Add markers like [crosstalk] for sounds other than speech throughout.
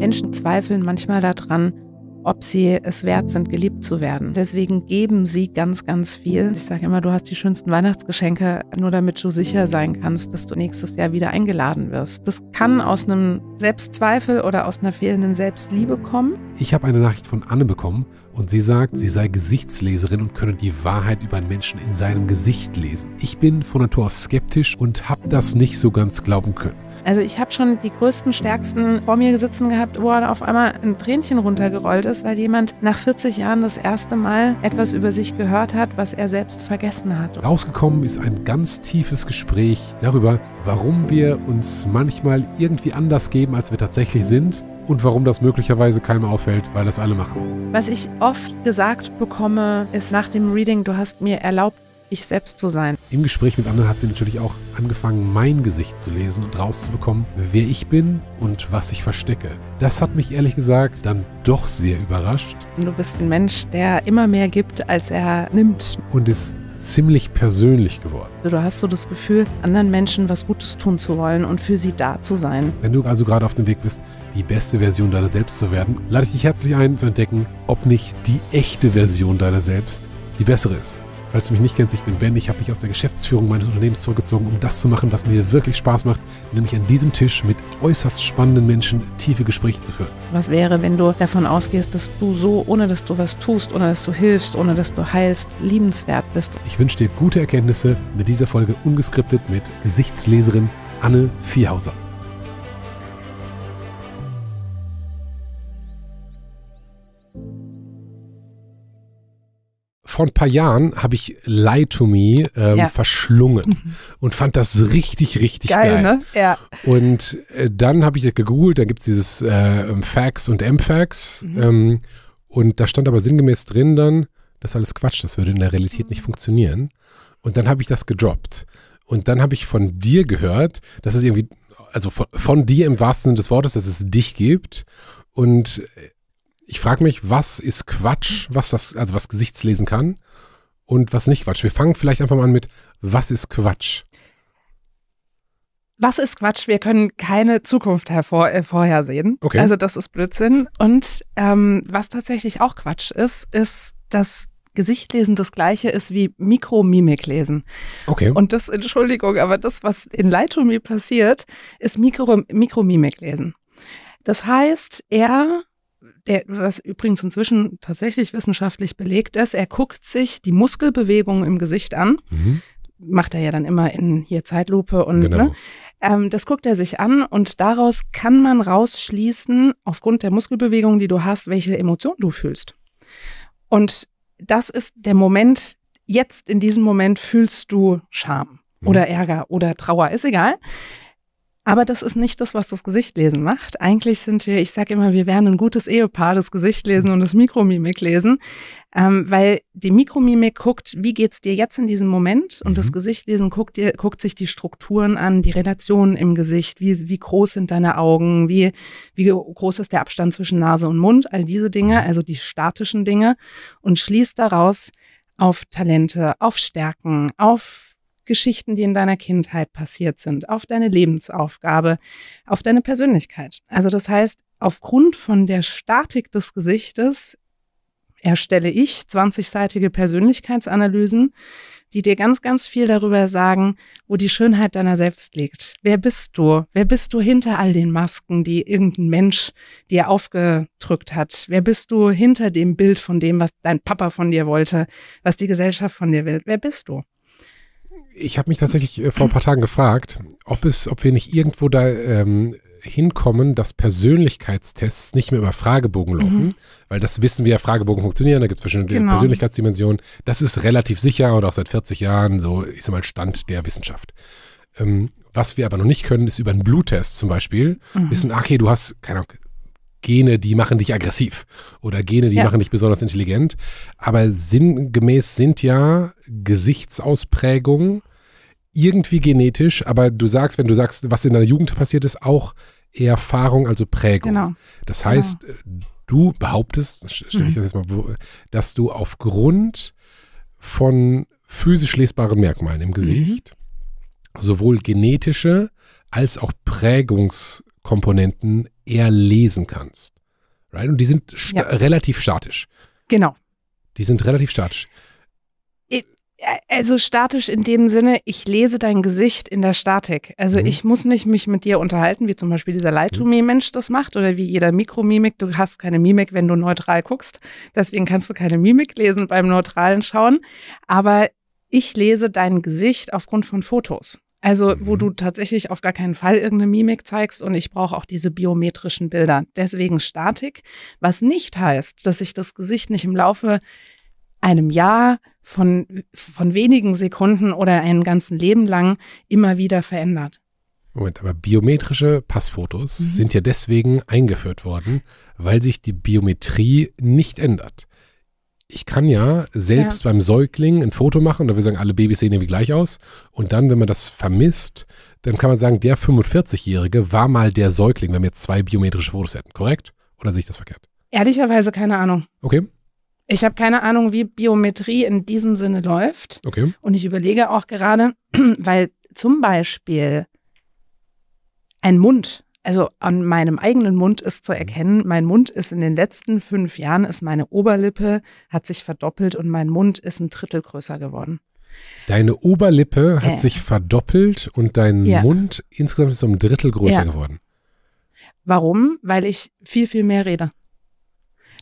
Menschen zweifeln manchmal daran, ob sie es wert sind, geliebt zu werden. Deswegen geben sie ganz, ganz viel. Ich sage immer, du hast die schönsten Weihnachtsgeschenke, nur damit du sicher sein kannst, dass du nächstes Jahr wieder eingeladen wirst. Das kann aus einem Selbstzweifel oder aus einer fehlenden Selbstliebe kommen. Ich habe eine Nachricht von Anne bekommen und sie sagt, sie sei Gesichtsleserin und könne die Wahrheit über einen Menschen in seinem Gesicht lesen. Ich bin von Natur aus skeptisch und habe das nicht so ganz glauben können. Also ich habe schon die größten, stärksten vor mir sitzen gehabt, wo auf einmal ein Tränchen runtergerollt ist, weil jemand nach 40 Jahren das erste Mal etwas über sich gehört hat, was er selbst vergessen hat. Rausgekommen ist ein ganz tiefes Gespräch darüber, warum wir uns manchmal irgendwie anders geben, als wir tatsächlich sind und warum das möglicherweise keinem auffällt, weil das alle machen. Was ich oft gesagt bekomme, ist nach dem Reading, du hast mir erlaubt, ich selbst zu sein. Im Gespräch mit anderen hat sie natürlich auch angefangen, mein Gesicht zu lesen und rauszubekommen, wer ich bin und was ich verstecke. Das hat mich ehrlich gesagt dann doch sehr überrascht. Du bist ein Mensch, der immer mehr gibt, als er nimmt. Und ist ziemlich persönlich geworden. Also du hast so das Gefühl, anderen Menschen was Gutes tun zu wollen und für sie da zu sein. Wenn du also gerade auf dem Weg bist, die beste Version deiner selbst zu werden, lade ich dich herzlich ein, zu entdecken, ob nicht die echte Version deiner selbst die bessere ist. Falls du mich nicht kennst, ich bin Ben. Ich habe mich aus der Geschäftsführung meines Unternehmens zurückgezogen, um das zu machen, was mir wirklich Spaß macht, nämlich an diesem Tisch mit äußerst spannenden Menschen tiefe Gespräche zu führen. Was wäre, wenn du davon ausgehst, dass du so, ohne dass du was tust, ohne dass du hilfst, ohne dass du heilst, liebenswert bist? Ich wünsche dir gute Erkenntnisse mit dieser Folge ungeskriptet mit Gesichtsleserin Anne Viehhauser. vor ein paar Jahren habe ich Lie to Me ähm, ja. verschlungen mhm. und fand das richtig, richtig geil. geil. Ne? Ja. Und äh, dann habe ich das gegoogelt, da gibt es dieses äh, Fax und M-Fax. Mhm. Ähm, und da stand aber sinngemäß drin dann, das ist alles Quatsch, das würde in der Realität mhm. nicht funktionieren. Und dann habe ich das gedroppt. Und dann habe ich von dir gehört, dass es irgendwie, also von, von dir im wahrsten Sinne des Wortes, dass es dich gibt. Und äh, ich frage mich, was ist Quatsch, was das, also was Gesichtslesen kann und was nicht Quatsch. Wir fangen vielleicht einfach mal an mit, was ist Quatsch? Was ist Quatsch? Wir können keine Zukunft hervor, äh, vorhersehen. Okay. Also das ist Blödsinn. Und ähm, was tatsächlich auch Quatsch ist, ist, dass Gesichtlesen das gleiche ist wie Mikromimiklesen. Okay. Und das, Entschuldigung, aber das, was in Leitomie passiert, ist Mikro, Mikromimiklesen. Das heißt, er der, was übrigens inzwischen tatsächlich wissenschaftlich belegt ist, er guckt sich die Muskelbewegungen im Gesicht an. Mhm. Macht er ja dann immer in hier Zeitlupe und ne? genau. ne? ähm, das guckt er sich an und daraus kann man rausschließen, aufgrund der Muskelbewegungen, die du hast, welche Emotionen du fühlst. Und das ist der Moment, jetzt in diesem Moment fühlst du Scham mhm. oder Ärger oder Trauer, ist egal. Aber das ist nicht das, was das Gesichtlesen macht. Eigentlich sind wir, ich sage immer, wir wären ein gutes Ehepaar, das Gesichtlesen und das Mikromimik lesen, ähm, weil die Mikromimik guckt, wie geht's dir jetzt in diesem Moment? Und mhm. das Gesichtlesen guckt, dir, guckt sich die Strukturen an, die Relationen im Gesicht, wie, wie groß sind deine Augen, wie, wie groß ist der Abstand zwischen Nase und Mund, all diese Dinge, mhm. also die statischen Dinge und schließt daraus auf Talente, auf Stärken, auf Geschichten, die in deiner Kindheit passiert sind, auf deine Lebensaufgabe, auf deine Persönlichkeit. Also das heißt, aufgrund von der Statik des Gesichtes erstelle ich 20-seitige Persönlichkeitsanalysen, die dir ganz, ganz viel darüber sagen, wo die Schönheit deiner selbst liegt. Wer bist du? Wer bist du hinter all den Masken, die irgendein Mensch dir aufgedrückt hat? Wer bist du hinter dem Bild von dem, was dein Papa von dir wollte, was die Gesellschaft von dir will? Wer bist du? ich habe mich tatsächlich äh, vor ein paar Tagen gefragt, ob es, ob wir nicht irgendwo da ähm, hinkommen, dass Persönlichkeitstests nicht mehr über Fragebogen laufen, mhm. weil das wissen wir ja, Fragebogen funktionieren, da gibt es verschiedene genau. Persönlichkeitsdimensionen. Das ist relativ sicher und auch seit 40 Jahren so, ich sag mal, Stand der Wissenschaft. Ähm, was wir aber noch nicht können, ist über einen Bluttest zum Beispiel mhm. wissen, okay, du hast, keine Ahnung, Gene, die machen dich aggressiv oder Gene, die ja. machen dich besonders intelligent. Aber sinngemäß sind ja Gesichtsausprägungen irgendwie genetisch, aber du sagst, wenn du sagst, was in deiner Jugend passiert ist, auch Erfahrung, also Prägung. Genau. Das heißt, genau. Äh, du behauptest, stelle ich mhm. das jetzt mal, dass du aufgrund von physisch lesbaren Merkmalen im Gesicht mhm. sowohl genetische als auch Prägungskomponenten eher lesen kannst. Right? Und die sind sta ja. relativ statisch. Genau. Die sind relativ statisch. Äh, also statisch in dem Sinne, ich lese dein Gesicht in der Statik. Also mhm. ich muss nicht mich mit dir unterhalten, wie zum Beispiel dieser Lightroom-Mensch das macht oder wie jeder Mikromimik. Du hast keine Mimik, wenn du neutral guckst. Deswegen kannst du keine Mimik lesen beim neutralen Schauen. Aber ich lese dein Gesicht aufgrund von Fotos. Also, wo mhm. du tatsächlich auf gar keinen Fall irgendeine Mimik zeigst und ich brauche auch diese biometrischen Bilder. Deswegen Statik, was nicht heißt, dass ich das Gesicht nicht im Laufe einem Jahr von, von wenigen Sekunden oder einem ganzen Leben lang immer wieder verändert. Moment, aber biometrische Passfotos mhm. sind ja deswegen eingeführt worden, weil sich die Biometrie nicht ändert ich kann ja selbst ja. beim Säugling ein Foto machen, da wir sagen, alle Babys sehen irgendwie gleich aus. Und dann, wenn man das vermisst, dann kann man sagen, der 45-Jährige war mal der Säugling, wenn wir jetzt zwei biometrische Fotos hätten, korrekt? Oder sehe ich das verkehrt? Ehrlicherweise keine Ahnung. Okay. Ich habe keine Ahnung, wie Biometrie in diesem Sinne läuft. Okay. Und ich überlege auch gerade, [clears throat] weil zum Beispiel ein Mund also an meinem eigenen Mund ist zu mhm. erkennen, mein Mund ist in den letzten fünf Jahren, ist meine Oberlippe, hat sich verdoppelt und mein Mund ist ein Drittel größer geworden. Deine Oberlippe hat äh. sich verdoppelt und dein ja. Mund insgesamt ist um ein Drittel größer ja. geworden. Warum? Weil ich viel, viel mehr rede.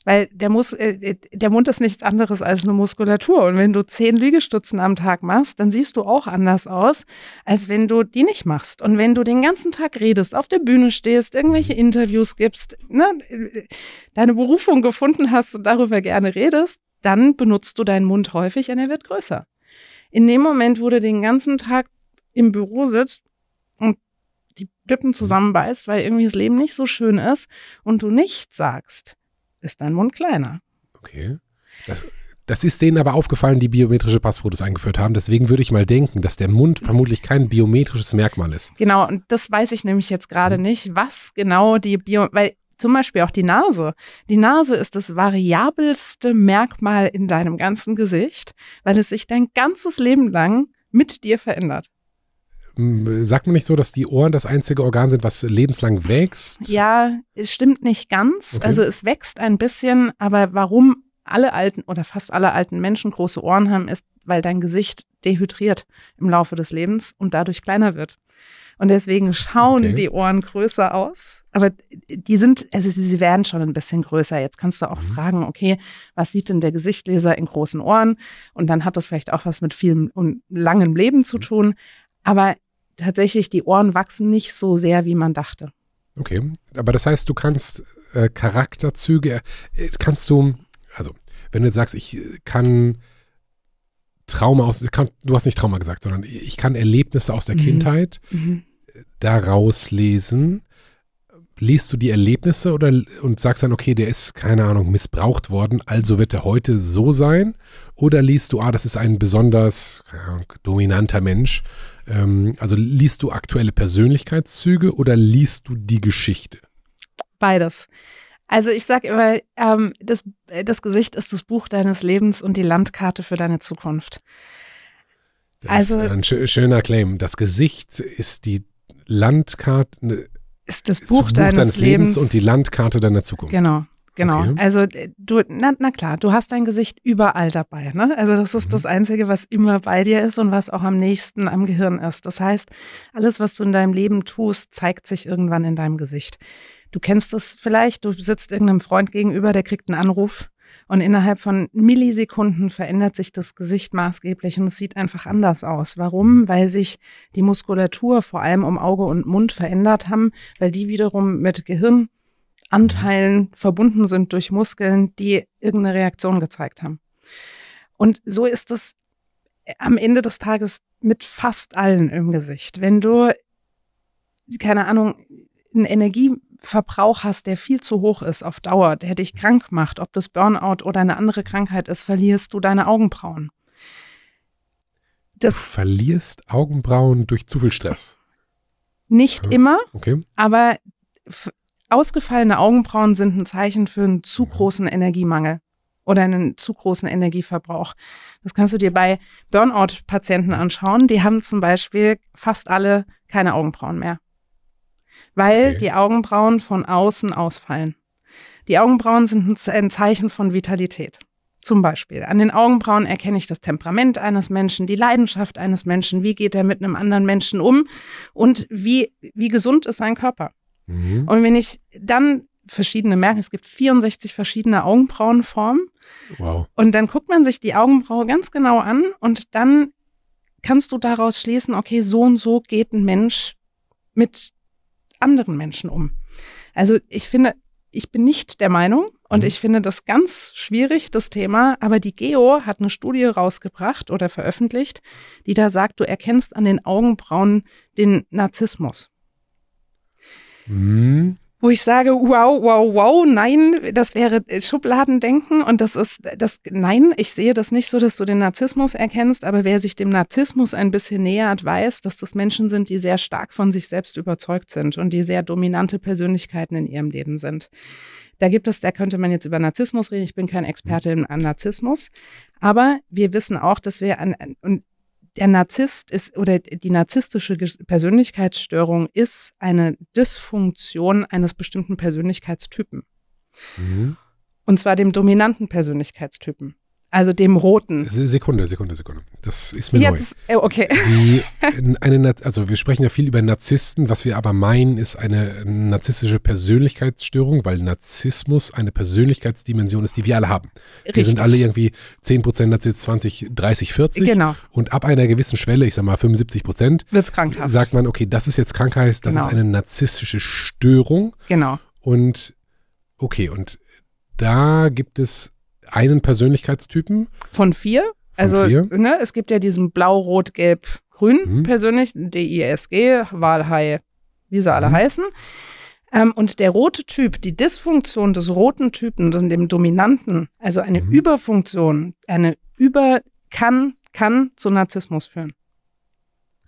Weil der, Mus äh, äh, der Mund ist nichts anderes als eine Muskulatur. Und wenn du zehn Liegestützen am Tag machst, dann siehst du auch anders aus, als wenn du die nicht machst. Und wenn du den ganzen Tag redest, auf der Bühne stehst, irgendwelche mhm. Interviews gibst, ne, deine Berufung gefunden hast und darüber gerne redest, dann benutzt du deinen Mund häufig und er wird größer. In dem Moment, wo du den ganzen Tag im Büro sitzt und die Lippen mhm. zusammenbeißt, weil irgendwie das Leben nicht so schön ist und du nichts sagst, ist dein Mund kleiner. Okay. Das, das ist denen aber aufgefallen, die biometrische Passfotos eingeführt haben. Deswegen würde ich mal denken, dass der Mund vermutlich kein biometrisches Merkmal ist. Genau, und das weiß ich nämlich jetzt gerade mhm. nicht, was genau die Bio, weil zum Beispiel auch die Nase. Die Nase ist das variabelste Merkmal in deinem ganzen Gesicht, weil es sich dein ganzes Leben lang mit dir verändert sagt man nicht so, dass die Ohren das einzige Organ sind, was lebenslang wächst? Ja, es stimmt nicht ganz. Okay. Also es wächst ein bisschen, aber warum alle alten oder fast alle alten Menschen große Ohren haben, ist, weil dein Gesicht dehydriert im Laufe des Lebens und dadurch kleiner wird. Und deswegen schauen okay. die Ohren größer aus. Aber die sind, also sie werden schon ein bisschen größer. Jetzt kannst du auch mhm. fragen, okay, was sieht denn der Gesichtleser in großen Ohren? Und dann hat das vielleicht auch was mit vielem und langem Leben zu mhm. tun. Aber tatsächlich, die Ohren wachsen nicht so sehr, wie man dachte. Okay, aber das heißt, du kannst äh, Charakterzüge, äh, kannst du, also wenn du sagst, ich äh, kann Trauma aus, kann, du hast nicht Trauma gesagt, sondern ich kann Erlebnisse aus der mhm. Kindheit mhm. Äh, daraus lesen. Liest du die Erlebnisse oder und sagst dann, okay, der ist, keine Ahnung, missbraucht worden, also wird er heute so sein? Oder liest du, ah, das ist ein besonders Ahnung, dominanter Mensch ähm, also liest du aktuelle Persönlichkeitszüge oder liest du die Geschichte? Beides. Also ich sage immer, ähm, das, äh, das Gesicht ist das Buch deines Lebens und die Landkarte für deine Zukunft. Das also, ist ein sch schöner Claim. Das Gesicht ist die Landkarte. Ne, ist das Buch, ist das Buch deines, deines Lebens und die Landkarte deiner Zukunft. Genau. Genau, okay. also äh, du, na, na, klar, du hast dein Gesicht überall dabei. Ne? Also das ist mhm. das Einzige, was immer bei dir ist und was auch am nächsten am Gehirn ist. Das heißt, alles, was du in deinem Leben tust, zeigt sich irgendwann in deinem Gesicht. Du kennst es vielleicht, du sitzt irgendeinem Freund gegenüber, der kriegt einen Anruf und innerhalb von Millisekunden verändert sich das Gesicht maßgeblich und es sieht einfach anders aus. Warum? Mhm. Weil sich die Muskulatur vor allem um Auge und Mund verändert haben, weil die wiederum mit Gehirn Anteilen verbunden sind durch Muskeln, die irgendeine Reaktion gezeigt haben. Und so ist es am Ende des Tages mit fast allen im Gesicht. Wenn du, keine Ahnung, einen Energieverbrauch hast, der viel zu hoch ist auf Dauer, der dich krank macht, ob das Burnout oder eine andere Krankheit ist, verlierst du deine Augenbrauen. Das du verlierst Augenbrauen durch zu viel Stress. Nicht ja. immer, okay. aber Ausgefallene Augenbrauen sind ein Zeichen für einen zu großen Energiemangel oder einen zu großen Energieverbrauch. Das kannst du dir bei Burnout-Patienten anschauen. Die haben zum Beispiel fast alle keine Augenbrauen mehr, weil okay. die Augenbrauen von außen ausfallen. Die Augenbrauen sind ein Zeichen von Vitalität. Zum Beispiel, an den Augenbrauen erkenne ich das Temperament eines Menschen, die Leidenschaft eines Menschen, wie geht er mit einem anderen Menschen um und wie, wie gesund ist sein Körper. Mhm. Und wenn ich dann verschiedene merke, es gibt 64 verschiedene Augenbrauenformen. Wow. Und dann guckt man sich die Augenbraue ganz genau an und dann kannst du daraus schließen, okay, so und so geht ein Mensch mit anderen Menschen um. Also ich finde, ich bin nicht der Meinung und mhm. ich finde das ganz schwierig, das Thema, aber die Geo hat eine Studie rausgebracht oder veröffentlicht, die da sagt, du erkennst an den Augenbrauen den Narzissmus. Mhm wo ich sage, wow, wow, wow, nein, das wäre Schubladendenken und das ist das nein, ich sehe das nicht so, dass du den Narzissmus erkennst, aber wer sich dem Narzissmus ein bisschen nähert, weiß, dass das Menschen sind, die sehr stark von sich selbst überzeugt sind und die sehr dominante Persönlichkeiten in ihrem Leben sind. Da gibt es, da könnte man jetzt über Narzissmus reden. Ich bin kein Experte an Narzissmus. Aber wir wissen auch, dass wir an, und der Narzisst ist oder die narzisstische Persönlichkeitsstörung ist eine Dysfunktion eines bestimmten Persönlichkeitstypen. Mhm. Und zwar dem dominanten Persönlichkeitstypen. Also dem roten. Sekunde, Sekunde, Sekunde. Das ist mir Jetzt, neu. Äh, okay. Die, eine, also wir sprechen ja viel über Narzissten. Was wir aber meinen, ist eine narzisstische Persönlichkeitsstörung, weil Narzissmus eine Persönlichkeitsdimension ist, die wir alle haben. Richtig. Wir sind alle irgendwie 10% Narzisst, 20, 30, 40. Genau. Und ab einer gewissen Schwelle, ich sag mal 75 Prozent, wird's krankhaft. Sagt man, okay, das ist jetzt Krankheit, das genau. ist eine narzisstische Störung. Genau. Und okay, und da gibt es einen Persönlichkeitstypen. Von vier? Von also vier. Ne, es gibt ja diesen Blau, Rot, Gelb, Grün mhm. persönlich, DISG, Wahlhai, wie sie alle mhm. heißen. Ähm, und der rote Typ, die Dysfunktion des roten Typen also dem Dominanten, also eine mhm. Überfunktion, eine Über kann, kann zu Narzissmus führen.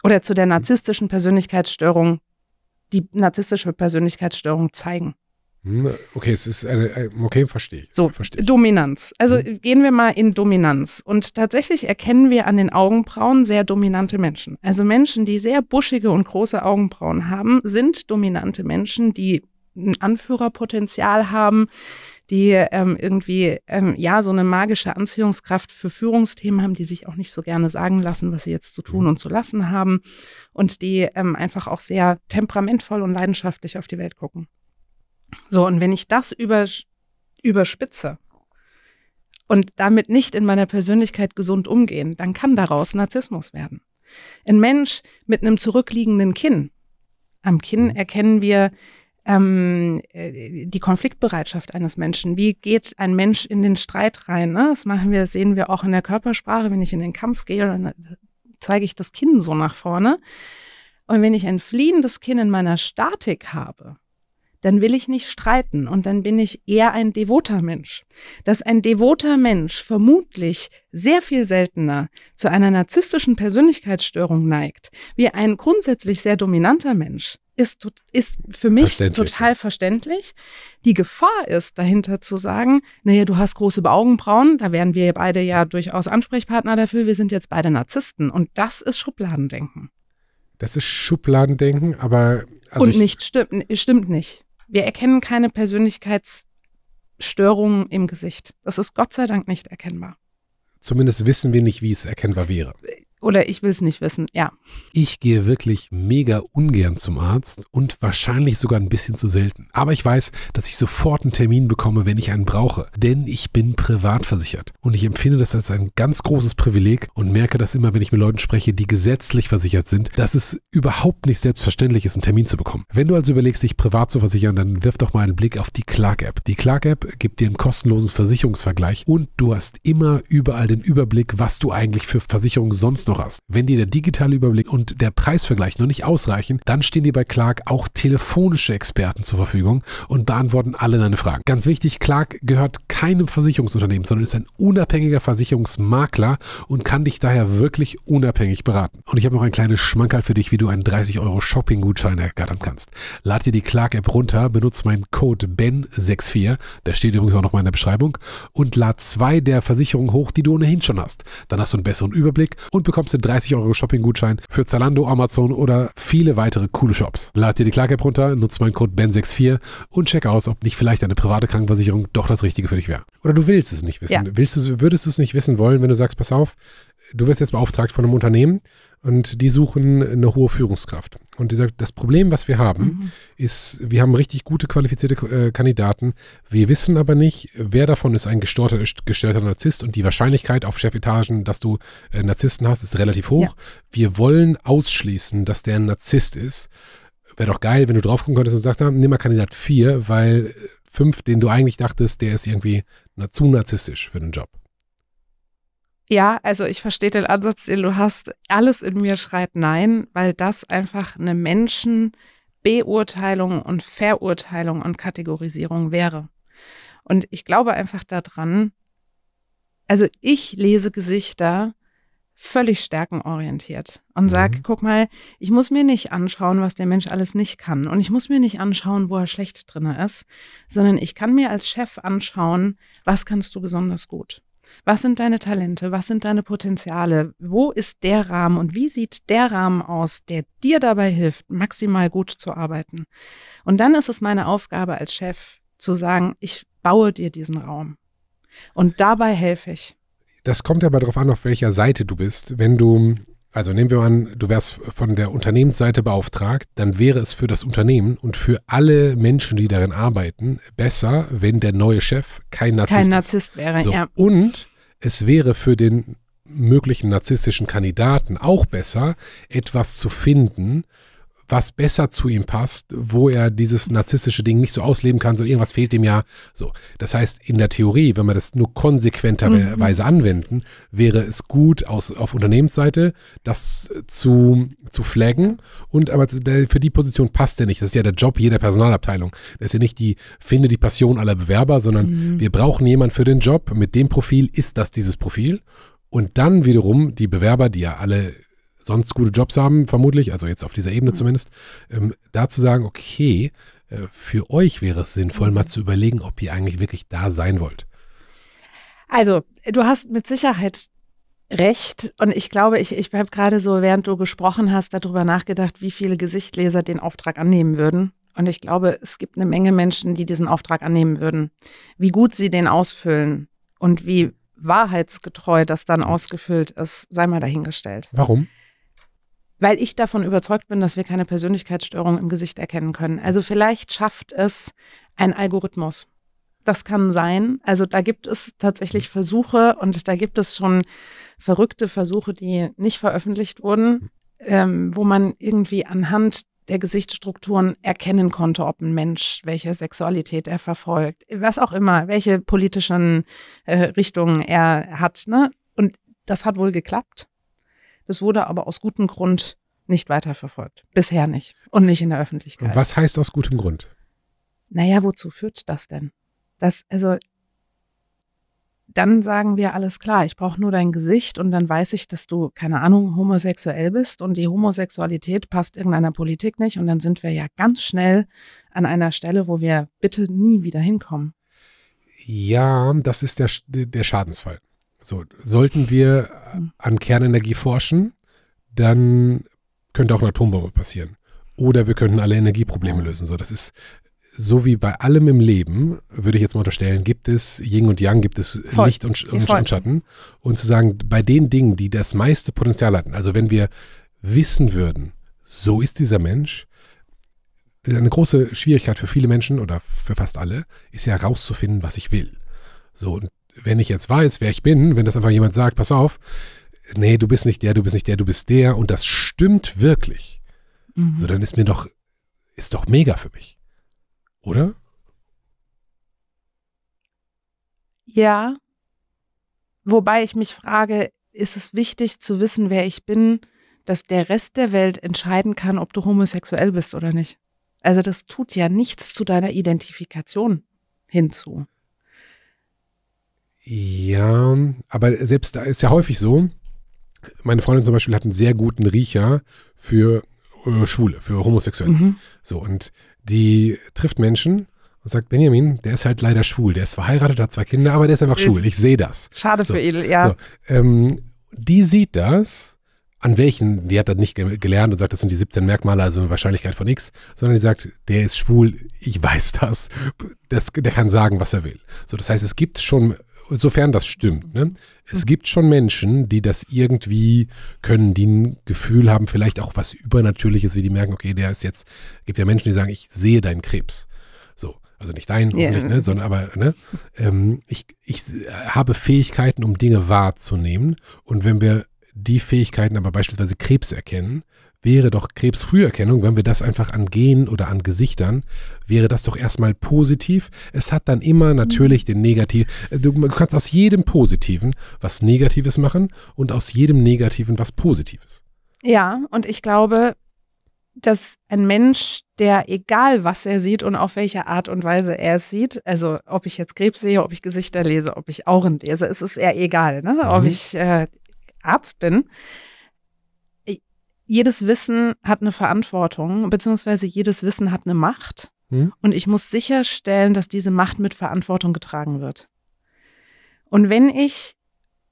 Oder zu der mhm. narzisstischen Persönlichkeitsstörung, die narzisstische Persönlichkeitsstörung zeigen. Hm, okay, es ist eine, äh, okay, verstehe ich. So, verstehe ich. Dominanz. Also mhm. gehen wir mal in Dominanz. Und tatsächlich erkennen wir an den Augenbrauen sehr dominante Menschen. Also Menschen, die sehr buschige und große Augenbrauen haben, sind dominante Menschen, die ein Anführerpotenzial haben, die ähm, irgendwie, ähm, ja, so eine magische Anziehungskraft für Führungsthemen haben, die sich auch nicht so gerne sagen lassen, was sie jetzt zu tun hm. und zu lassen haben und die ähm, einfach auch sehr temperamentvoll und leidenschaftlich auf die Welt gucken. So, und wenn ich das über, überspitze und damit nicht in meiner Persönlichkeit gesund umgehen, dann kann daraus Narzissmus werden. Ein Mensch mit einem zurückliegenden Kinn. Am Kinn mhm. erkennen wir ähm, äh, die Konfliktbereitschaft eines Menschen. Wie geht ein Mensch in den Streit rein? Ne? Das machen wir, das sehen wir auch in der Körpersprache. Wenn ich in den Kampf gehe, dann äh, zeige ich das Kinn so nach vorne. Und wenn ich ein fliehendes Kinn in meiner Statik habe, dann will ich nicht streiten und dann bin ich eher ein devoter Mensch. Dass ein devoter Mensch vermutlich sehr viel seltener zu einer narzisstischen Persönlichkeitsstörung neigt, wie ein grundsätzlich sehr dominanter Mensch, ist, ist für mich verständlich. total verständlich. Die Gefahr ist dahinter zu sagen, naja, du hast große Augenbrauen, da wären wir beide ja durchaus Ansprechpartner dafür, wir sind jetzt beide Narzissten und das ist Schubladendenken. Das ist Schubladendenken, aber. Also und nicht stimmt, stimmt nicht. Wir erkennen keine Persönlichkeitsstörungen im Gesicht. Das ist Gott sei Dank nicht erkennbar. Zumindest wissen wir nicht, wie es erkennbar wäre. Oder ich will es nicht wissen, ja. Ich gehe wirklich mega ungern zum Arzt und wahrscheinlich sogar ein bisschen zu selten. Aber ich weiß, dass ich sofort einen Termin bekomme, wenn ich einen brauche. Denn ich bin privat versichert. Und ich empfinde das als ein ganz großes Privileg und merke das immer, wenn ich mit Leuten spreche, die gesetzlich versichert sind, dass es überhaupt nicht selbstverständlich ist, einen Termin zu bekommen. Wenn du also überlegst, dich privat zu versichern, dann wirf doch mal einen Blick auf die Clark-App. Die Clark-App gibt dir einen kostenlosen Versicherungsvergleich und du hast immer überall den Überblick, was du eigentlich für Versicherungen sonst noch Auto Wenn dir der digitale Überblick und der Preisvergleich noch nicht ausreichen, dann stehen dir bei Clark auch telefonische Experten zur Verfügung und beantworten alle deine Fragen. Ganz wichtig, Clark gehört keinem Versicherungsunternehmen, sondern ist ein unabhängiger Versicherungsmakler und kann dich daher wirklich unabhängig beraten. Und ich habe noch ein kleines Schmankerl für dich, wie du einen 30 Euro Shopping-Gutschein ergattern kannst. Lad dir die Clark-App runter, benutze meinen Code BEN64, der steht übrigens auch noch mal in der Beschreibung, und lad zwei der Versicherungen hoch, die du ohnehin schon hast. Dann hast du einen besseren Überblick und bekommst bekommst den 30 Euro Shopping-Gutschein für Zalando, Amazon oder viele weitere coole Shops. Lad dir die Clark-App runter, nutze meinen Code BEN64 und check aus, ob nicht vielleicht eine private Krankenversicherung doch das Richtige für dich wäre. Oder du willst es nicht wissen. Ja. Willst du, würdest du es nicht wissen wollen, wenn du sagst, pass auf, du wirst jetzt beauftragt von einem Unternehmen und die suchen eine hohe Führungskraft. Und die sagt, das Problem, was wir haben, mhm. ist, wir haben richtig gute qualifizierte äh, Kandidaten. Wir wissen aber nicht, wer davon ist ein gestörter, gestörter Narzisst und die Wahrscheinlichkeit auf Chefetagen, dass du äh, Narzissten hast, ist relativ hoch. Ja. Wir wollen ausschließen, dass der ein Narzisst ist. Wäre doch geil, wenn du drauf gucken könntest und sagst, nimm mal Kandidat 4, weil 5, äh, den du eigentlich dachtest, der ist irgendwie zu narzisstisch für den Job. Ja, also ich verstehe den Ansatz, den du hast. Alles in mir schreit Nein, weil das einfach eine Menschenbeurteilung und Verurteilung und Kategorisierung wäre. Und ich glaube einfach daran, also ich lese Gesichter völlig stärkenorientiert und sage, mhm. guck mal, ich muss mir nicht anschauen, was der Mensch alles nicht kann. Und ich muss mir nicht anschauen, wo er schlecht drin ist, sondern ich kann mir als Chef anschauen, was kannst du besonders gut. Was sind deine Talente? Was sind deine Potenziale? Wo ist der Rahmen und wie sieht der Rahmen aus, der dir dabei hilft, maximal gut zu arbeiten? Und dann ist es meine Aufgabe als Chef zu sagen, ich baue dir diesen Raum. Und dabei helfe ich. Das kommt aber darauf an, auf welcher Seite du bist. Wenn du also nehmen wir an, du wärst von der Unternehmensseite beauftragt, dann wäre es für das Unternehmen und für alle Menschen, die darin arbeiten, besser, wenn der neue Chef kein Narzisst, kein Narzisst wäre. So. Ja. Und es wäre für den möglichen narzisstischen Kandidaten auch besser, etwas zu finden, was besser zu ihm passt, wo er dieses narzisstische Ding nicht so ausleben kann, sondern irgendwas fehlt ihm ja. So, das heißt, in der Theorie, wenn wir das nur konsequenterweise mhm. anwenden, wäre es gut, aus, auf Unternehmensseite das zu, zu flaggen. Und aber für die Position passt er nicht. Das ist ja der Job jeder Personalabteilung. Das ist ja nicht die, finde die Passion aller Bewerber, sondern mhm. wir brauchen jemanden für den Job. Mit dem Profil ist das dieses Profil. Und dann wiederum die Bewerber, die ja alle sonst gute Jobs haben, vermutlich, also jetzt auf dieser Ebene mhm. zumindest, ähm, da zu sagen, okay, äh, für euch wäre es sinnvoll, mhm. mal zu überlegen, ob ihr eigentlich wirklich da sein wollt. Also, du hast mit Sicherheit recht. Und ich glaube, ich, ich habe gerade so, während du gesprochen hast, darüber nachgedacht, wie viele Gesichtleser den Auftrag annehmen würden. Und ich glaube, es gibt eine Menge Menschen, die diesen Auftrag annehmen würden. Wie gut sie den ausfüllen und wie wahrheitsgetreu das dann mhm. ausgefüllt ist, sei mal dahingestellt. Warum? weil ich davon überzeugt bin, dass wir keine Persönlichkeitsstörung im Gesicht erkennen können. Also vielleicht schafft es ein Algorithmus. Das kann sein. Also da gibt es tatsächlich Versuche und da gibt es schon verrückte Versuche, die nicht veröffentlicht wurden, ähm, wo man irgendwie anhand der Gesichtsstrukturen erkennen konnte, ob ein Mensch, welche Sexualität er verfolgt, was auch immer, welche politischen äh, Richtungen er hat. Ne? Und das hat wohl geklappt. Das wurde aber aus gutem Grund nicht weiterverfolgt. Bisher nicht. Und nicht in der Öffentlichkeit. Was heißt aus gutem Grund? Naja, wozu führt das denn? Das, also, dann sagen wir alles klar, ich brauche nur dein Gesicht und dann weiß ich, dass du, keine Ahnung, homosexuell bist und die Homosexualität passt irgendeiner Politik nicht und dann sind wir ja ganz schnell an einer Stelle, wo wir bitte nie wieder hinkommen. Ja, das ist der, der Schadensfall. So, sollten wir Mhm. an Kernenergie forschen, dann könnte auch eine Atombombe passieren. Oder wir könnten alle Energieprobleme lösen. So, das ist so wie bei allem im Leben, würde ich jetzt mal unterstellen, gibt es Yin und Yang, gibt es Voll. Licht und, und, und Schatten. Und zu sagen, bei den Dingen, die das meiste Potenzial hatten, also wenn wir wissen würden, so ist dieser Mensch, eine große Schwierigkeit für viele Menschen oder für fast alle, ist ja herauszufinden, was ich will. So, und wenn ich jetzt weiß, wer ich bin, wenn das einfach jemand sagt, pass auf, nee, du bist nicht der, du bist nicht der, du bist der und das stimmt wirklich, mhm. so dann ist mir doch, ist doch mega für mich. Oder? Ja. Wobei ich mich frage, ist es wichtig zu wissen, wer ich bin, dass der Rest der Welt entscheiden kann, ob du homosexuell bist oder nicht? Also das tut ja nichts zu deiner Identifikation hinzu. Ja, aber selbst da ist ja häufig so. Meine Freundin zum Beispiel hat einen sehr guten Riecher für äh, Schwule, für Homosexuelle. Mhm. So, und die trifft Menschen und sagt, Benjamin, der ist halt leider schwul. Der ist verheiratet, hat zwei Kinder, aber der ist einfach ist schwul. Ich sehe das. Schade so. für Edel, ja. So, ähm, die sieht das an welchen, die hat das nicht gelernt und sagt, das sind die 17 Merkmale, also eine Wahrscheinlichkeit von X, sondern die sagt, der ist schwul, ich weiß das, das der kann sagen, was er will. So, das heißt, es gibt schon, sofern das stimmt, ne, es hm. gibt schon Menschen, die das irgendwie können, die ein Gefühl haben, vielleicht auch was Übernatürliches, wie die merken, okay, der ist jetzt, gibt ja Menschen, die sagen, ich sehe deinen Krebs. So, also nicht dein, yeah. ne, sondern aber, ne, ähm, ich, ich äh, habe Fähigkeiten, um Dinge wahrzunehmen. Und wenn wir die Fähigkeiten aber beispielsweise Krebs erkennen, wäre doch Krebsfrüherkennung, wenn wir das einfach an Genen oder an Gesichtern, wäre das doch erstmal positiv. Es hat dann immer mhm. natürlich den Negativ. Du kannst aus jedem Positiven was Negatives machen und aus jedem Negativen was Positives. Ja, und ich glaube, dass ein Mensch, der egal was er sieht und auf welche Art und Weise er es sieht, also ob ich jetzt Krebs sehe, ob ich Gesichter lese, ob ich Auren lese, es ist eher egal, ne? Mhm. ob ich äh, Arzt bin, jedes Wissen hat eine Verantwortung, beziehungsweise jedes Wissen hat eine Macht. Hm? Und ich muss sicherstellen, dass diese Macht mit Verantwortung getragen wird. Und wenn ich,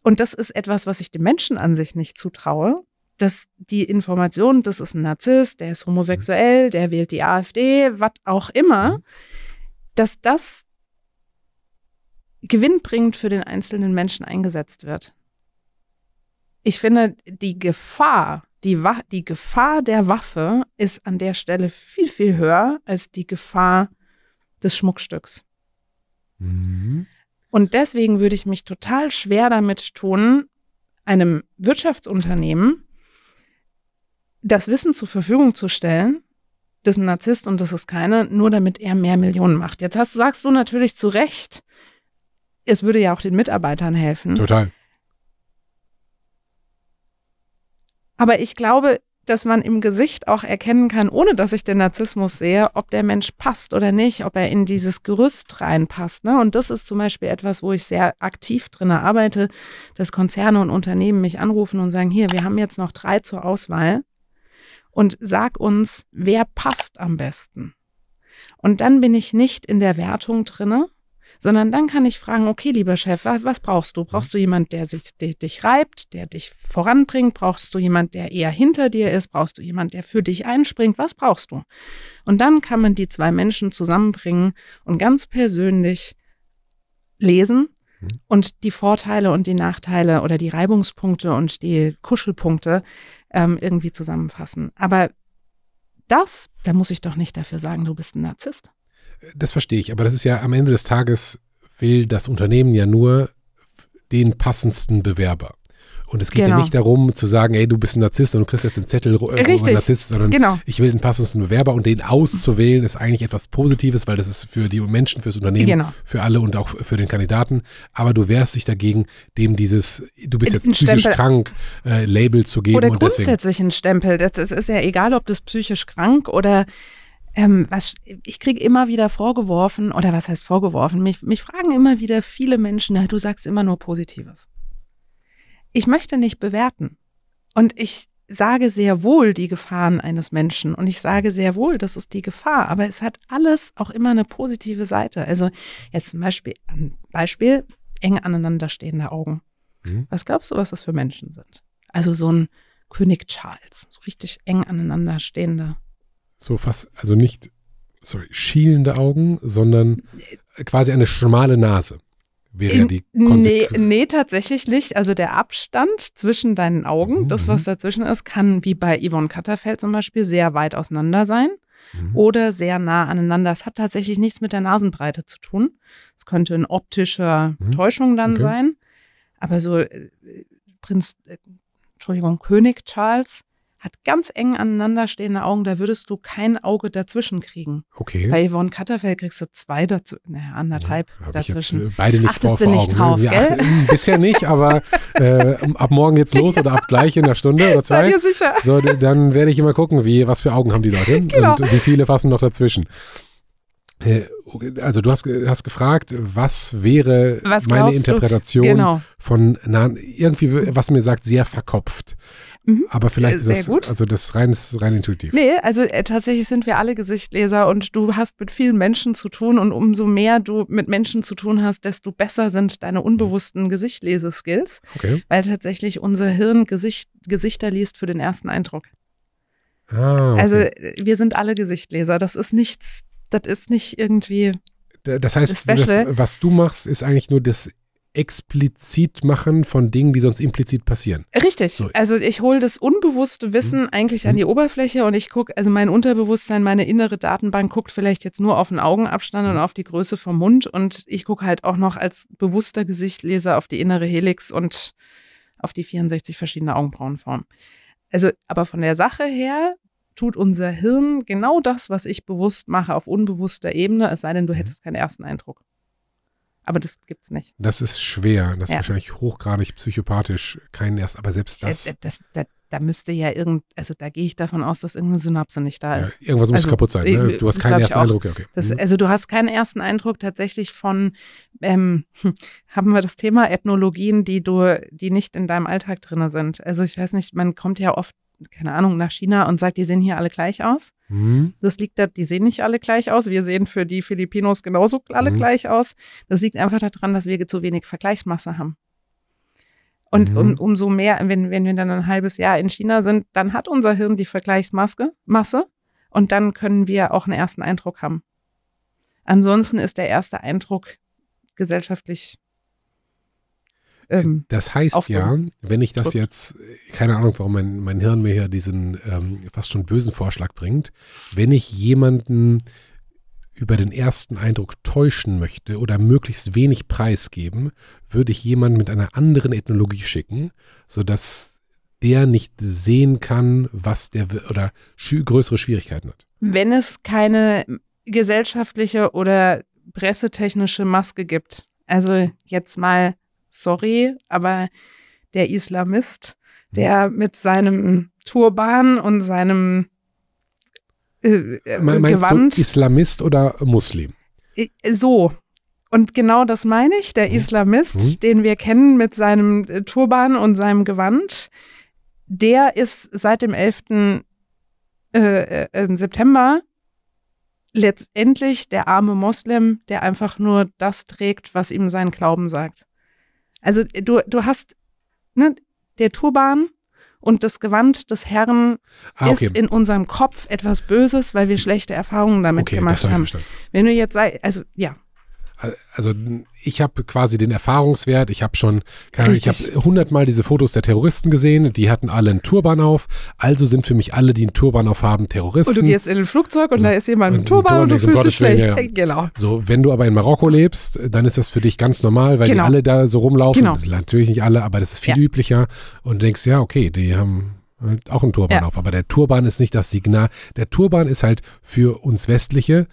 und das ist etwas, was ich dem Menschen an sich nicht zutraue, dass die Information, das ist ein Narzisst, der ist homosexuell, hm. der wählt die AfD, was auch immer, hm. dass das gewinnbringend für den einzelnen Menschen eingesetzt wird ich finde, die Gefahr, die, Wa die Gefahr der Waffe ist an der Stelle viel, viel höher als die Gefahr des Schmuckstücks. Mhm. Und deswegen würde ich mich total schwer damit tun, einem Wirtschaftsunternehmen das Wissen zur Verfügung zu stellen, das ist ein Narzisst und das ist keine, nur damit er mehr Millionen macht. Jetzt hast, sagst du natürlich zu Recht, es würde ja auch den Mitarbeitern helfen. Total. Aber ich glaube, dass man im Gesicht auch erkennen kann, ohne dass ich den Narzissmus sehe, ob der Mensch passt oder nicht, ob er in dieses Gerüst reinpasst. Ne? Und das ist zum Beispiel etwas, wo ich sehr aktiv drin arbeite, dass Konzerne und Unternehmen mich anrufen und sagen, hier, wir haben jetzt noch drei zur Auswahl und sag uns, wer passt am besten. Und dann bin ich nicht in der Wertung drinne, sondern dann kann ich fragen, okay, lieber Chef, was, brauchst du? Mhm. Brauchst du jemand, der sich der dich reibt, der dich voranbringt? Brauchst du jemand, der eher hinter dir ist? Brauchst du jemand, der für dich einspringt? Was brauchst du? Und dann kann man die zwei Menschen zusammenbringen und ganz persönlich lesen, mhm. und die Vorteile und die Nachteile oder die Reibungspunkte und die Kuschelpunkte ähm, irgendwie zusammenfassen. Aber das, da muss ich doch nicht dafür sagen, du bist ein Narzisst das verstehe ich, aber das ist ja am Ende des Tages will das Unternehmen ja nur den passendsten Bewerber. Und es geht genau. ja nicht darum zu sagen, ey, du bist ein Narzisst und du kriegst jetzt den Zettel äh, Narzisst, sondern genau. ich will den passendsten Bewerber und den auszuwählen ist eigentlich etwas Positives, weil das ist für die Menschen, fürs Unternehmen, genau. für alle und auch für den Kandidaten. Aber du wehrst dich dagegen, dem dieses, du bist jetzt psychisch Stempel. krank, äh, Label zu geben. Oder und grundsätzlich deswegen. ein Stempel. Das, ist ja egal, ob du psychisch krank oder ähm, was ich kriege immer wieder vorgeworfen, oder was heißt vorgeworfen? Mich, mich fragen immer wieder viele Menschen, ja, du sagst immer nur Positives. Ich möchte nicht bewerten. Und ich sage sehr wohl die Gefahren eines Menschen und ich sage sehr wohl, das ist die Gefahr, aber es hat alles auch immer eine positive Seite. Also jetzt zum Beispiel, ein Beispiel eng aneinander stehende Augen. Mhm. Was glaubst du, was das für Menschen sind? Also so ein König Charles, so richtig eng aneinander aneinanderstehende so fast, also nicht, sorry, schielende Augen, sondern quasi eine schmale Nase. Wäre ja die Nee, nee, tatsächlich nicht. Also der Abstand zwischen deinen Augen, mhm. das, mhm. was dazwischen ist, kann wie bei Yvonne Katterfeld zum Beispiel sehr weit auseinander sein mhm. oder sehr nah aneinander. Es hat tatsächlich nichts mit der Nasenbreite zu tun. Es könnte eine optische mhm. Täuschung dann okay. sein. Aber so äh, Prinz, äh, Entschuldigung, König Charles hat ganz eng aneinanderstehende Augen, da würdest du kein Auge dazwischen kriegen. Okay. Bei Yvonne Cutterfell kriegst du zwei dazu, naja, anderthalb ja, dazwischen. Jetzt, äh, beide nicht Achtest du nicht ne? drauf, ja, gell? Ach, bisher nicht, aber [laughs] äh, ab morgen geht's los oder ab gleich in einer Stunde oder zwei. Sei dir sicher. So, dann werde ich immer gucken, wie, was für Augen haben die Leute genau. und wie viele fassen noch dazwischen. Äh, also du hast, hast gefragt, was wäre was meine Interpretation genau. von na, irgendwie, was mir sagt, sehr verkopft. Mhm. Aber vielleicht äh, ist das, gut. also das rein, ist rein intuitiv. Nee, also äh, tatsächlich sind wir alle Gesichtleser und du hast mit vielen Menschen zu tun und umso mehr du mit Menschen zu tun hast, desto besser sind deine mhm. unbewussten Gesichtleseskills, okay. weil tatsächlich unser Hirn Gesicht, Gesichter liest für den ersten Eindruck. Ah, okay. Also äh, wir sind alle Gesichtleser. Das ist nichts, das ist nicht irgendwie. Das heißt, das, was du machst, ist eigentlich nur das explizit machen von Dingen, die sonst implizit passieren. Richtig. So. Also ich hole das unbewusste Wissen mhm. eigentlich an mhm. die Oberfläche und ich gucke, also mein Unterbewusstsein, meine innere Datenbank guckt vielleicht jetzt nur auf den Augenabstand mhm. und auf die Größe vom Mund und ich gucke halt auch noch als bewusster Gesichtleser auf die innere Helix und auf die 64 verschiedene Augenbrauenformen. Also, aber von der Sache her tut unser Hirn genau das, was ich bewusst mache, auf unbewusster Ebene, es sei denn, du mhm. hättest keinen ersten Eindruck. Aber das gibt's nicht. Das ist schwer. Das ja. ist wahrscheinlich hochgradig psychopathisch. Kein erst, aber selbst äh, das. Äh, das, das, das da müsste ja irgend, also da gehe ich davon aus, dass irgendeine Synapse nicht da ist. Ja, irgendwas muss also, kaputt sein. Ne? Äh, du hast keinen ersten Eindruck. Okay. Das, mhm. also du hast keinen ersten Eindruck tatsächlich von, ähm, [laughs] haben wir das Thema Ethnologien, die du, die nicht in deinem Alltag drin sind. Also ich weiß nicht, man kommt ja oft keine Ahnung, nach China und sagt, die sehen hier alle gleich aus. Mhm. Das liegt da, die sehen nicht alle gleich aus. Wir sehen für die Filipinos genauso alle mhm. gleich aus. Das liegt einfach daran, dass wir zu wenig Vergleichsmasse haben. Und mhm. um, umso mehr, wenn, wenn wir dann ein halbes Jahr in China sind, dann hat unser Hirn die Vergleichsmaske Masse und dann können wir auch einen ersten Eindruck haben. Ansonsten ist der erste Eindruck gesellschaftlich ähm, das heißt aufnehmen. ja, wenn ich das jetzt, keine Ahnung, warum mein, mein Hirn mir hier diesen ähm, fast schon bösen Vorschlag bringt, wenn ich jemanden über den ersten Eindruck täuschen möchte oder möglichst wenig preisgeben, würde ich jemanden mit einer anderen Ethnologie schicken, sodass der nicht sehen kann, was der oder größere Schwierigkeiten hat. Wenn es keine gesellschaftliche oder pressetechnische Maske gibt, also jetzt mal sorry, aber der Islamist, mhm. der mit seinem Turban und seinem äh, äh meinst Gewand. Du Islamist oder Muslim? So. Und genau das meine ich, der mhm. Islamist, mhm. den wir kennen mit seinem äh, Turban und seinem Gewand, der ist seit dem 11. Äh, ähm, September letztendlich der arme Moslem, der einfach nur das trägt, was ihm sein Glauben sagt. Also du, du hast ne, der Turban und das Gewand des Herrn ah, okay. ist in unserem Kopf etwas Böses, weil wir schlechte Erfahrungen damit okay, gemacht hab haben. Verstanden. Wenn du jetzt sei, also ja, also ich habe quasi den Erfahrungswert, ich habe schon, keine, ich habe hundertmal diese Fotos der Terroristen gesehen, die hatten alle einen Turban auf, also sind für mich alle, die einen Turban auf haben, Terroristen. Und du gehst in ein Flugzeug und, und da ist jemand mit Turban, Turban, und du fühlst Gottes dich schlecht. Ja, Genau. So, wenn du aber in Marokko lebst, dann ist das für dich ganz normal, weil genau. die alle da so rumlaufen. Genau. Natürlich nicht alle, aber das ist viel ja. üblicher und denkst, ja, okay, die haben halt auch einen Turban auf, aber der Turban ist nicht das Signal. Der Turban ist halt für uns Westliche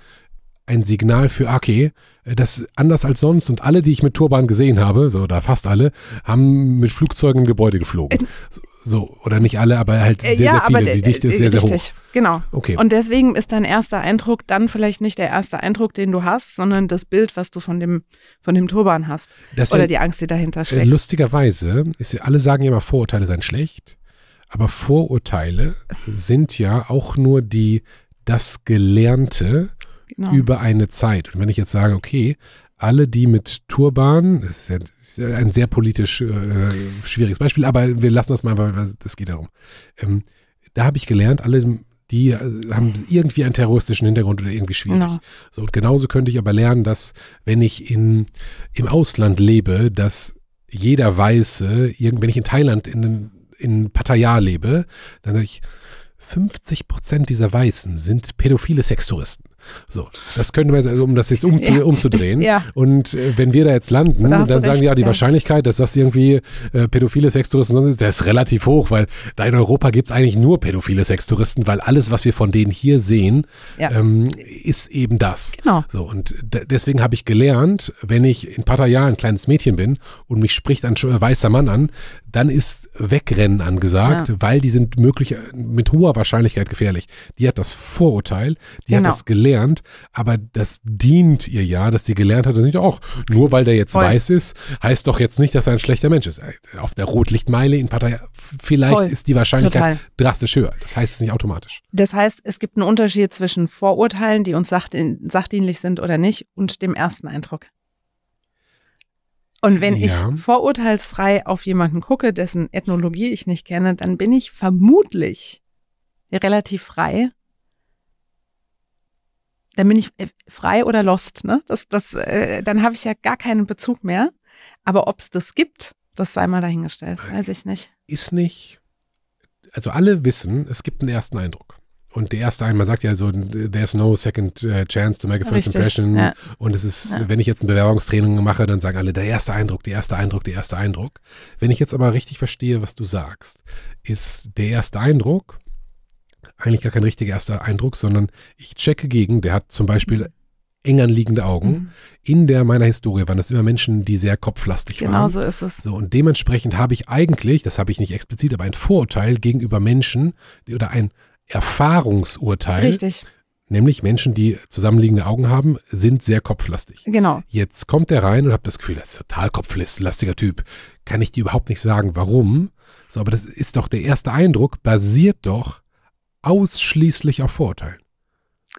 ein Signal für, okay, äh, das anders als sonst und alle, die ich mit Turban gesehen habe, so oder fast alle, haben mit Flugzeugen in Gebäude geflogen. Äh, so, so, oder nicht alle, aber halt äh, sehr, ja, sehr viele. Aber, die Dichte ist sehr, richtig, sehr hoch. Genau. Okay. Und deswegen ist dein erster Eindruck dann vielleicht nicht der erste Eindruck, den du hast, sondern das Bild, was du von dem, von dem Turban hast. Das oder ja, die Angst, die dahinter steckt. Lustigerweise, ist, alle sagen ja immer, Vorurteile seien schlecht, aber Vorurteile sind ja auch nur die, das Gelernte, genau. über eine Zeit. Und wenn ich jetzt sage, okay, alle, die mit Turban, das ist ja ein sehr politisch äh, schwieriges Beispiel, aber wir lassen das mal, weil das geht darum. Ähm, da habe ich gelernt, alle, die äh, haben irgendwie einen terroristischen Hintergrund oder irgendwie schwierig. Genau. So, und genauso könnte ich aber lernen, dass wenn ich in, im Ausland lebe, dass jeder Weiße, wenn ich in Thailand in, in Pattaya lebe, dann sage ich, 50 Prozent dieser Weißen sind pädophile Sextouristen. So, das könnte man jetzt, also um das jetzt umzu, [laughs] ja. umzudrehen. Ja. Und äh, wenn wir da jetzt landen, da dann sagen recht, wir, ja, die Wahrscheinlichkeit, dass das irgendwie äh, pädophile Sextouristen sind, das ist relativ hoch, weil da in Europa gibt es eigentlich nur pädophile Sextouristen, weil alles, was wir von denen hier sehen, ähm, ist eben das. Genau. So, und deswegen habe ich gelernt, wenn ich in Pattaya ein kleines Mädchen bin und mich spricht ein weißer Mann an, dann ist Wegrennen angesagt, ja. weil die sind möglich mit hoher Wahrscheinlichkeit gefährlich. Die hat das Vorurteil, die genau. hat das gelernt, aber das dient ihr ja, dass die gelernt hat, dass nicht auch nur weil der jetzt Voll. weiß ist, heißt doch jetzt nicht, dass er ein schlechter Mensch ist. Auf der Rotlichtmeile in Partei vielleicht Voll. ist die Wahrscheinlichkeit Total. drastisch höher. Das heißt es nicht automatisch. Das heißt, es gibt einen Unterschied zwischen Vorurteilen, die uns sachdienlich sind oder nicht, und dem ersten Eindruck. Und wenn ja. ich vorurteilsfrei auf jemanden gucke, dessen Ethnologie ich nicht kenne, dann bin ich vermutlich relativ frei. Dann bin ich äh, frei oder lost, ne? Das, das, äh, dann habe ich ja gar keinen Bezug mehr. Aber ob es das gibt, das sei mal dahingestellt, weiß ich nicht. Ist nicht. Also alle wissen, es gibt einen ersten Eindruck und der erste einmal sagt ja so, there's no second äh, chance to make a first Richtig, impression. Ja. Und es ist, ja. wenn ich jetzt ein Bewerbungstraining mache, dann sagen alle, der erste Eindruck, der erste Eindruck, der erste Eindruck. Wenn ich jetzt aber richtig verstehe, was du sagst, ist der erste Eindruck eigentlich gar kein richtiger erster Eindruck, sondern ich checke gegen, der hat zum Beispiel eng anliegende Augen. Mhm. In der meiner Historie waren das immer Menschen, die sehr kopflastig genau waren. Genau so ist es. So, und dementsprechend habe ich eigentlich, das habe ich nicht explizit, aber ein Vorurteil gegenüber Menschen oder ein, Erfahrungsurteil. Richtig. Nämlich Menschen, die zusammenliegende Augen haben, sind sehr kopflastig. Genau. Jetzt kommt der rein und habt das Gefühl, das ist total kopflastiger Typ. Kann ich dir überhaupt nicht sagen, warum. So, aber das ist doch der erste Eindruck, basiert doch ausschließlich auf Vorurteilen.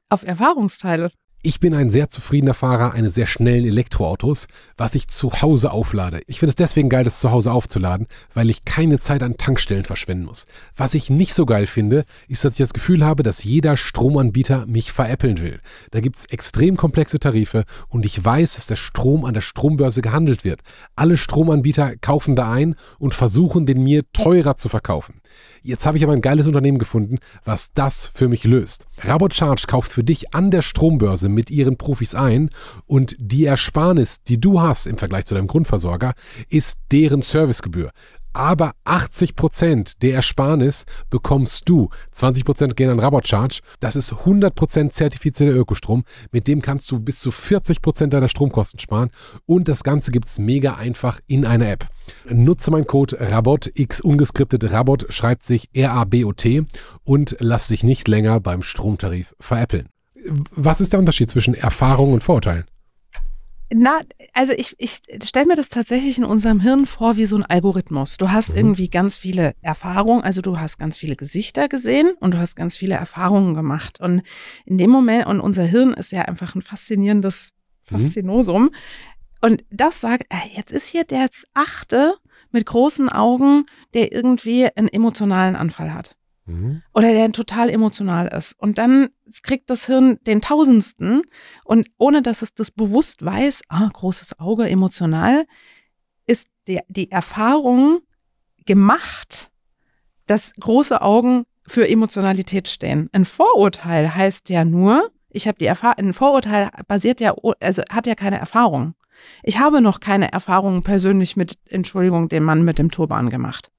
Auf Erfahrungsteile. Ich bin ein sehr zufriedener Fahrer eines sehr schnellen Elektroautos, was ich zu Hause auflade. Ich finde es deswegen geil, das zu Hause aufzuladen, weil ich keine Zeit an Tankstellen verschwenden muss. Was ich nicht so geil finde, ist, dass ich das Gefühl habe, dass jeder Stromanbieter mich veräppeln will. Da gibt es extrem komplexe Tarife und ich weiß, dass der Strom an der Strombörse gehandelt wird. Alle Stromanbieter kaufen da ein und versuchen, den mir teurer zu verkaufen. Jetzt habe ich aber ein geiles Unternehmen gefunden, was das für mich löst. RaboCharge kauft für dich an der Strombörse mit ihren Profis ein und die Ersparnis, die du hast im Vergleich zu deinem Grundversorger, ist deren Servicegebühr aber 80% der Ersparnis bekommst du. 20% gehen an Rabattcharge. Das ist 100% zertifizierter Ökostrom. Mit dem kannst du bis zu 40% deiner Stromkosten sparen. Und das Ganze gibt es mega einfach in einer App. Nutze meinen Code Rabot, X ungeskriptet. Rabot schreibt sich R-A-B-O-T und lass dich nicht länger beim Stromtarif veräppeln. Was ist der Unterschied zwischen Erfahrung und Vorurteilen? Na, also ich, ich stelle mir das tatsächlich in unserem Hirn vor wie so ein Algorithmus. Du hast mhm. irgendwie ganz viele Erfahrungen, also du hast ganz viele Gesichter gesehen und du hast ganz viele Erfahrungen gemacht. Und in dem Moment, und unser Hirn ist ja einfach ein faszinierendes mhm. Faszinosum. Mhm. Und das sagt, äh, jetzt ist hier der Achte mit großen Augen, der irgendwie einen emotionalen Anfall hat. Mhm. Oder der total emotional ist. Und dann kriegt das Hirn den Tausendsten und ohne dass es das bewusst weiß, ah, großes Auge, emotional, ist die, die Erfahrung gemacht, dass große Augen für Emotionalität stehen. Ein Vorurteil heißt ja nur, ich habe die Erfahrung, ein Vorurteil basiert ja, also hat ja keine Erfahrung. Ich habe noch keine Erfahrung persönlich mit, Entschuldigung, dem Mann mit dem Turban gemacht.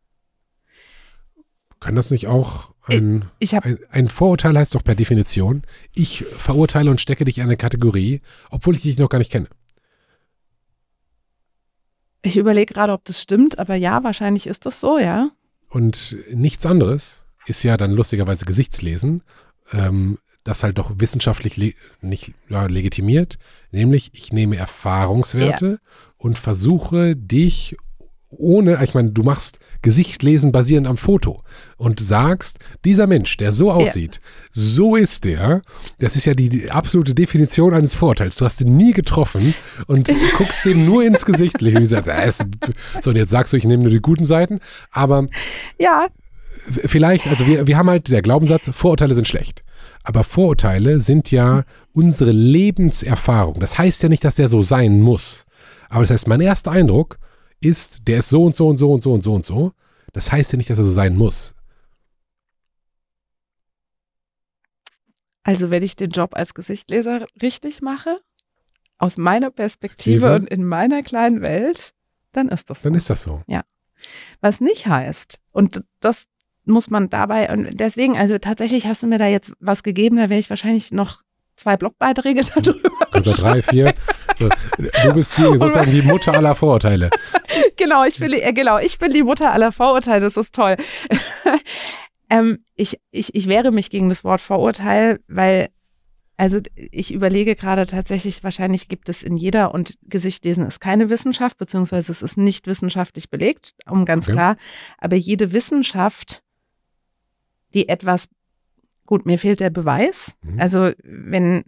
Kann das nicht auch äh, ein, ich hab, ein, ein, Vorurteil heißt doch per Definition, ich verurteile und stecke dich in eine Kategorie, obwohl ich dich noch gar nicht kenne. Ich überlege gerade, ob das stimmt, aber ja, wahrscheinlich ist das so, ja. Und nichts anderes ist ja dann lustigerweise Gesichtslesen, ähm, das halt doch wissenschaftlich le nicht ja, legitimiert, nämlich ich nehme Erfahrungswerte ja. und versuche dich ohne, ich meine, du machst Gesichtlesen basierend am Foto und sagst, dieser Mensch, der so aussieht, ja. so ist der, das ist ja die, die absolute Definition eines Vorteils. Du hast ihn nie getroffen und [laughs] guckst dem nur ins Gesicht. Und gesagt, äh, so, und jetzt sagst du, ich nehme nur die guten Seiten, aber ja. vielleicht, also wir, wir haben halt der Glaubenssatz, Vorurteile sind schlecht. Aber Vorurteile sind ja unsere Lebenserfahrung. Das heißt ja nicht, dass der so sein muss. Aber das heißt, mein erster Eindruck, ist, der ist so und so und so und so und so und so, das heißt ja nicht, dass er so sein muss. Also wenn ich den Job als Gesichtleser richtig mache, aus meiner Perspektive Schiebe. und in meiner kleinen Welt, dann ist das so. Dann ist das so. Ja. Was nicht heißt, und das muss man dabei, und deswegen, also tatsächlich hast du mir da jetzt was gegeben, da wäre ich wahrscheinlich noch zwei Blogbeiträge [laughs] darüber. Also drei, vier. Du bist die, sozusagen die Mutter aller Vorurteile. [laughs] genau, ich bin die, äh, genau, ich bin die Mutter aller Vorurteile. Das ist toll. [laughs] ähm, ich, ich, ich wehre mich gegen das Wort Vorurteil, weil also ich überlege gerade tatsächlich, wahrscheinlich gibt es in jeder und Gesicht lesen ist keine Wissenschaft, beziehungsweise es ist nicht wissenschaftlich belegt, um ganz okay. klar. Aber jede Wissenschaft, die etwas Gut, mir fehlt der Beweis. Mhm. Also wenn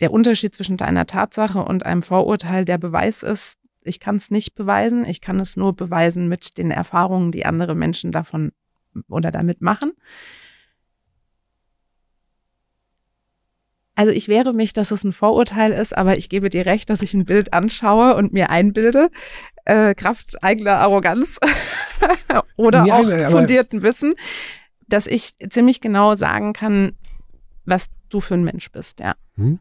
der Unterschied zwischen deiner Tatsache und einem Vorurteil der Beweis ist, ich kann es nicht beweisen, ich kann es nur beweisen mit den Erfahrungen, die andere Menschen davon oder damit machen. Also ich wehre mich, dass es ein Vorurteil ist, aber ich gebe dir recht, dass ich ein Bild anschaue und mir einbilde, äh, Kraft eigener Arroganz [laughs] oder ja, auch fundierten Wissen, dass ich ziemlich genau sagen kann, was du für ein Mensch bist, ja. Hm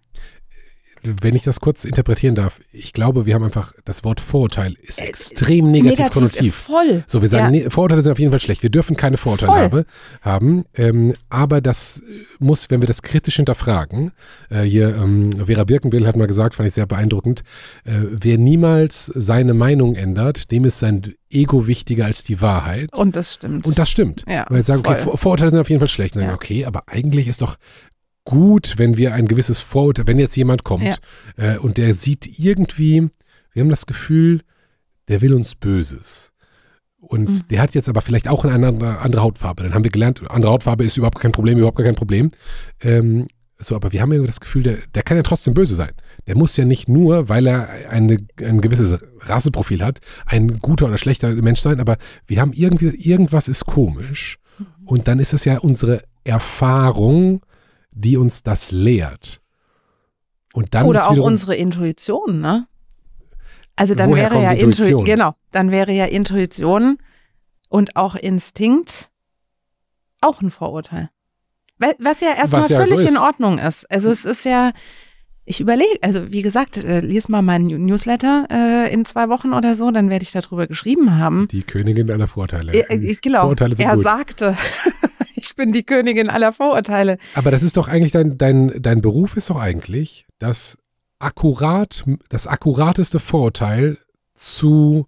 wenn ich das kurz interpretieren darf, ich glaube, wir haben einfach das Wort Vorurteil ist äh, extrem negativ, negativ konnotiv. Äh, voll. So, wir sagen, ja. Vorurteile sind auf jeden Fall schlecht. Wir dürfen keine Vorurteile habe, haben. Ähm, aber das äh, muss, wenn wir das kritisch hinterfragen, äh, hier ähm, Vera Birkenbill hat mal gesagt, fand ich sehr beeindruckend, äh, wer niemals seine Meinung ändert, dem ist sein Ego wichtiger als die Wahrheit. Und das stimmt. Und das stimmt. Ja, Weil wir sagen, okay, Vorurteile sind auf jeden Fall schlecht. Und dann ja. okay, aber eigentlich ist doch gut, wenn wir ein gewisses Vorurteil, wenn jetzt jemand kommt ja. äh, und der sieht irgendwie, wir haben das Gefühl, der will uns Böses. Und mhm. der hat jetzt aber vielleicht auch eine andere, andere, Hautfarbe. Dann haben wir gelernt, andere Hautfarbe ist überhaupt kein Problem, überhaupt kein Problem. Ähm, so, aber wir haben irgendwie das Gefühl, der, der kann ja trotzdem böse sein. Der muss ja nicht nur, weil er eine, ein gewisses Rasseprofil hat, ein guter oder schlechter Mensch sein, aber wir haben irgendwie, irgendwas ist komisch. Mhm. Und dann ist es ja unsere Erfahrung, die uns das lehrt. Und dann Oder auch unsere Intuition, ne? Also dann wäre ja Intuition? Intu genau, dann wäre ja Intuition und auch Instinkt auch ein Vorurteil. Was ja erstmal ja völlig so in Ordnung ist. Also es ist ja, ich überlege, also wie gesagt, äh, lies mal meinen Newsletter äh, in zwei Wochen oder so, dann werde ich darüber geschrieben haben. Die Königin aller äh, äh, genau. Vorurteile. Äh, ich glaube, er gut. sagte ich bin die Königin aller Vorurteile. Aber das ist doch eigentlich dein, dein, dein Beruf ist doch eigentlich, das akkurat, das akkurateste Vorurteil zu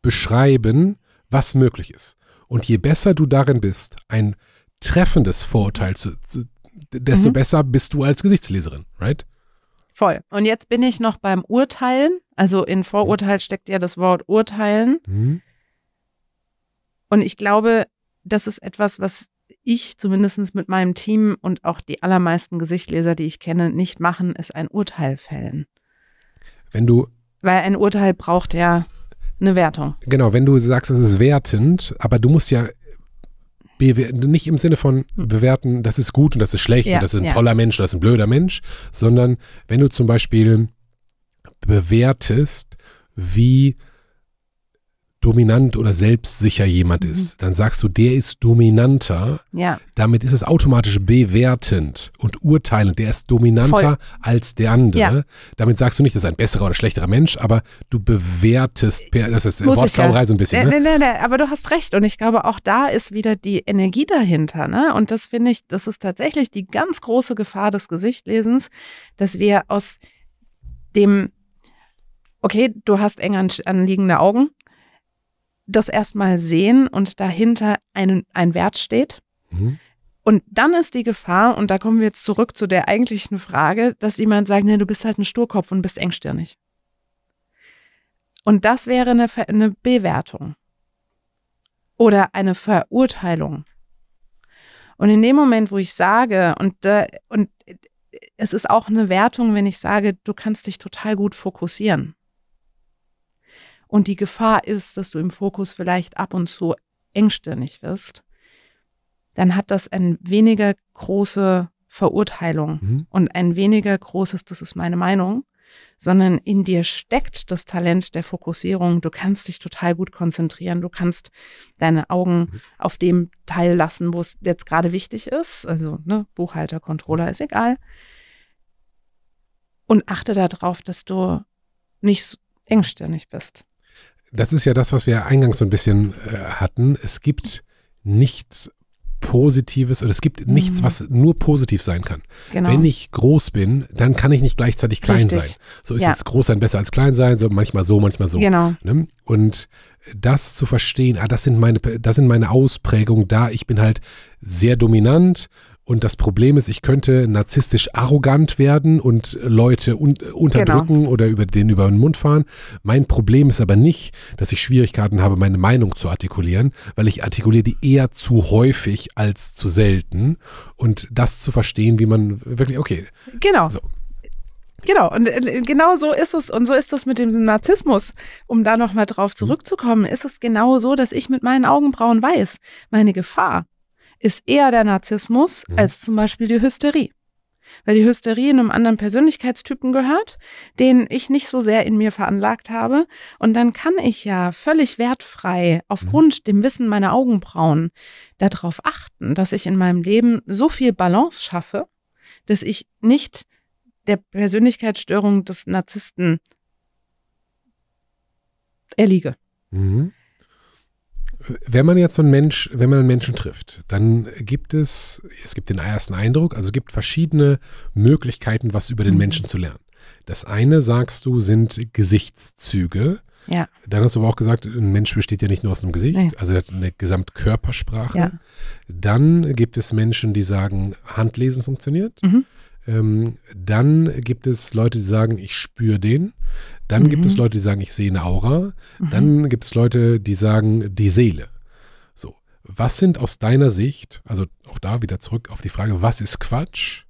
beschreiben, was möglich ist. Und je besser du darin bist, ein treffendes Vorurteil zu, zu desto mhm. besser bist du als Gesichtsleserin, right? Voll. Und jetzt bin ich noch beim Urteilen. Also in Vorurteil steckt ja das Wort Urteilen. Mhm. Und ich glaube, das ist etwas, was ich zumindest mit meinem Team und auch die allermeisten Gesichtleser, die ich kenne, nicht machen, ist ein Urteil fällen. Wenn du. Weil ein Urteil braucht ja eine Wertung. Genau, wenn du sagst, es ist wertend, aber du musst ja nicht im Sinne von bewerten, das ist gut und das ist schlecht, ja, das ist ein ja. toller Mensch, das ist ein blöder Mensch, sondern wenn du zum Beispiel bewertest, wie dominant oder selbstsicher jemand mhm. ist, dann sagst du, der ist dominanter. Ja. Damit ist es automatisch bewertend und urteilend. Der ist dominanter Voll. als der andere. Ja. Damit sagst du nicht, das ist ein besserer oder schlechterer Mensch, aber du bewertest, per, das ist Wortklauberei ja. so ein bisschen. Nee, äh, ne? nee, ne, ne, aber du hast recht. Und ich glaube, auch da ist wieder die Energie dahinter. Ne? Und das finde ich, das ist tatsächlich die ganz große Gefahr des Gesichtlesens, dass wir aus dem, okay, du hast eng anliegende Augen, das erstmal sehen und dahinter ein, ein Wert steht. Mhm. Und dann ist die Gefahr, und da kommen wir jetzt zurück zu der eigentlichen Frage, dass jemand sagt, nee, du bist halt ein Sturkopf und bist engstirnig. Und das wäre eine, eine Bewertung oder eine Verurteilung. Und in dem Moment, wo ich sage, und, und es ist auch eine Wertung, wenn ich sage, du kannst dich total gut fokussieren. Und die Gefahr ist, dass du im Fokus vielleicht ab und zu engstirnig wirst, dann hat das ein weniger große Verurteilung mhm. und ein weniger großes, das ist meine Meinung, sondern in dir steckt das Talent der Fokussierung. Du kannst dich total gut konzentrieren. Du kannst deine Augen mhm. auf dem Teil lassen, wo es jetzt gerade wichtig ist. Also ne, Buchhalter, Controller ist egal. Und achte darauf, dass du nicht engstirnig bist das ist ja das, was wir eingangs so ein bisschen äh, hatten. Es gibt nichts Positives oder es gibt mhm. nichts, was nur positiv sein kann. Genau. Wenn ich groß bin, dann kann ich nicht gleichzeitig klein Richtig. sein. So ist ja. jetzt groß sein besser als klein sein, so manchmal so, manchmal so. Genau. Ne? Und das zu verstehen, ah, das sind meine, das sind meine Ausprägungen da, ich bin halt sehr dominant und das Problem ist, ich könnte narzisstisch arrogant werden und Leute un unterdrücken genau. oder über den über den Mund fahren. Mein Problem ist aber nicht, dass ich Schwierigkeiten habe, meine Meinung zu artikulieren, weil ich artikuliere die eher zu häufig als zu selten. Und das zu verstehen, wie man wirklich, okay. Genau. So. Genau, und äh, genau so ist es. Und so ist das mit dem Narzissmus. Um da nochmal drauf mhm. zurückzukommen, ist es genau so, dass ich mit meinen Augenbrauen weiß, meine Gefahr ist eher der Narzissmus mhm. als zum Beispiel die Hysterie. Weil die Hysterie in einem anderen Persönlichkeitstypen gehört, den ich nicht so sehr in mir veranlagt habe. Und dann kann ich ja völlig wertfrei aufgrund mhm. dem Wissen meiner Augenbrauen darauf achten, dass ich in meinem Leben so viel Balance schaffe, dass ich nicht der Persönlichkeitsstörung des Narzissten erliege. Mhm wenn man jetzt so einen Mensch, wenn man einen Menschen trifft, dann gibt es, es gibt den ersten Eindruck, also es gibt verschiedene Möglichkeiten, was über den mhm. Menschen zu lernen. Das eine, sagst du, sind Gesichtszüge. Ja. Dann hast du aber auch gesagt, ein Mensch besteht ja nicht nur aus einem Gesicht, nee. also das eine Gesamtkörpersprache. Ja. Dann gibt es Menschen, die sagen, Handlesen funktioniert. Mhm. Ähm, dann gibt es Leute, die sagen, ich spüre den. Dann mhm. gibt es mhm. Leute, die sagen, ich sehe eine Aura. Mhm. Dann gibt es Leute, die sagen, die Seele. So, was sind aus deiner Sicht, also auch da wieder zurück auf die Frage, was ist Quatsch?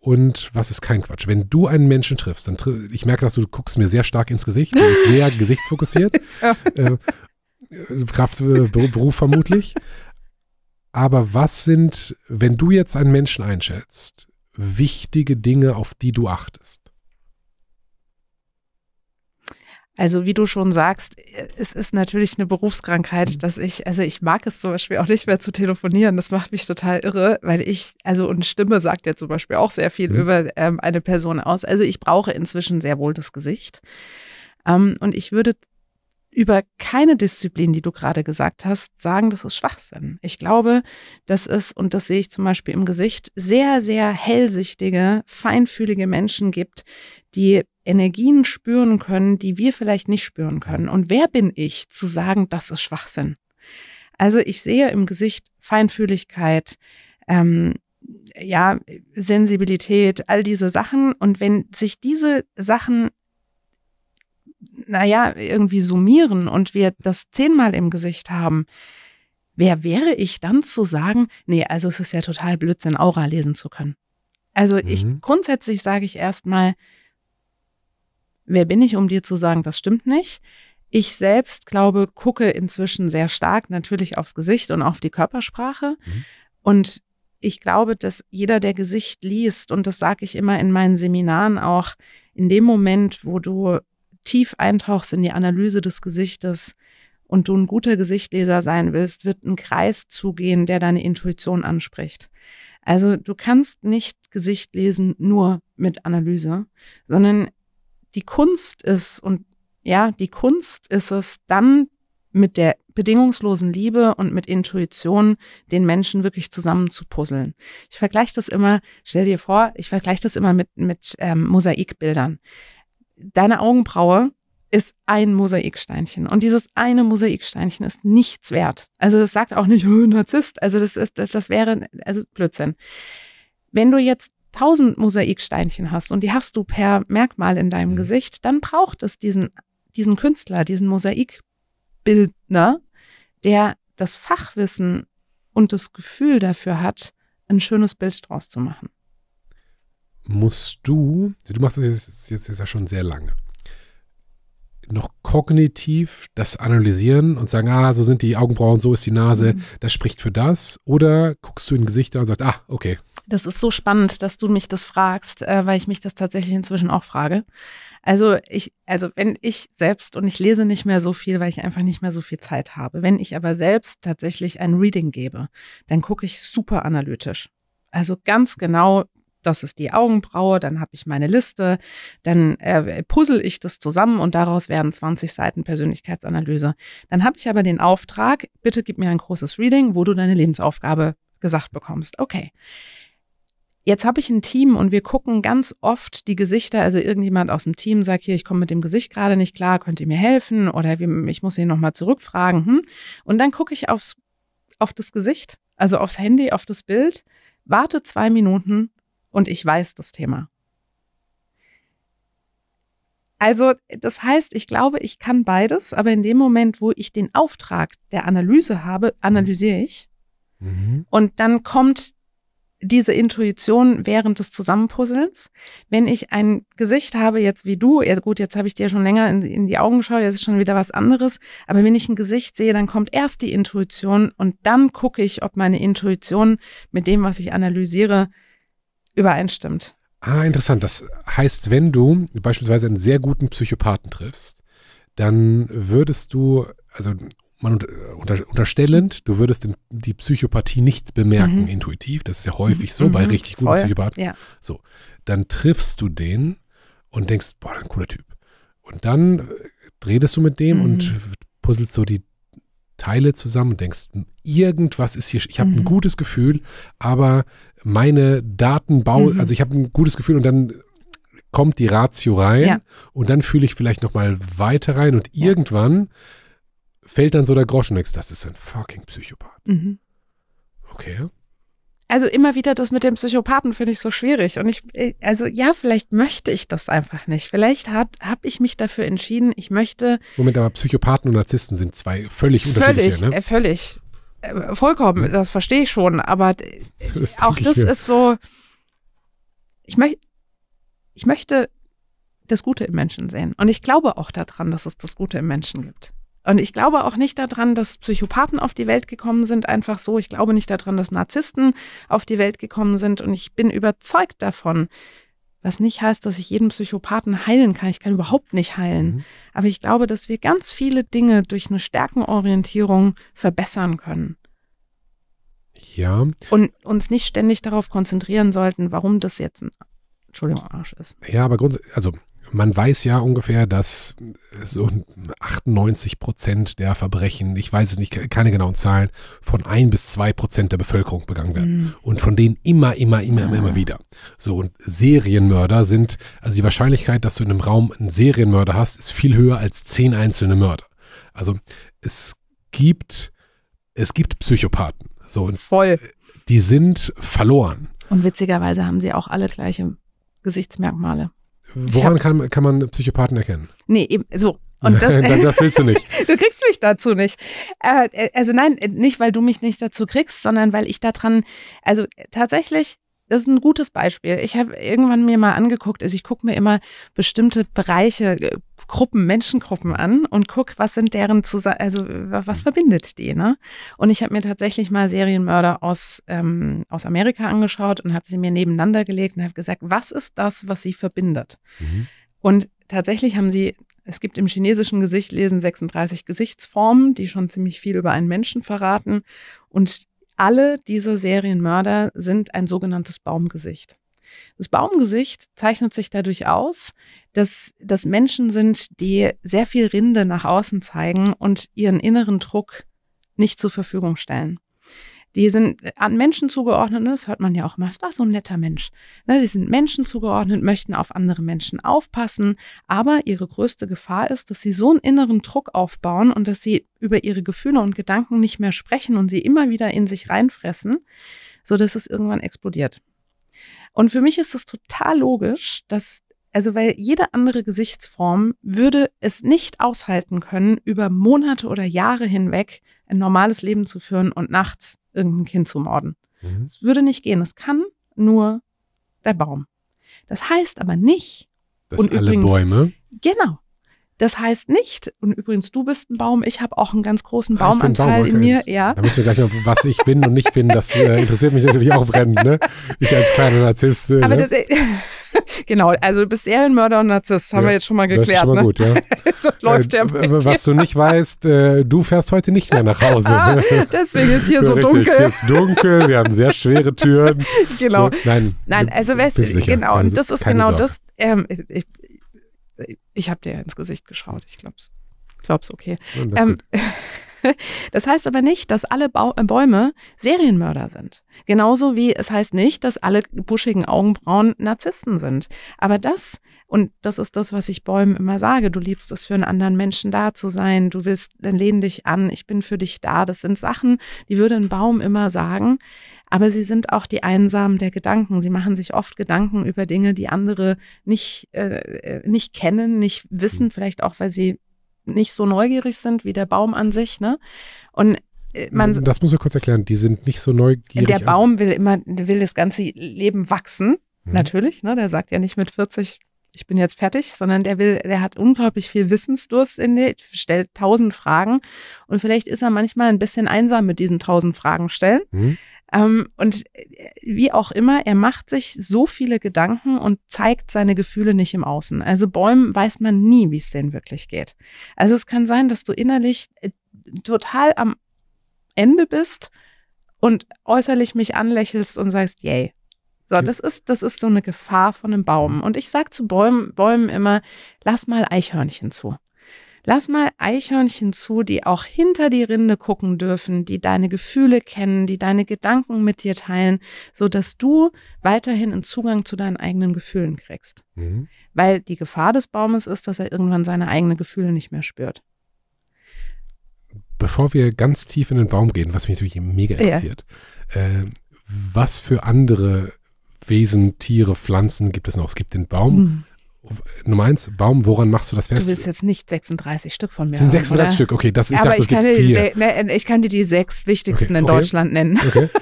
und was ist kein Quatsch. Wenn du einen Menschen triffst, dann tr ich merke, dass du guckst mir sehr stark ins Gesicht, du bist [laughs] sehr gesichtsfokussiert, ja. äh, Kraft äh, Beruf vermutlich. Aber was sind, wenn du jetzt einen Menschen einschätzt, wichtige Dinge, auf die du achtest? Also wie du schon sagst, es ist natürlich eine Berufskrankheit, mhm. dass ich, also ich mag es zum Beispiel auch nicht mehr zu telefonieren. Das macht mich total irre, weil ich, also und Stimme sagt ja zum Beispiel auch sehr viel mhm. über ähm, eine Person aus. Also ich brauche inzwischen sehr wohl das Gesicht. Ähm, und ich würde über keine Disziplin, die du gerade gesagt hast, sagen, das ist Schwachsinn. Ich glaube, dass es, und das sehe ich zum Beispiel im Gesicht, sehr, sehr hellsichtige, feinfühlige Menschen gibt, die Energien spüren können, die wir vielleicht nicht spüren können. Und wer bin ich, zu sagen, das ist Schwachsinn? Also ich sehe im Gesicht Feinfühligkeit, ähm, ja, Sensibilität, all diese Sachen. Und wenn sich diese Sachen naja, irgendwie summieren und wir das zehnmal im Gesicht haben, wer wäre ich dann zu sagen, nee, also es ist ja total Blödsinn, Aura lesen zu können. Also mhm. ich grundsätzlich sage ich erstmal, wer bin ich, um dir zu sagen, das stimmt nicht. Ich selbst glaube, gucke inzwischen sehr stark natürlich aufs Gesicht und auf die Körpersprache. Mhm. Und ich glaube, dass jeder, der Gesicht liest, und das sage ich immer in meinen Seminaren auch, in dem Moment, wo du tief eintauchst in die Analyse des Gesichtes und du ein guter Gesichtleser sein willst, wird ein Kreis zugehen, der deine Intuition anspricht. Also du kannst nicht Gesicht lesen nur mit Analyse, sondern die Kunst ist und ja, die Kunst ist es dann mit der bedingungslosen Liebe und mit Intuition den Menschen wirklich zusammen zu puzzeln. Ich vergleiche das immer, stell dir vor, ich vergleiche das immer mit, mit ähm, Mosaikbildern deine Augenbraue ist ein Mosaiksteinchen. Und dieses eine Mosaiksteinchen ist nichts wert. Also das sagt auch nicht, oh, [laughs] Narzisst. Also das ist, das, das wäre, also Blödsinn. Wenn du jetzt tausend Mosaiksteinchen hast und die hast du per Merkmal in deinem mhm. Gesicht, dann braucht es diesen, diesen Künstler, diesen Mosaikbildner, der das Fachwissen und das Gefühl dafür hat, ein schönes Bild draus zu machen musst du, du machst das jetzt, jetzt, jetzt ja schon sehr lange, noch kognitiv das analysieren und sagen, ah, so sind die Augenbrauen, so ist die Nase, mhm. das spricht für das? Oder guckst du in Gesichter und sagst, ah, okay. Das ist so spannend, dass du mich das fragst, äh, weil ich mich das tatsächlich inzwischen auch frage. Also ich, also wenn ich selbst und ich lese nicht mehr so viel, weil ich einfach nicht mehr so viel Zeit habe. Wenn ich aber selbst tatsächlich ein Reading gebe, dann gucke ich super analytisch. Also ganz genau, das ist die Augenbraue, dann habe ich meine Liste, dann äh, puzzle ich das zusammen und daraus werden 20 Seiten Persönlichkeitsanalyse. Dann habe ich aber den Auftrag, bitte gib mir ein großes Reading, wo du deine Lebensaufgabe gesagt bekommst. Okay. Jetzt habe ich ein Team und wir gucken ganz oft die Gesichter. Also irgendjemand aus dem Team sagt hier, ich komme mit dem Gesicht gerade nicht klar, könnt ihr mir helfen? Oder ich muss ihn nochmal zurückfragen. Hm? Und dann gucke ich aufs, auf das Gesicht, also aufs Handy, auf das Bild, warte zwei Minuten und ich weiß das Thema. Also das heißt, ich glaube, ich kann beides, aber in dem Moment, wo ich den Auftrag der Analyse habe, analysiere ich. Mhm. Und dann kommt diese Intuition während des Zusammenpuzzelns. Wenn ich ein Gesicht habe, jetzt wie du, ja gut, jetzt habe ich dir schon länger in, in, die Augen geschaut, jetzt ist schon wieder was anderes, aber wenn ich ein Gesicht sehe, dann kommt erst die Intuition und dann gucke ich, ob meine Intuition mit dem, was ich analysiere, übereinstimmt. Ah, interessant. Das heißt, wenn du beispielsweise einen sehr guten Psychopathen triffst, dann würdest du, also man unter, unterstellend, du würdest den, die Psychopathie nicht bemerken, mhm. intuitiv. Das ist ja häufig so mhm. bei richtig guten Voll. Psychopathen. Ja. So, dann triffst du den und denkst, boah, ein cooler Typ. Und dann äh, redest du mit dem mhm. und puzzelst so die Teile zusammen und denkst, hm, irgendwas ist hier, ich habe mhm. ein gutes Gefühl, aber meine Datenbau, mhm. also ich habe ein gutes Gefühl und dann kommt die Ratio rein ja. und dann fühle ich vielleicht nochmal weiter rein und ja. irgendwann fällt dann so der Groschen und das ist ein fucking Psychopath. Mhm. Okay also immer wieder das mit dem Psychopathen finde ich so schwierig. Und ich, äh, also ja, vielleicht möchte ich das einfach nicht. Vielleicht habe ich mich dafür entschieden, ich möchte. Moment, aber Psychopathen und Narzissten sind zwei völlig, völlig unterschiedliche, ne? Äh, völlig, äh, vollkommen, hm. das verstehe ich schon. Aber [laughs] das auch das mir. ist so, ich, möcht, ich möchte das Gute im Menschen sehen. Und ich glaube auch daran, dass es das Gute im Menschen gibt. Und ich glaube auch nicht daran, dass Psychopathen auf die Welt gekommen sind, einfach so. Ich glaube nicht daran, dass Narzissten auf die Welt gekommen sind. Und ich bin überzeugt davon, was nicht heißt, dass ich jeden Psychopathen heilen kann. Ich kann überhaupt nicht heilen. Mhm. Aber ich glaube, dass wir ganz viele Dinge durch eine Stärkenorientierung verbessern können. Ja. Und uns nicht ständig darauf konzentrieren sollten, warum das jetzt ein Entschuldigung, Arsch ist. Ja, aber grundsätzlich, also man weiß ja ungefähr, dass so 98 Prozent der Verbrechen, ich weiß es nicht, keine genauen Zahlen, von ein bis zwei Prozent der Bevölkerung begangen werden. Mhm. Und von denen immer, immer, immer, immer, immer ah. wieder. So, und Serienmörder sind, also die Wahrscheinlichkeit, dass du in einem Raum einen Serienmörder hast, ist viel höher als zehn einzelne Mörder. Also es gibt, es gibt Psychopathen. So, und Voll. Die sind verloren. Und witzigerweise haben sie auch alle gleiche Gesichtsmerkmale. Woran kann, kann man Psychopathen erkennen? Nee, eben, so. Und [laughs] das, das willst du nicht. [laughs] du kriegst mich dazu nicht. Äh, äh, also nein, nicht, weil du mich nicht dazu kriegst, sondern weil ich daran, also tatsächlich das ist ein gutes Beispiel. Ich habe irgendwann mir mal angeguckt, also ich gucke mir immer bestimmte Bereiche, äh, Gruppen, Menschengruppen an und gucke, was sind deren zusammen, also was verbindet die, ne? Und ich habe mir tatsächlich mal Serienmörder aus, ähm, aus Amerika angeschaut und habe sie mir nebeneinander gelegt und habe gesagt, was ist das, was sie verbindet? Mhm. Und tatsächlich haben sie, es gibt im chinesischen Gesicht lesen 36 Gesichtsformen, die schon ziemlich viel über einen Menschen verraten. Und alle diese Serienmörder sind ein sogenanntes Baumgesicht. Das Baumgesicht zeichnet sich dadurch aus, dass das Menschen sind, die sehr viel Rinde nach außen zeigen und ihren inneren Druck nicht zur Verfügung stellen. Die sind äh, an Menschen zugeordnet, ne? das hört man ja auch immer, es war so ein netter Mensch. Ne, die sind Menschen zugeordnet, möchten auf andere Menschen aufpassen, aber ihre größte Gefahr ist, dass sie so einen inneren Druck aufbauen und dass sie über ihre Gefühle und Gedanken nicht mehr sprechen und sie immer wieder in sich reinfressen, sodass es irgendwann explodiert. Und für mich ist es total logisch, dass also weil jede andere Gesichtsform würde es nicht aushalten können, über Monate oder Jahre hinweg ein normales Leben zu führen und nachts irgendein Kind zu morden. Mhm. Es mhm. würde nicht gehen. Es kann nur der Baum. Das heißt aber nicht, dass alle übrigens, Bäume genau das heißt nicht, und übrigens, du bist ein Baum, ich habe auch einen ganz großen ah, Baumanteil Baum, in mir. Ja. Da müssen wir gleich mal, was ich bin und nicht bin, das äh, interessiert mich natürlich auch brennend, ne? Ich als kleiner Narzisst. Äh, Aber ne? das, äh, [laughs] genau, also du bist Ehrenmörder und Narzisst, haben ja, wir jetzt schon mal geklärt. Das ist schon mal ne? gut, ja. [laughs] so läuft der äh, Was du nicht weißt, äh, du fährst heute nicht mehr nach Hause. ah, ne? deswegen ist hier so dunkel. Hier ist dunkel, wir haben sehr schwere Türen. [laughs] Genau. Ne? Nein, Nein also, weißt, du, genau, und das ist genau Sorge. das, ähm, ich, ich habe dir ins Gesicht geschaut. Ich glaub's, glaub's okay. Das, ähm, [laughs] das, heißt aber nicht, dass alle ba äh, Bäume Serienmörder sind. Genauso wie es heißt nicht, dass alle buschigen Augenbrauen Narzissten sind. Aber das, und das ist das, was ich Bäumen immer sage, du liebst es für einen anderen Menschen da zu sein, du willst, dann lehn dich an, ich bin für dich da. Das sind Sachen, die würde ein Baum immer sagen. Aber sie sind auch die Einsamen der Gedanken. Sie machen sich oft Gedanken über Dinge, die andere nicht, äh, äh nicht kennen, nicht wissen, mhm. vielleicht auch, weil sie nicht so neugierig sind wie der Baum an sich. Ne? Und äh, man, mhm, das muss ich kurz erklären, die sind nicht so neugierig. Der also Baum will immer, will das ganze Leben wachsen, mhm. natürlich. Ne? Der sagt ja nicht mit 40, ich bin jetzt fertig, sondern der will, der hat unglaublich viel Wissensdurst in der, stellt tausend Fragen und vielleicht ist er manchmal ein bisschen einsam mit diesen tausend Fragen stellen. Mhm. Ähm, und äh, wie auch immer, er macht sich so viele Gedanken und zeigt seine Gefühle nicht im Außen. Also Bäumen weiß man nie, wie es denen wirklich geht. Also es kann sein, dass du innerlich äh, total am Ende bist und äußerlich mich anlächelst und sagst, yay. So, hm. das ist, das ist so eine Gefahr von einem Baum. Und ich sage zu Bäumen, Bäumen immer, lass mal Eichhörnchen zu. Lass mal Eichhörnchen zu, die auch hinter die Rinde gucken dürfen, die deine Gefühle kennen, die deine Gedanken mit dir teilen, so dass du weiterhin einen Zugang zu deinen eigenen Gefühlen kriegst. Mhm. Weil die Gefahr des Baumes ist, dass er irgendwann seine eigenen Gefühle nicht mehr spürt. Bevor wir ganz tief in den Baum gehen, was mich natürlich mega interessiert, ja. äh, was für andere Wesen, Tiere, Pflanzen gibt es noch? Es gibt den Baum. Mhm Nummer eins, Baum, woran machst du das fest? Du willst jetzt nicht 36 Stück von mir. Es sind 36 haben, Stück, okay. Das, ich Aber dachte, ich, kann dir, vier. Ne, ne, ich kann dir die sechs wichtigsten okay. in okay. Deutschland nennen. Okay. [laughs]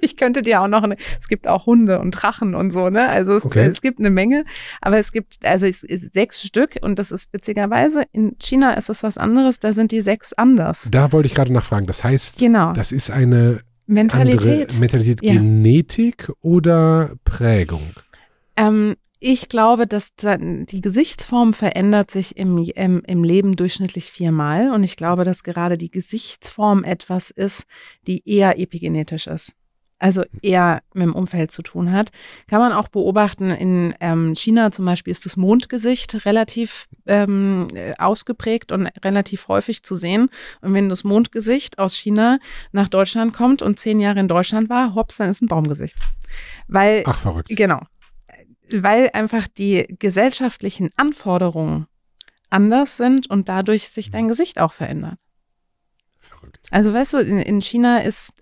Ich könnte dir auch noch, eine, es gibt auch Hunde und Drachen und so, ne? Also es, okay. es gibt eine Menge, aber es gibt, also es, es, sechs Stück und das ist witzigerweise, in China ist das was anderes, da sind die sechs anders. Da wollte ich gerade nachfragen. Das heißt, genau. das ist eine Mentalität. Andere Mentalität, ja. Genetik oder Prägung? Ähm, ich glaube, dass die Gesichtsform verändert sich im, im, im, Leben durchschnittlich viermal. Und ich glaube, dass gerade die Gesichtsform etwas ist, die eher epigenetisch ist. Also eher mit dem Umfeld zu tun hat. Kann man auch beobachten, in ähm, China zum Beispiel ist das Mondgesicht relativ ähm, ausgeprägt und relativ häufig zu sehen. Und wenn das Mondgesicht aus China nach Deutschland kommt und zehn Jahre in Deutschland war, hops, dann ist ein Baumgesicht. Weil, Ach, verrückt. Genau weil einfach die gesellschaftlichen Anforderungen anders sind und dadurch sich dein mhm. Gesicht auch verändert. Verrückt. Also weißt du, in, in, China ist,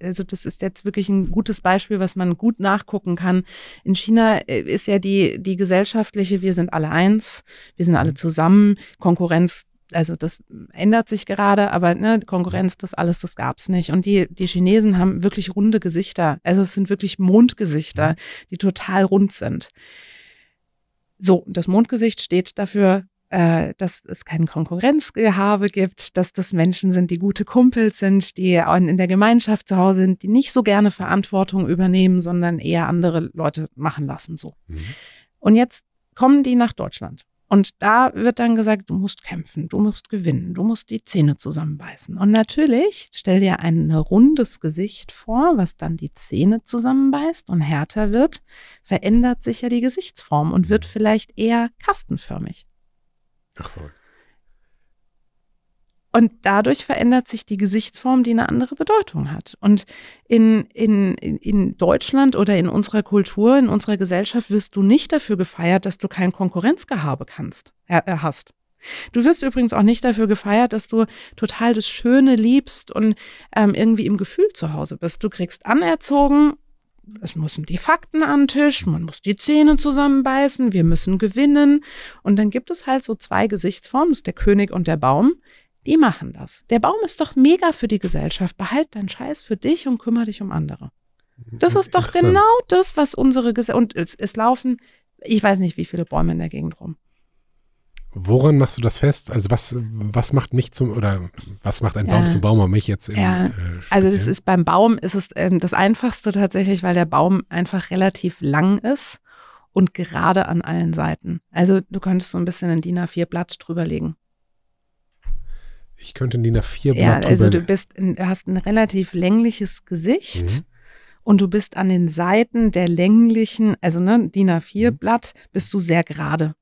also das ist jetzt wirklich ein gutes Beispiel, was man gut nachgucken kann. In China äh, ist ja die, die gesellschaftliche, wir sind alle eins, wir sind alle mhm. zusammen, Konkurrenz also das ändert sich gerade, aber ne, Konkurrenz, das alles, das gab's nicht. Und die, die Chinesen haben wirklich runde Gesichter. Also es sind wirklich Mondgesichter, mhm. die total rund sind. So, das Mondgesicht steht dafür, äh, dass es kein Konkurrenzgehabe gibt, dass das Menschen sind, die gute Kumpels sind, die in der Gemeinschaft zu Hause sind, die nicht so gerne Verantwortung übernehmen, sondern eher andere Leute machen lassen. So. Mhm. Und jetzt kommen die nach Deutschland. Und da wird dann gesagt, du musst kämpfen, du musst gewinnen, du musst die Zähne zusammenbeißen. Und natürlich stell dir ein rundes Gesicht vor, was dann die Zähne zusammenbeißt und härter wird, verändert sich ja die Gesichtsform und wird mhm. vielleicht eher kastenförmig. Ach, voll. Und dadurch verändert sich die Gesichtsform, die eine andere Bedeutung hat. Und in, in, in Deutschland oder in unserer Kultur, in unserer Gesellschaft wirst du nicht dafür gefeiert, dass du kein Konkurrenzgehabe kannst, äh, äh, hast. Du wirst übrigens auch nicht dafür gefeiert, dass du total das Schöne liebst und ähm, irgendwie im Gefühl zu Hause bist. Du kriegst anerzogen, es müssen die Fakten an den Tisch, man muss die Zähne zusammenbeißen, wir müssen gewinnen. Und dann gibt es halt so zwei Gesichtsformen, das ist der König und der Baum, die machen das. Der Baum ist doch mega für die Gesellschaft. Behalt deinen Scheiß für dich und kümmere dich um andere. Das ist doch genau das, was unsere Gesellschaft. Und es, es laufen, ich weiß nicht, wie viele Bäume in der Gegend rum. Woran machst du das fest? Also was, was macht mich zum, oder was macht ein ja. Baum zum Baum und mich jetzt? Im, ja. äh, also es ist beim Baum ist es ähm, das Einfachste tatsächlich, weil der Baum einfach relativ lang ist und gerade an allen Seiten. Also du könntest so ein bisschen ein DIN A4 Blatt drüberlegen ich könnte die nach vier Ja, Blatt also du bist, hast ein relativ längliches Gesicht. Mhm. Und du bist an den Seiten der länglichen, also ne, DIN A4-Blatt, mhm. bist du sehr gerade.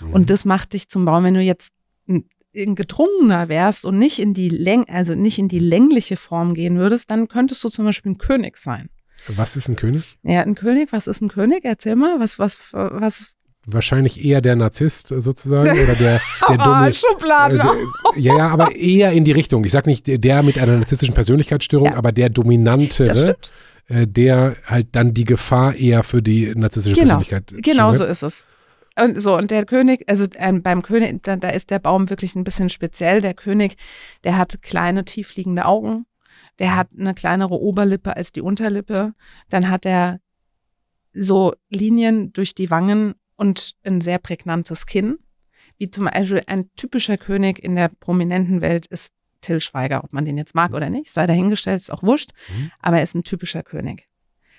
Mhm. Und das macht dich zum Baum, wenn du jetzt ein gedrungener wärst und nicht in die Läng also nicht in die längliche Form gehen würdest, dann könntest du zum Beispiel ein König sein. Was ist ein König? Ja, ein König, was ist ein König? Erzähl mal, was, was, was, wahrscheinlich eher der Narzisst sozusagen oder der, [laughs] der ah, dumme. Schublade. Äh, ja, ja, aber eher in die Richtung. Ich sage nicht der mit einer narzisstischen Persönlichkeitsstörung, ja. aber der dominante. Das Äh, der halt dann die Gefahr eher für die narzisstische genau. Persönlichkeit. Genau so ist es. Und so, und der König, also äh, beim König, da, da ist der Baum wirklich ein bisschen speziell. Der König, der hat kleine, tiefliegende Augen. Der hat eine kleinere Oberlippe als die Unterlippe. Dann hat er so Linien durch die Wangen und ein sehr prägnantes Kinn, wie zum Beispiel ein typischer König in der prominenten Welt ist Till Schweiger, ob man den jetzt mag oder nicht, sei dahingestellt, ist auch wurscht, mhm. aber er ist ein typischer König.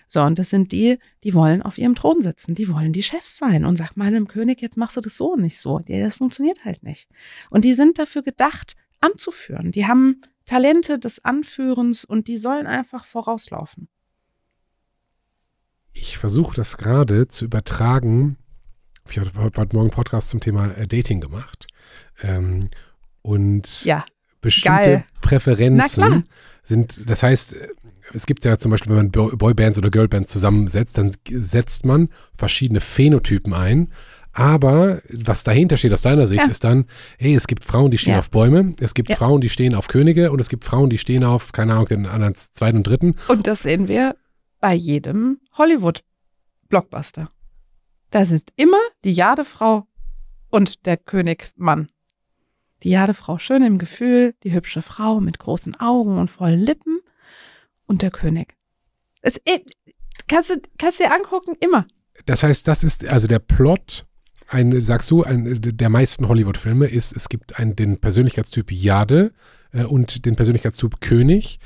So, und das sind die, die wollen auf ihrem Thron sitzen, die wollen die Chefs sein und sag mal dem König, jetzt machst du das so und nicht so. Das funktioniert halt nicht. Und die sind dafür gedacht, anzuführen. Die haben Talente des Anführens und die sollen einfach vorauslaufen. Ich versuche das gerade zu übertragen ich habe heute Morgen Podcast zum Thema äh, Dating gemacht. Ähm, und ja, bestimmte geil. Präferenzen sind, das heißt, äh, es gibt ja zum Beispiel, wenn man Boybands oder Girlbands zusammensetzt, dann setzt man verschiedene Phänotypen ein. Aber was dahinter steht aus deiner Sicht ja. ist dann, hey, es gibt Frauen, die stehen ja. auf Bäume, es gibt ja. Frauen, die stehen auf Könige und es gibt Frauen, die stehen auf, keine Ahnung, den anderen zweiten und dritten. Und das sehen wir bei jedem Hollywood-Blockbuster. Da sind immer die Jadefrau und der Königsmann. Die Jadefrau schön im Gefühl, die hübsche Frau mit großen Augen und vollen Lippen und der König. Das, äh, kannst, du, kannst du dir angucken, immer. Das heißt, das ist also der Plot ein, sagst du, ein, der meisten Hollywood-Filme ist, es gibt einen, den Persönlichkeitstyp Jade äh, und den Persönlichkeitstyp König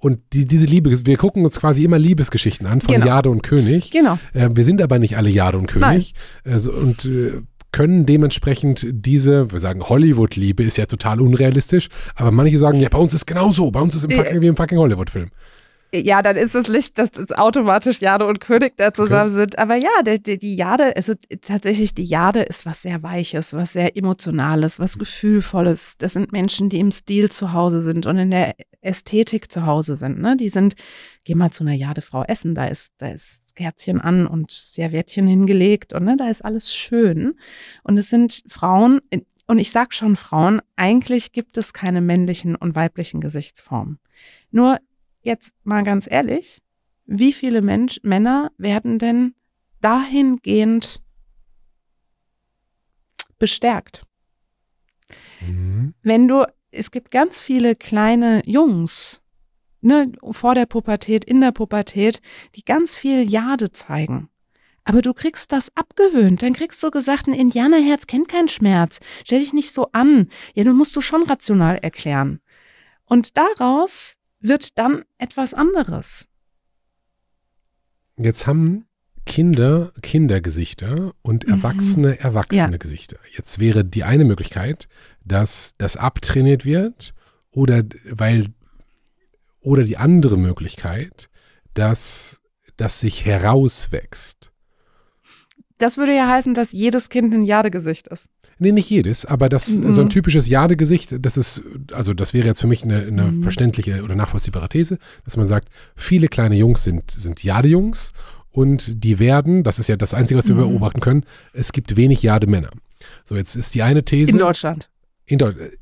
und die, diese Liebe, wir gucken uns quasi immer Liebesgeschichten an von genau. Jade und König. Genau. Äh, wir sind aber nicht alle Jade und König. Also, und äh, können dementsprechend diese, wir sagen Hollywood-Liebe ist ja total unrealistisch, aber manche sagen, ja, bei uns ist genauso, bei uns ist es äh, wie im fucking Hollywood-Film ja, dann ist es Licht, dass automatisch Jade und König da zusammen okay. sind. Aber ja, die, die, die Jade, also tatsächlich, die Jade ist was sehr Weiches, was sehr Emotionales, was Gefühlvolles. Das sind Menschen, die im Stil zu Hause sind und in der Ästhetik zu Hause sind. Ne? Die sind, geh mal zu einer Jadefrau essen, da ist, da ist Kerzchen an und Serviettchen hingelegt und ne, da ist alles schön. Und es sind Frauen, und ich sag schon Frauen, eigentlich gibt es keine männlichen und weiblichen Gesichtsformen. Nur jetzt mal ganz ehrlich, wie viele Mensch, Männer werden denn dahingehend bestärkt? Mhm. Wenn du, es gibt ganz viele kleine Jungs, ne, vor der Pubertät, in der Pubertät, die ganz viel Jade zeigen. Aber du kriegst das abgewöhnt. Dann kriegst du gesagt, ein Indianerherz kennt keinen Schmerz. Stell dich nicht so an. Ja, du musst du schon rational erklären. Und daraus wird dann etwas anderes. Jetzt haben Kinder Kindergesichter und Erwachsene mhm. erwachsene ja. Gesichter. Jetzt wäre die eine Möglichkeit, dass das abtrainiert wird oder weil oder die andere Möglichkeit, dass das sich herauswächst. Das würde ja heißen, dass jedes Kind ein Jadegesicht ist. Nee, nicht jedes, aber das mhm. so ein mhm. typisches Jade-Gesicht, das ist, also das wäre jetzt für mich eine, eine mhm. verständliche oder nachvollziehbare These, dass man sagt, viele kleine Jungs sind, sind Jade-Jungs und die werden, das ist ja das Einzige, was wir mhm. beobachten können, es gibt wenig Jade-Männer. So, jetzt ist die eine These. In Deutschland. In Deutschland. Äh,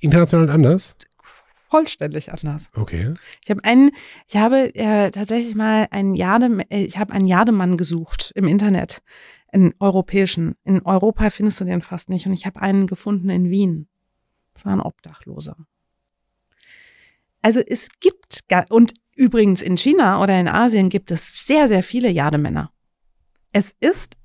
international anders? vollständig anders. Okay. Ich habe einen, ich habe äh, tatsächlich mal einen Jade, äh, ich habe einen Jademann gesucht im Internet in europäischen. In Europa findest du den fast nicht. Und ich habe einen gefunden in Wien. Das war ein Obdachloser. Also es gibt, und übrigens in China oder in Asien gibt es sehr, sehr viele Jademänner. Es ist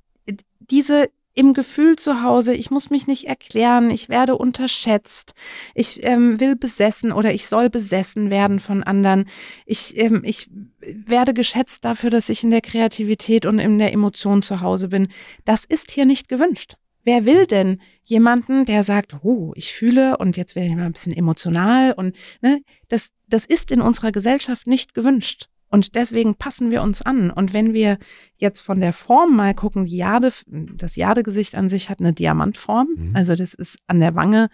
diese, im Gefühl zu Hause, ich muss mich nicht erklären, ich werde unterschätzt, ich ähm, will besessen oder ich soll besessen werden von anderen, ich, ähm, ich werde geschätzt dafür, dass ich in der Kreativität und in der Emotion zu Hause bin. Das ist hier nicht gewünscht. Wer will denn jemanden, der sagt, oh, ich fühle und jetzt werde ich mal ein bisschen emotional und ne, das, das ist in unserer Gesellschaft nicht gewünscht. Und deswegen passen wir uns an. Und wenn wir jetzt von der Form mal gucken, die Jade, das Jadegesicht an sich hat eine Diamantform. Mhm. Also das ist an der Wange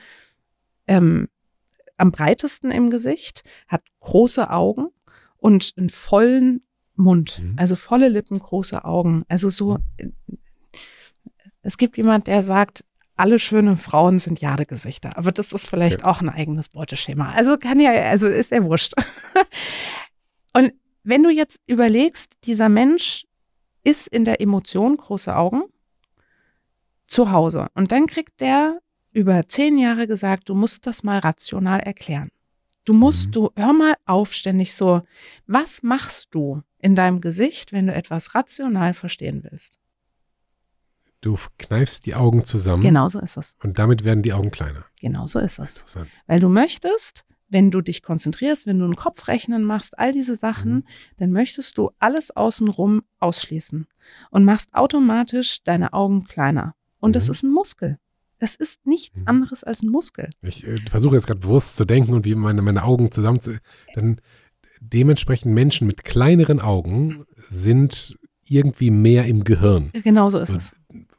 ähm, am breitesten im Gesicht, hat große Augen und einen vollen Mund. Mhm. Also volle Lippen, große Augen. Also so, mhm. Äh, es gibt jemand, der sagt, alle schönen Frauen sind Jadegesichter. Aber das ist vielleicht okay. auch ein eigenes Beuteschema. Also kann ja, also ist ja wurscht. [laughs] und wenn du jetzt überlegst, dieser Mensch ist in der Emotion, große Augen, zu Hause. Und dann kriegt der über zehn Jahre gesagt, du musst das mal rational erklären. Du musst, mhm. du, hör mal aufständig so, was machst du in deinem Gesicht, wenn du etwas rational verstehen willst? Du kneifst die Augen zusammen. Genau so ist es. Und damit werden die Augen kleiner. Genau so ist es. Weil du möchtest, wenn du dich konzentrierst, wenn du ein Kopfrechnen machst, all diese Sachen, mhm. dann möchtest du alles außenrum ausschließen und machst automatisch deine Augen kleiner. Und mhm. das ist ein Muskel. Das ist nichts mhm. anderes als ein Muskel. Ich äh, versuche jetzt gerade bewusst zu denken und wie meine, meine Augen zusammen zu. Dann dementsprechend Menschen mit kleineren Augen sind irgendwie mehr im Gehirn. Genau so ist also, es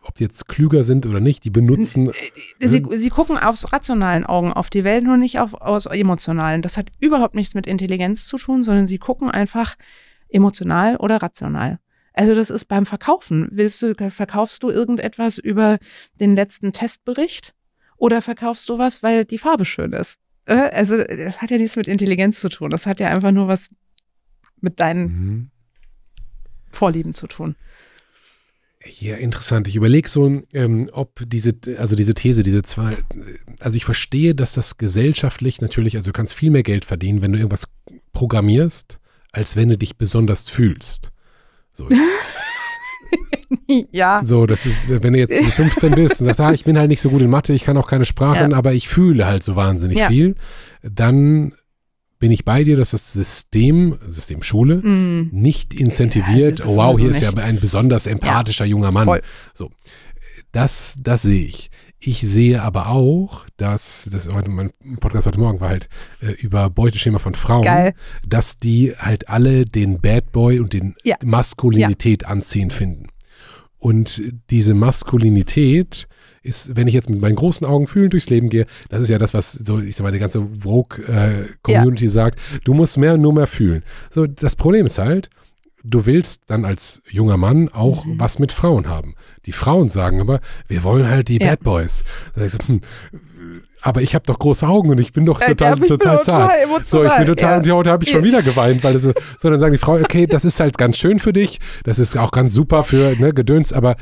ob die jetzt klüger sind oder nicht, die benutzen. Äh, sie, äh, sie gucken aus rationalen Augen auf die Welt, nur nicht auf, aus emotionalen. Das hat überhaupt nichts mit Intelligenz zu tun, sondern sie gucken einfach emotional oder rational. Also das ist beim Verkaufen. Willst du, verkaufst du irgendetwas über den letzten Testbericht oder verkaufst du was, weil die Farbe schön ist? Äh, also das hat ja nichts mit Intelligenz zu tun. Das hat ja einfach nur was mit deinen mhm. Vorlieben zu tun. Ja, interessant. Ich überlege so, ähm, ob diese, also diese These, diese zwei, also ich verstehe, dass das gesellschaftlich natürlich, also du kannst viel mehr Geld verdienen, wenn du irgendwas programmierst, als wenn du dich besonders fühlst. So. [laughs] ja. So, das ist, wenn du jetzt 15 [laughs] bist und sagst, ah, ich bin halt nicht so gut in Mathe, ich kann auch keine Sprachen, ja. aber ich fühle halt so wahnsinnig ja. viel, dann bin ich bei dir, dass das System, System Schule, mm. nicht incentiviert, ja, wow, hier ist ja ein besonders empathischer ja, junger Mann. Voll. So. Das, das sehe ich. Ich sehe aber auch, dass, das heute, mein Podcast heute Morgen war halt äh, über Beuteschema von Frauen, Geil. dass die halt alle den Bad Boy und den ja. Maskulinität anziehen finden. Und diese Maskulinität ist, wenn ich jetzt mit meinen großen Augen fühlend durchs Leben gehe, das ist ja das, was so, ich sag mal, die ganze Vogue-Community äh, ja. sagt, du musst mehr, und nur mehr fühlen. So, das Problem ist halt, du willst dann als junger Mann auch mhm. was mit Frauen haben. Die Frauen sagen aber, wir wollen halt die ja. Bad Boys. Ich so, hm, aber ich habe doch große Augen und ich bin doch äh, total, äh, ja, total, total So, ich bin total, ja. und heute habe ich schon wieder geweint, weil es so, so, dann sagen die Frau, okay, das ist halt ganz schön für dich, das ist auch ganz super für ne, Gedöns, aber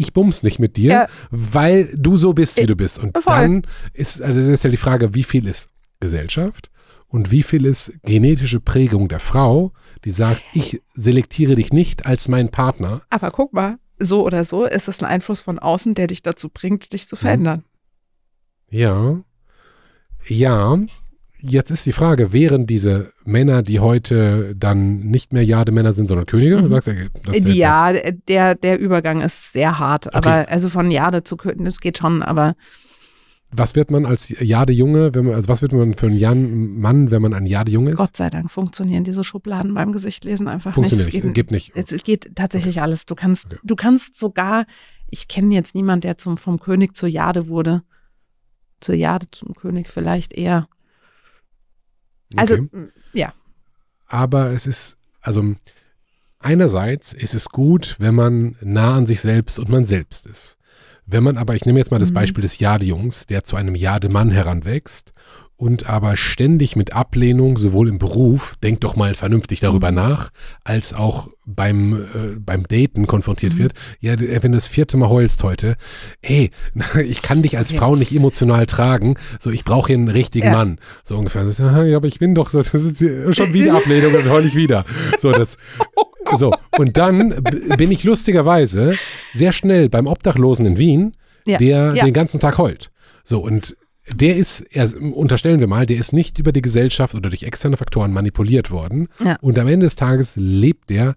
ich bums nicht mit dir, ja. weil du so bist, wie ich, du bist. Und voll. dann ist, also das ist ja die Frage, wie viel ist Gesellschaft und wie viel ist genetische Prägung der Frau, die sagt, ich selektiere dich nicht als meinen Partner. Aber guck mal, so oder so ist es ein Einfluss von außen, der dich dazu bringt, dich zu mhm. verändern. Ja. Ja. Jetzt ist die Frage, wären diese Männer, die heute dann nicht mehr Jademänner sind, sondern Könige? Du mhm. sagst, das ist äh, ja, der, der Übergang ist sehr hart. Okay. Aber also von Jade zu König, das geht schon, aber. Was wird man als Jade-Junge, wenn man, also was wird man für einen Mann, wenn man ein Jade-Junge ist? Gott sei Dank funktionieren diese Schubladen beim Gesicht lesen einfach Funktioniert nicht. Funktioniert nicht, gibt nicht. Es geht tatsächlich okay. alles. Du kannst, okay. du kannst sogar, ich kenne jetzt niemanden, der zum, vom König zur Jade wurde. Zur Jade zum König vielleicht eher. Also, ja. Aber es ist, also einerseits ist es gut, wenn man nah an sich selbst und man selbst ist. Wenn man aber, ich nehme jetzt mal das mhm. Beispiel des Jadejungs, der zu einem Jademann heranwächst und aber ständig mit Ablehnung, sowohl im Beruf, denk doch mal vernünftig darüber mhm. nach, als auch beim, äh, beim Daten konfrontiert mhm. wird. Ja, wenn du das vierte Mal heulst heute, hey, [laughs] ich kann dich als ja. Frau nicht emotional tragen, so ich brauche hier einen richtigen ja. Mann. So ungefähr. Ja, aber ich bin doch so, das ist schon äh, wieder äh. Ablehnung, dann heul ich wieder. So, das. [laughs] Oh so, und dann bin ich lustigerweise sehr schnell beim Obdachlosen in Wien, ja. der den ganzen Tag heult. So, und der ist, unterstellen wir mal, der ist nicht über die Gesellschaft oder durch externe Faktoren manipuliert worden. Ja. Und am Ende des Tages lebt der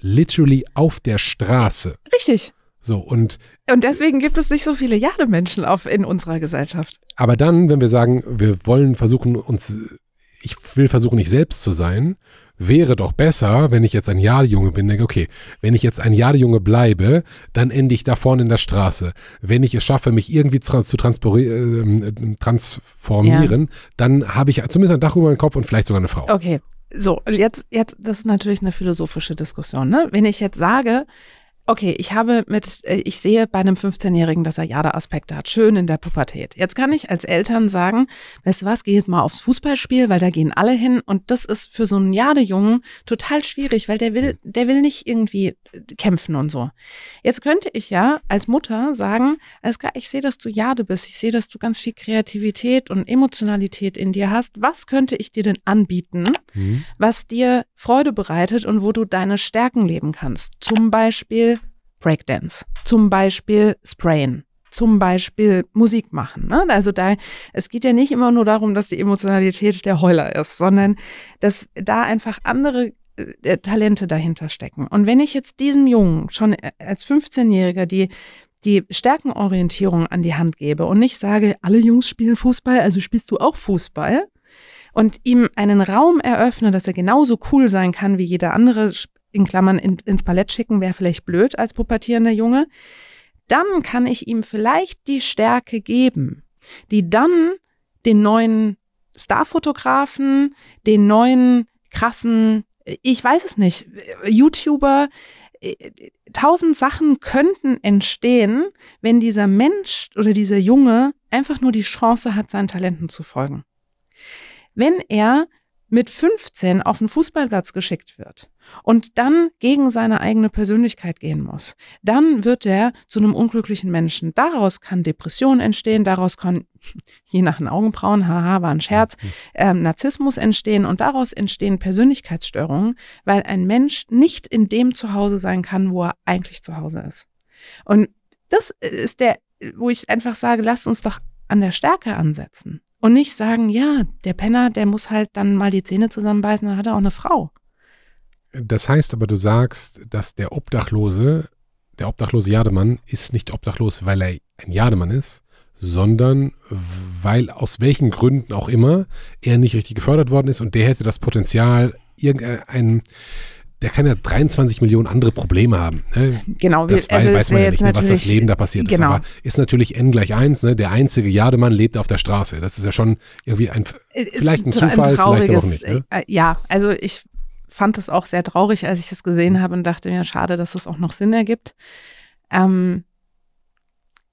literally auf der Straße. Richtig. So, und, und deswegen gibt es nicht so viele Jademenschen auf, in unserer Gesellschaft. Aber dann, wenn wir sagen, wir wollen versuchen, uns, ich will versuchen, nicht selbst zu sein, wäre doch besser, wenn ich jetzt ein Jadejunge bin, denke, okay, wenn ich jetzt ein Jadejunge bleibe, dann ende ich da vorne in der Straße. Wenn ich es schaffe, mich irgendwie trans zu ähm, äh, transformieren, ja. dann habe ich zumindest ein Dach über dem Kopf und vielleicht sogar eine Frau. Okay, so, jetzt, jetzt, das ist natürlich eine philosophische Diskussion, ne? Wenn ich jetzt sage, Okay, ich habe mit, äh, ich sehe bei einem 15-Jährigen, dass er Jada-Aspekte hat, schön in der Pubertät. Jetzt kann ich als Eltern sagen, weißt du was, geh jetzt mal aufs Fußballspiel, weil da gehen alle hin. Und das ist für so einen Jade-Jungen total schwierig, weil der will, der will nicht irgendwie äh, kämpfen und so. Jetzt könnte ich ja als Mutter sagen, ich sehe, dass du Jade bist, ich sehe, dass du ganz viel Kreativität und Emotionalität in dir hast. Was könnte ich dir denn anbieten, mhm. was dir Freude bereitet und wo du deine Stärken leben kannst? Zum Beispiel Breakdance, zum Beispiel Sprayen, zum Beispiel Musik machen. Ne? Also da, es geht ja nicht immer nur darum, dass die Emotionalität der Heuler ist, sondern dass da einfach andere äh, Talente dahinter stecken. Und wenn ich jetzt diesem Jungen schon äh, als 15-Jähriger die die Stärkenorientierung an die Hand gebe und nicht sage, alle Jungs spielen Fußball, also spielst du auch Fußball, und ihm einen Raum eröffne, dass er genauso cool sein kann wie jeder andere in Klammern in, ins Palett schicken, wäre vielleicht blöd als pubertierender Junge, dann kann ich ihm vielleicht die Stärke geben, die dann den neuen Starfotografen, den neuen krassen, ich weiß es nicht, YouTuber, äh, tausend Sachen könnten entstehen, wenn dieser Mensch oder dieser Junge einfach nur die Chance hat, seinen Talenten zu folgen. Wenn er mit 15 auf den Fußballplatz geschickt wird, und dann gegen seine eigene Persönlichkeit gehen muss, dann wird er zu einem unglücklichen Menschen. Daraus kann Depression entstehen, daraus kann, [laughs] je nach den Augenbrauen, haha, war ein Scherz, mhm. ähm, Narzissmus entstehen und daraus entstehen Persönlichkeitsstörungen, weil ein Mensch nicht in dem Zuhause sein kann, wo er eigentlich zu Hause ist. Und das ist der, wo ich einfach sage, lasst uns doch an der Stärke ansetzen und nicht sagen, ja, der Penner, der muss halt dann mal die Zähne zusammenbeißen, dann hat er auch eine Frau. Das heißt aber, du sagst, dass der Obdachlose, der obdachlose Jademann, ist nicht obdachlos, weil er ein Jademann ist, sondern weil aus welchen Gründen auch immer er nicht richtig gefördert worden ist und der hätte das Potenzial, irgendein, der kann ja 23 Millionen andere Probleme haben. Ne? Genau, das also weiß, weiß man ja nicht, ne, was das Leben da passiert genau. ist. Aber ist natürlich N gleich 1, ne? der einzige Jademann lebt auf der Straße. Das ist ja schon irgendwie ein, äh, vielleicht ein Zufall, ein vielleicht auch nicht. Ne? Äh, äh, ja, also ich fand es auch sehr traurig, als ich das gesehen habe und dachte mir, schade, dass das auch noch Sinn ergibt. Ähm,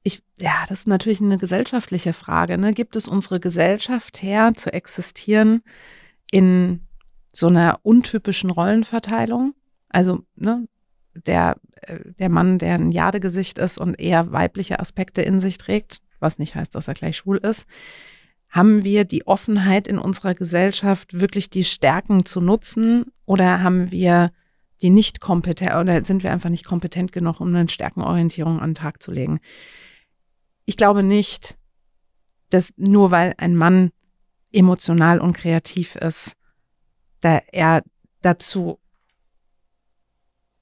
ich, ja, das ist natürlich eine gesellschaftliche Frage. Ne? Gibt es unsere Gesellschaft her, zu existieren in so einer untypischen Rollenverteilung? Also, ne, der, äh, der Mann, der ein Jadegesicht ist und eher weibliche Aspekte in sich trägt, was nicht heißt, dass er gleich schwul ist. Haben wir die Offenheit in unserer Gesellschaft, wirklich die Stärken zu nutzen oder haben wir die nicht kompetent oder sind wir einfach nicht kompetent genug, um eine Stärkenorientierung an den Tag zu legen? Ich glaube nicht, dass nur weil ein Mann emotional und kreativ ist, da er dazu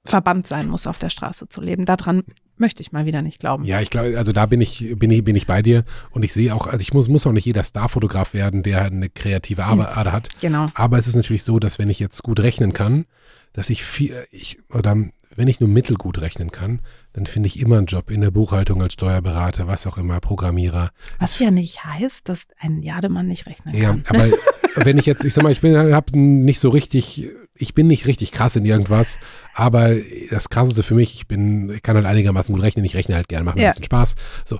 verbannt sein muss, auf der Straße zu leben. Daran möchte ich mal wieder nicht glauben. Ja, ich glaube, also da bin ich, bin ich, bin ich bei dir und ich sehe auch, also ich muss, muss auch nicht jeder Starfotograf werden, der halt eine kreative genau. Ader hat. Genau. Aber es ist natürlich so, dass wenn ich jetzt gut rechnen kann, dass ich viel, ich, oder wenn ich nur mittelgut rechnen kann, dann finde ich immer einen Job in der Buchhaltung als Steuerberater, was auch immer, Programmierer. Was ja nicht heißt, dass ein Jademann nicht rechnen ja, kann. Ja, aber [laughs] wenn ich jetzt, ich sag mal, ich bin, hab nicht so richtig ich bin nicht richtig krass in irgendwas, aber das Krasseste für mich, ich bin, ich kann halt einigermaßen gut rechnen, ich rechne halt gerne, mache mir ja. ein bisschen Spaß. So,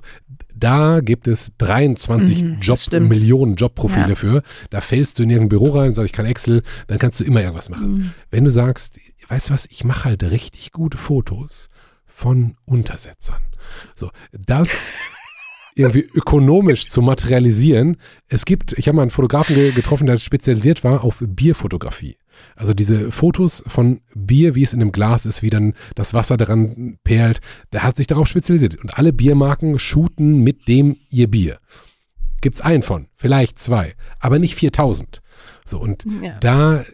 da gibt es 23 mhm, Job, Millionen Jobprofile ja. für. Da fällst du in irgendein Büro rein, sagst, ich kann Excel, dann kannst du immer irgendwas machen. Mhm. Wenn du sagst, weißt du was, ich mache halt richtig gute Fotos von Untersetzern. So, das [laughs] irgendwie ökonomisch zu materialisieren. Es gibt, ich habe mal einen Fotografen getroffen, der spezialisiert war auf Bierfotografie. Also diese Fotos von Bier, wie es in einem Glas ist, wie dann das Wasser daran perlt, der hat sich darauf spezialisiert. Und alle Biermarken shooten mit dem ihr Bier. Gibt es einen von, vielleicht zwei, aber nicht 4000. So, und ja. da,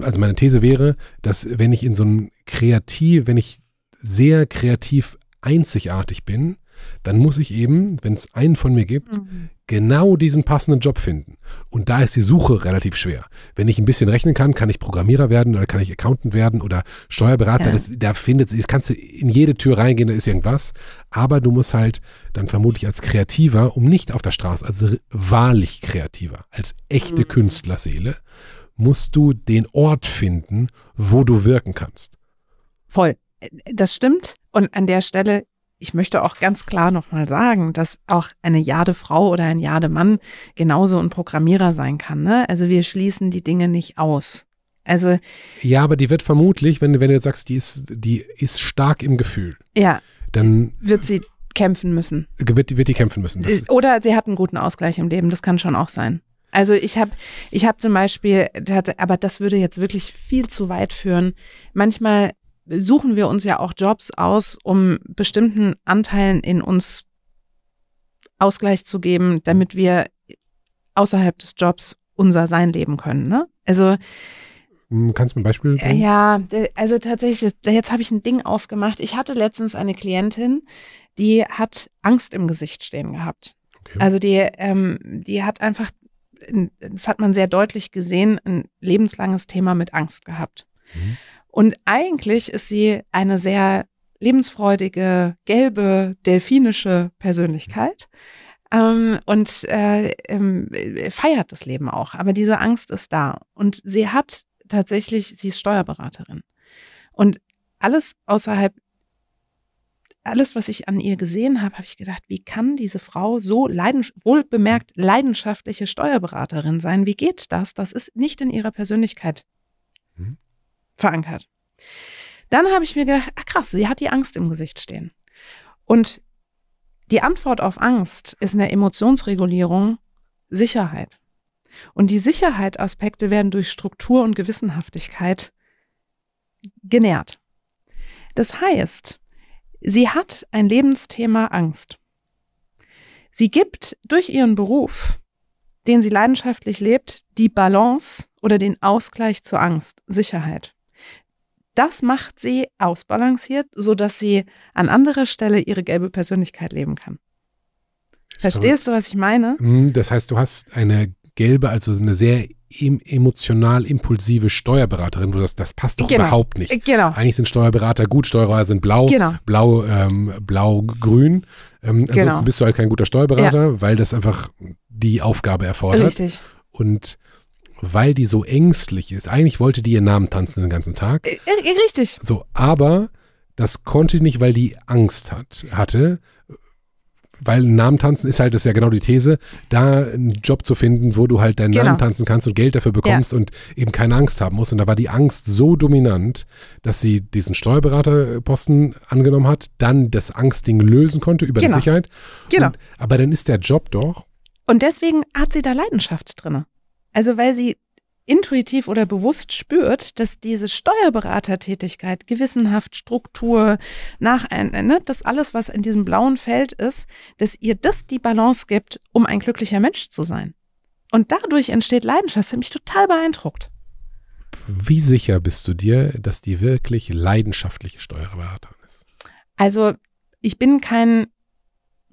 also meine These wäre, dass wenn ich in so einem kreativ, wenn ich sehr kreativ einzigartig bin, dann muss ich eben, wenn es einen von mir gibt, mhm genau diesen passenden Job finden. Und da ist die Suche relativ schwer. Wenn ich ein bisschen rechnen kann, kann ich Programmierer werden oder kann ich Accountant werden oder Steuerberater. Ja. Das, da findet das kannst du in jede Tür reingehen, da ist irgendwas. Aber du musst halt dann vermutlich als Kreativer, um nicht auf der Straße, also wahrlich Kreativer, als echte mhm. Künstlerseele, musst du den Ort finden, wo du wirken kannst. Voll. Äh, das stimmt. Und an der Stelle ich möchte auch ganz klar nochmal sagen, dass auch eine Jadefrau oder ein Jademann genauso ein Programmierer sein kann. Ne? Also wir schließen die Dinge nicht aus. Also ja, aber die wird vermutlich, wenn, wenn du jetzt sagst, die ist, die ist stark im Gefühl. Ja. Dann wird sie kämpfen müssen. Wird, wird die kämpfen müssen. Das äh, oder sie hat einen guten Ausgleich im Leben. Das kann schon auch sein. Also ich habe, ich habe zum Beispiel, aber das würde jetzt wirklich viel zu weit führen. Manchmal suchen wir uns ja auch Jobs aus, um bestimmten Anteilen in uns Ausgleich zu geben, damit wir außerhalb des Jobs unser Sein leben können. Ne? Also hm, Kannst du ein Beispiel äh, bringen? Ja, also tatsächlich, jetzt habe ich ein Ding aufgemacht. Ich hatte letztens eine Klientin, die hat Angst im Gesicht stehen gehabt. Okay. Also die, ähm, die hat einfach, das hat man sehr deutlich gesehen, ein lebenslanges Thema mit Angst gehabt. Mhm. Und eigentlich ist sie eine sehr lebensfreudige, gelbe, delfinische Persönlichkeit. Ähm, und äh, ähm, feiert das Leben auch. Aber diese Angst ist da. Und sie hat tatsächlich, sie ist Steuerberaterin. Und alles außerhalb, alles, was ich an ihr gesehen habe, habe ich gedacht, wie kann diese Frau so leidens wohlbemerkt leidenschaftliche Steuerberaterin sein? Wie geht das? Das ist nicht in ihrer Persönlichkeit verankert. Dann habe ich mir gedacht, ach krass, sie hat die Angst im Gesicht stehen. Und die Antwort auf Angst ist in der Emotionsregulierung Sicherheit. Und die Sicherheitsaspekte werden durch Struktur und Gewissenhaftigkeit genährt. Das heißt, sie hat ein Lebensthema Angst. Sie gibt durch ihren Beruf, den sie leidenschaftlich lebt, die Balance oder den Ausgleich zur Angst, Sicherheit das macht sie ausbalanciert, sodass sie an anderer Stelle ihre gelbe Persönlichkeit leben kann. Verstehst du, was ich meine? Mhm, das heißt, du hast eine gelbe, also eine sehr emotional impulsive Steuerberaterin, wo du sagst, das passt doch genau. überhaupt nicht. Äh, genau. Eigentlich sind Steuerberater gut, Steuerberater sind blau, genau. blau, ähm, blau, grün. Ähm, ansonsten genau. bist du halt kein guter Steuerberater, ja. weil das einfach die Aufgabe erfordert. Richtig. Und weil die so ängstlich ist. Eigentlich wollte die ihren Namen tanzen den ganzen Tag. Äh, äh, äh, richtig. So, aber das konnte nicht, weil die Angst hat, hatte. Weil Namen tanzen ist halt, das ist ja genau die These, da einen Job zu finden, wo du halt deinen genau. Namen tanzen kannst und Geld dafür bekommst ja. und eben keine Angst haben musst. Und da war die Angst so dominant, dass sie diesen Steuerberaterposten angenommen hat, dann das Angstding lösen konnte über genau. die Sicherheit. Genau. Und, aber dann ist der Job doch. Und deswegen hat sie da Leidenschaft drin. Also weil sie intuitiv oder bewusst spürt, dass diese Steuerberatertätigkeit, gewissenhaft, Struktur, nach, ne, das alles, was in diesem blauen Feld ist, dass ihr das die Balance gibt, um ein glücklicher Mensch zu sein. Und dadurch entsteht Leidenschaft, das hat mich total beeindruckt. Wie sicher bist du dir, dass die wirklich leidenschaftliche Steuerberaterin ist? Also, ich bin kein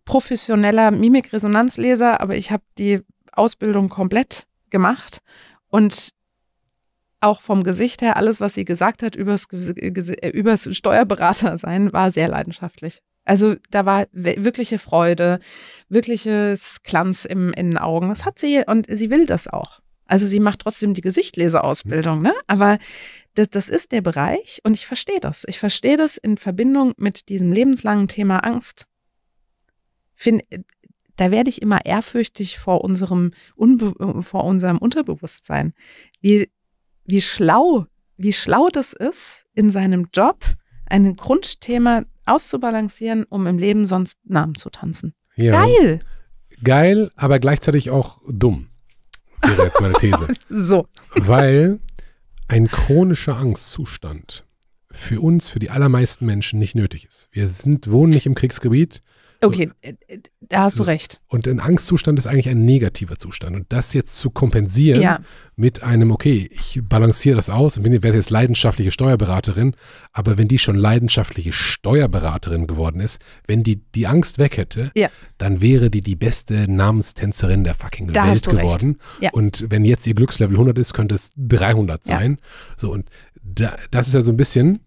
professioneller Mimikresonanzleser, aber ich habe die Ausbildung komplett gemacht. Und auch vom Gesicht her, alles, was sie gesagt hat übers, äh, übers Steuerberater sein, war sehr leidenschaftlich. Also da war wirkliche Freude, wirkliches Glanz im, in den Augen. Das hat sie und sie will das auch. Also sie macht trotzdem die Gesichtleseausbildung, mhm. ne? Aber das, das ist der Bereich und ich verstehe das. Ich verstehe das in Verbindung mit diesem lebenslangen Thema Angst. Find, da werde ich immer ehrfürchtig vor unserem, Unbe vor unserem Unterbewusstsein. Wie, wie schlau, wie schlau das ist, in seinem Job ein Grundthema auszubalancieren, um im Leben sonst Namen zu tanzen. Ja. Geil! Geil, aber gleichzeitig auch dumm, wäre jetzt meine These. [laughs] so. Weil ein chronischer Angstzustand für uns, für die allermeisten Menschen nicht nötig ist. Wir sind, wohnen nicht im Kriegsgebiet. Okay, so. Äh, äh, da hast du recht. Und ein Angstzustand ist eigentlich ein negativer Zustand. Und das jetzt zu kompensieren ja. mit einem, okay, ich balanciere das aus und bin, werde jetzt leidenschaftliche Steuerberaterin, aber wenn die schon leidenschaftliche Steuerberaterin geworden ist, wenn die die Angst weg hätte, ja. dann wäre die die beste Namenstänzerin der fucking da Welt geworden. Ja. Und wenn jetzt ihr Glückslevel 100 ist, könnte es 300 sein. So, und da, das ist ja so ein bisschen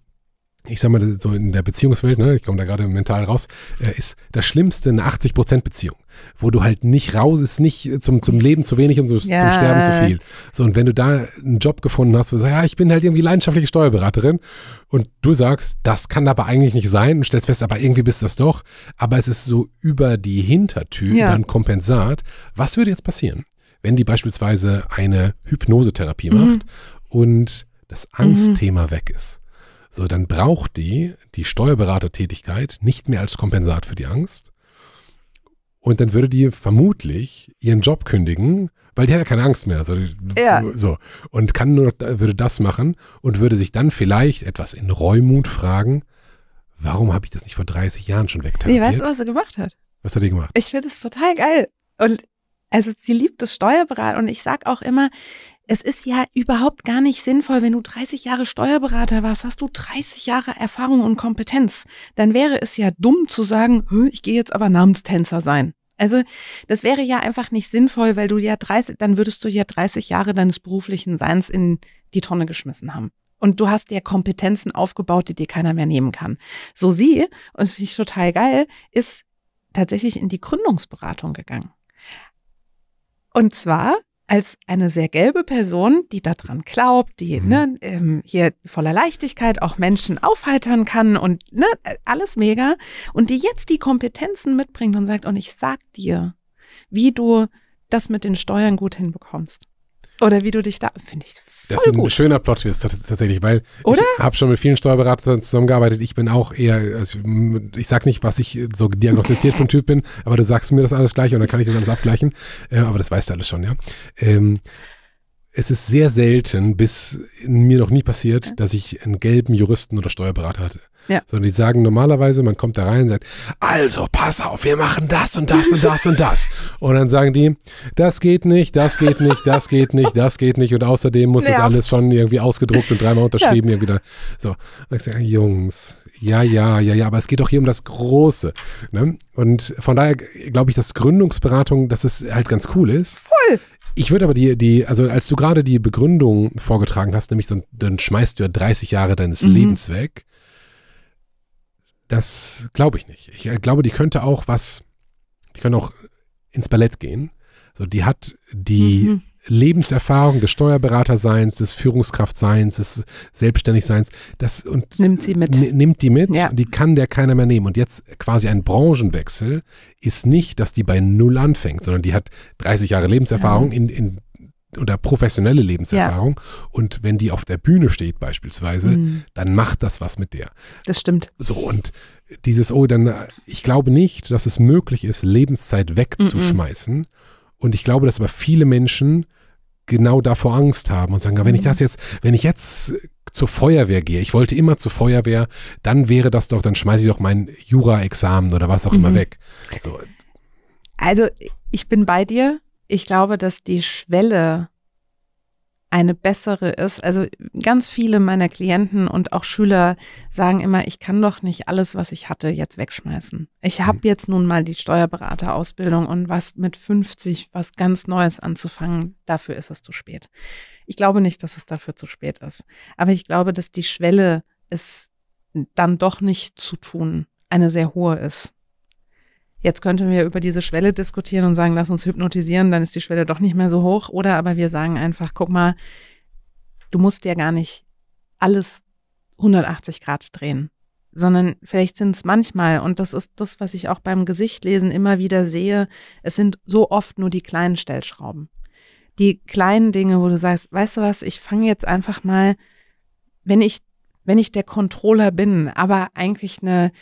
ich sag mal, so in der Beziehungswelt, ne, ich komme da gerade mental raus, äh, ist das Schlimmste eine 80%-Beziehung, wo du halt nicht raus ist, nicht zum, zum Leben zu wenig und zum, ja. zum Sterben zu viel. So, und wenn du da einen Job gefunden hast, wo du sagst, ja, ich bin halt irgendwie leidenschaftliche Steuerberaterin und du sagst, das kann aber eigentlich nicht sein und stellst fest, aber irgendwie bist das doch, aber es ist so über die Hintertür, ja. über ein Kompensat. Was würde jetzt passieren, wenn die beispielsweise eine Hypnosetherapie mhm. macht und das Angstthema mhm. weg ist? so dann braucht die die Steuerberatertätigkeit nicht mehr als Kompensat für die Angst. Und dann würde die vermutlich ihren Job kündigen, weil die hat ja keine Angst mehr. Also, ja. So. Und kann nur, würde das machen und würde sich dann vielleicht etwas in Reumut fragen, warum habe ich das nicht vor 30 Jahren schon wegtherapiert? Nee, weißt du, was er gemacht hat? Was hat die gemacht? Ich finde es total geil. Und also sie liebt das Steuerberater und ich sage auch immer, es ist ja überhaupt gar nicht sinnvoll, wenn du 30 Jahre Steuerberater warst, hast du 30 Jahre Erfahrung und Kompetenz. Dann wäre es ja dumm zu sagen, ich gehe jetzt aber Namenstänzer sein. Also das wäre ja einfach nicht sinnvoll, weil du ja 30, dann würdest du ja 30 Jahre deines beruflichen Seins in die Tonne geschmissen haben. Und du hast dir ja Kompetenzen aufgebaut, die dir keiner mehr nehmen kann. So sie, und das finde ich total geil, ist tatsächlich in die Gründungsberatung gegangen. Und zwar als eine sehr gelbe Person, die daran glaubt, die mhm. ne, ähm, hier voller Leichtigkeit auch Menschen aufheitern kann und ne, alles mega und die jetzt die Kompetenzen mitbringt und sagt, und ich sag dir, wie du das mit den Steuern gut hinbekommst. Oder wie du dich da, finde ich das ist ein gut. schöner Plot-Twist tatsächlich, weil Oder? ich habe schon mit vielen Steuerberatern zusammengearbeitet. Ich bin auch eher, also ich, sag nicht, was ich so diagnostiziert okay. vom Typ bin, aber du sagst mir das alles gleich und dann kann ich das alles abgleichen. Äh, aber das weißt du alles schon, ja. Ähm, es ist sehr selten, bis mir noch nie passiert, ja. dass ich einen gelben Juristen oder Steuerberater hatte. Ja. Sondern die sagen normalerweise, man kommt da rein und sagt, also pass auf, wir machen das und das und das und das. [laughs] Und dann sagen die, das geht nicht, das geht nicht, das geht nicht, das geht nicht. Und außerdem muss Nervt. das alles schon irgendwie ausgedruckt und dreimal unterschrieben, ja. irgendwie da. So. Und ich sage, Jungs, ja, ja, ja, ja, aber es geht doch hier um das Große. Ne? Und von daher glaube ich, dass Gründungsberatung, dass es halt ganz cool ist. Voll. Ich würde aber die, die, also als du gerade die Begründung vorgetragen hast, nämlich so, dann schmeißt du ja 30 Jahre deines mhm. Lebens weg. Das glaube ich nicht. Ich äh, glaube, die könnte auch was, die können auch ins Ballett gehen. So, die hat die mhm. Lebenserfahrung des Steuerberaterseins, des Führungskraftseins, des Selbstständigseins, das und nimmt sie mit. Nimmt die mit, ja. die kann der keiner mehr nehmen. Und jetzt quasi ein Branchenwechsel ist nicht, dass die bei Null anfängt, sondern die hat 30 Jahre Lebenserfahrung ja. in, in oder professionelle Lebenserfahrung. Ja. Und wenn die auf der Bühne steht beispielsweise, mhm. dann macht das was mit der. Das stimmt. So und dieses, oh, dann, äh, ich glaube nicht, dass es möglich ist, Lebenszeit wegzuschmeißen. Mhm und ich glaube, dass aber viele Menschen genau davor Angst haben und sagen, wenn ich mhm. das jetzt, wenn ich jetzt zur Feuerwehr gehe, ich wollte immer zur Feuerwehr, dann wäre das doch, dann schmeiße ich doch mein Jura-Examen oder was auch mhm. immer weg. So. Also ich bin bei dir. Ich glaube, dass die Schwelle eine bessere ist. Also ganz viele meiner Klienten und auch Schüler sagen immer, ich kann doch nicht alles, was ich hatte, jetzt wegschmeißen. Ich habe mhm. jetzt nun mal die Steuerberaterausbildung und was mit 50 was ganz Neues anzufangen, dafür ist es zu spät. Ich glaube nicht, dass es dafür zu spät ist. Aber ich glaube, dass die Schwelle, es dann doch nicht zu tun, eine sehr hohe ist. Jetzt könnten wir über diese Schwelle diskutieren und sagen, lass uns hypnotisieren, dann ist die Schwelle doch nicht mehr so hoch. Oder aber wir sagen einfach, guck mal, du musst ja gar nicht alles 180 Grad drehen, sondern vielleicht sind es manchmal, und das ist das, was ich auch beim Gesichtlesen immer wieder sehe, es sind so oft nur die kleinen Stellschrauben. Die kleinen Dinge, wo du sagst, weißt du was, ich fange jetzt einfach mal, wenn ich, wenn ich der Controller bin, aber eigentlich eine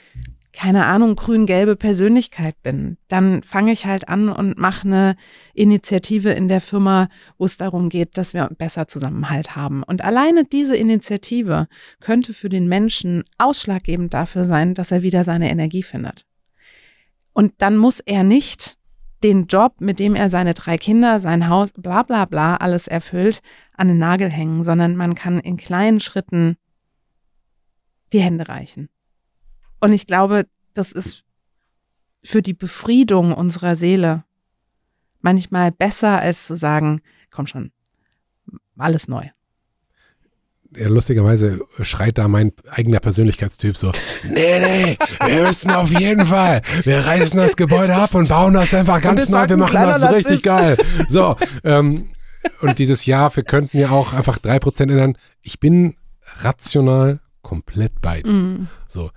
keine Ahnung, grün-gelbe Persönlichkeit bin, dann fange ich halt an und mache eine Initiative in der Firma, wo es darum geht, dass wir besser Zusammenhalt haben. Und alleine diese Initiative könnte für den Menschen ausschlaggebend dafür sein, dass er wieder seine Energie findet. Und dann muss er nicht den Job, mit dem er seine drei Kinder, sein Haus, bla bla bla alles erfüllt, an den Nagel hängen, sondern man kann in kleinen Schritten die Hände reichen. Und ich glaube, das ist für die Befriedung unserer Seele manchmal besser, als zu sagen, komm schon, alles neu. Ja, lustigerweise schreit da mein eigener Persönlichkeitstyp so, nee, nee, wir müssen auf jeden Fall, wir reißen das Gebäude ab und bauen das einfach ganz neu, wir machen das richtig geil. So, ähm, und dieses Jahr, wir könnten ja auch einfach drei Prozent ändern. Ich bin rational komplett bei dir. Mm. So,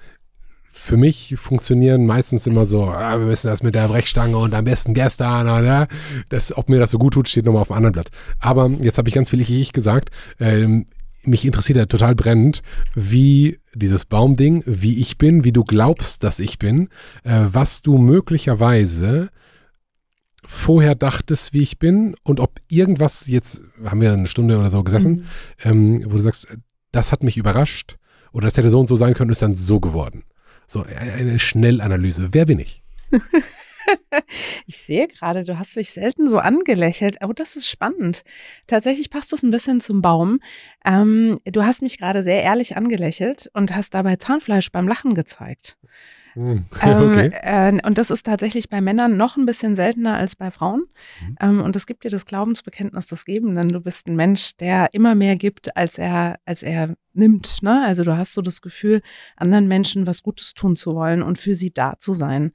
für mich funktionieren meistens immer so, ah, wir müssen das mit der Brechstange und am besten gestern, oder? Ah, ne? Das, ob mir das so gut tut, steht nochmal auf einem anderen Blatt. Aber jetzt habe ich ganz viel ich gesagt. Ähm, mich interessiert ja total brennend, wie dieses Baumding, wie ich bin, wie du glaubst, dass ich bin, äh, was du möglicherweise vorher dachtest, wie ich bin und ob irgendwas, jetzt haben wir eine Stunde oder so gesessen, mhm. ähm, wo du sagst, das hat mich überrascht oder das hätte so und so sein können, ist dann so geworden. So e, eine Schnellanalyse. Wer bin ich? [laughs] ich sehe gerade, du hast mich selten so angelächelt. Oh, das ist spannend. Tatsächlich passt das ein bisschen zum Baum. Ähm, du hast mich gerade sehr ehrlich angelächelt und hast dabei Zahnfleisch beim Lachen gezeigt. Mhm. [laughs] Okay. äh, und das ist tatsächlich bei Männern noch ein bisschen seltener als bei Frauen. Mhm. Ähm, und es gibt dir das Glaubensbekenntnis des Gebenden. Du bist ein Mensch, der immer mehr gibt, als er, als er nimmt. Ne? Also du hast so das Gefühl, anderen Menschen was Gutes tun zu wollen und für sie da zu sein.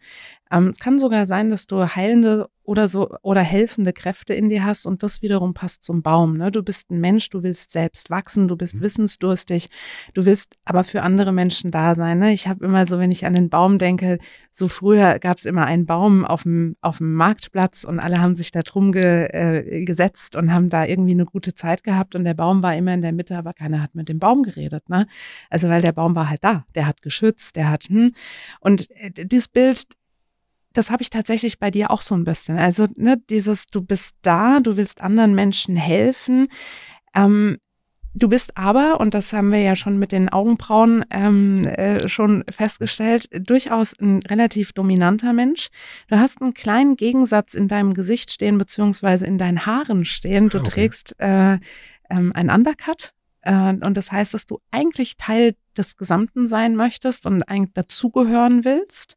Ähm, es kann sogar sein, dass du heilende oder so oder helfende Kräfte in dir hast und das wiederum passt zum Baum. Ne? Du bist ein Mensch, du willst selbst wachsen, du bist mhm. wissensdurstig, du willst aber für andere Menschen da sein. Ne? Ich habe immer so, wenn ich an den Baum denke, so früher gab es immer einen Baum auf dem, Marktplatz und alle haben sich da drum ge, äh, gesetzt und haben da irgendwie eine gute Zeit gehabt und der Baum war immer in der Mitte, aber keiner hat mit dem Baum geredet. Ne? Also weil der Baum war halt da, der hat geschützt, der hat hm. und äh, dieses Bild das habe ich tatsächlich bei dir auch so ein bisschen. Also ne, dieses, du bist da, du willst anderen Menschen helfen. Ähm, du bist aber, und das haben wir ja schon mit den Augenbrauen ähm, äh, schon festgestellt, durchaus ein relativ dominanter Mensch. Du hast einen kleinen Gegensatz in deinem Gesicht stehen, beziehungsweise in deinen Haaren stehen. Du ah, okay. trägst äh, ähm, einen Undercut. Äh, und das heißt, dass du eigentlich Teil des Gesamten sein möchtest und eigentlich dazugehören willst.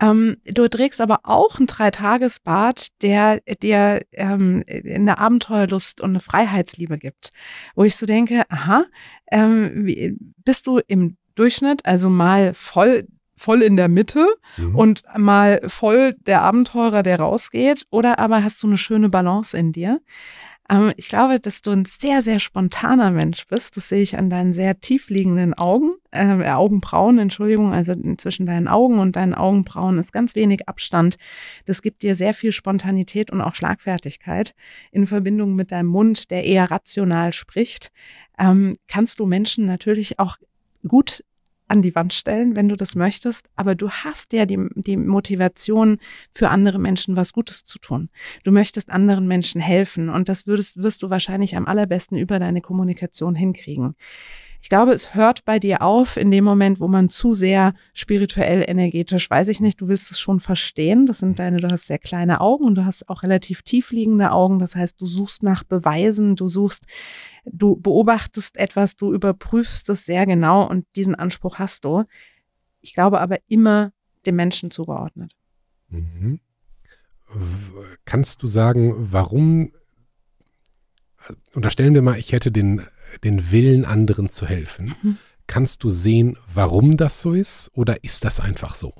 Ähm, du trägst aber auch ein Dreitagesbad, der dir ähm, eine Abenteuerlust und eine Freiheitsliebe gibt. Wo ich so denke, aha, ähm, wie, bist du im Durchschnitt, also mal voll voll in der Mitte mhm. und mal voll der Abenteurer, der rausgeht, oder aber hast du eine schöne Balance in dir? Ähm, ich glaube, dass du ein sehr, sehr spontaner Mensch bist. Das sehe ich an deinen sehr tief liegenden Augen, ähm, äh, Augenbrauen, Entschuldigung, also zwischen deinen Augen und deinen Augenbrauen ist ganz wenig Abstand. Das gibt dir sehr viel Spontanität und auch Schlagfertigkeit in Verbindung mit deinem Mund, der eher rational spricht. Ähm, kannst du Menschen natürlich auch gut an die Wand stellen, wenn du das möchtest, aber du hast ja die, die Motivation, für andere Menschen was Gutes zu tun. Du möchtest anderen Menschen helfen und das würdest, wirst du wahrscheinlich am allerbesten über deine Kommunikation hinkriegen. Ich glaube, es hört bei dir auf in dem Moment, wo man zu sehr spirituell, energetisch, weiß ich nicht, du willst es schon verstehen. Das sind deine, du hast sehr kleine Augen und du hast auch relativ tiefliegende Augen. Das heißt, du suchst nach Beweisen, du suchst, du beobachtest etwas, du überprüfst es sehr genau und diesen Anspruch hast du. Ich glaube aber immer dem Menschen zugeordnet. Mhm. Kannst du sagen, warum äh, unterstellen wir mal, ich hätte den den Willen, anderen zu helfen. Mhm. Kannst du sehen, warum das so ist oder ist das einfach so?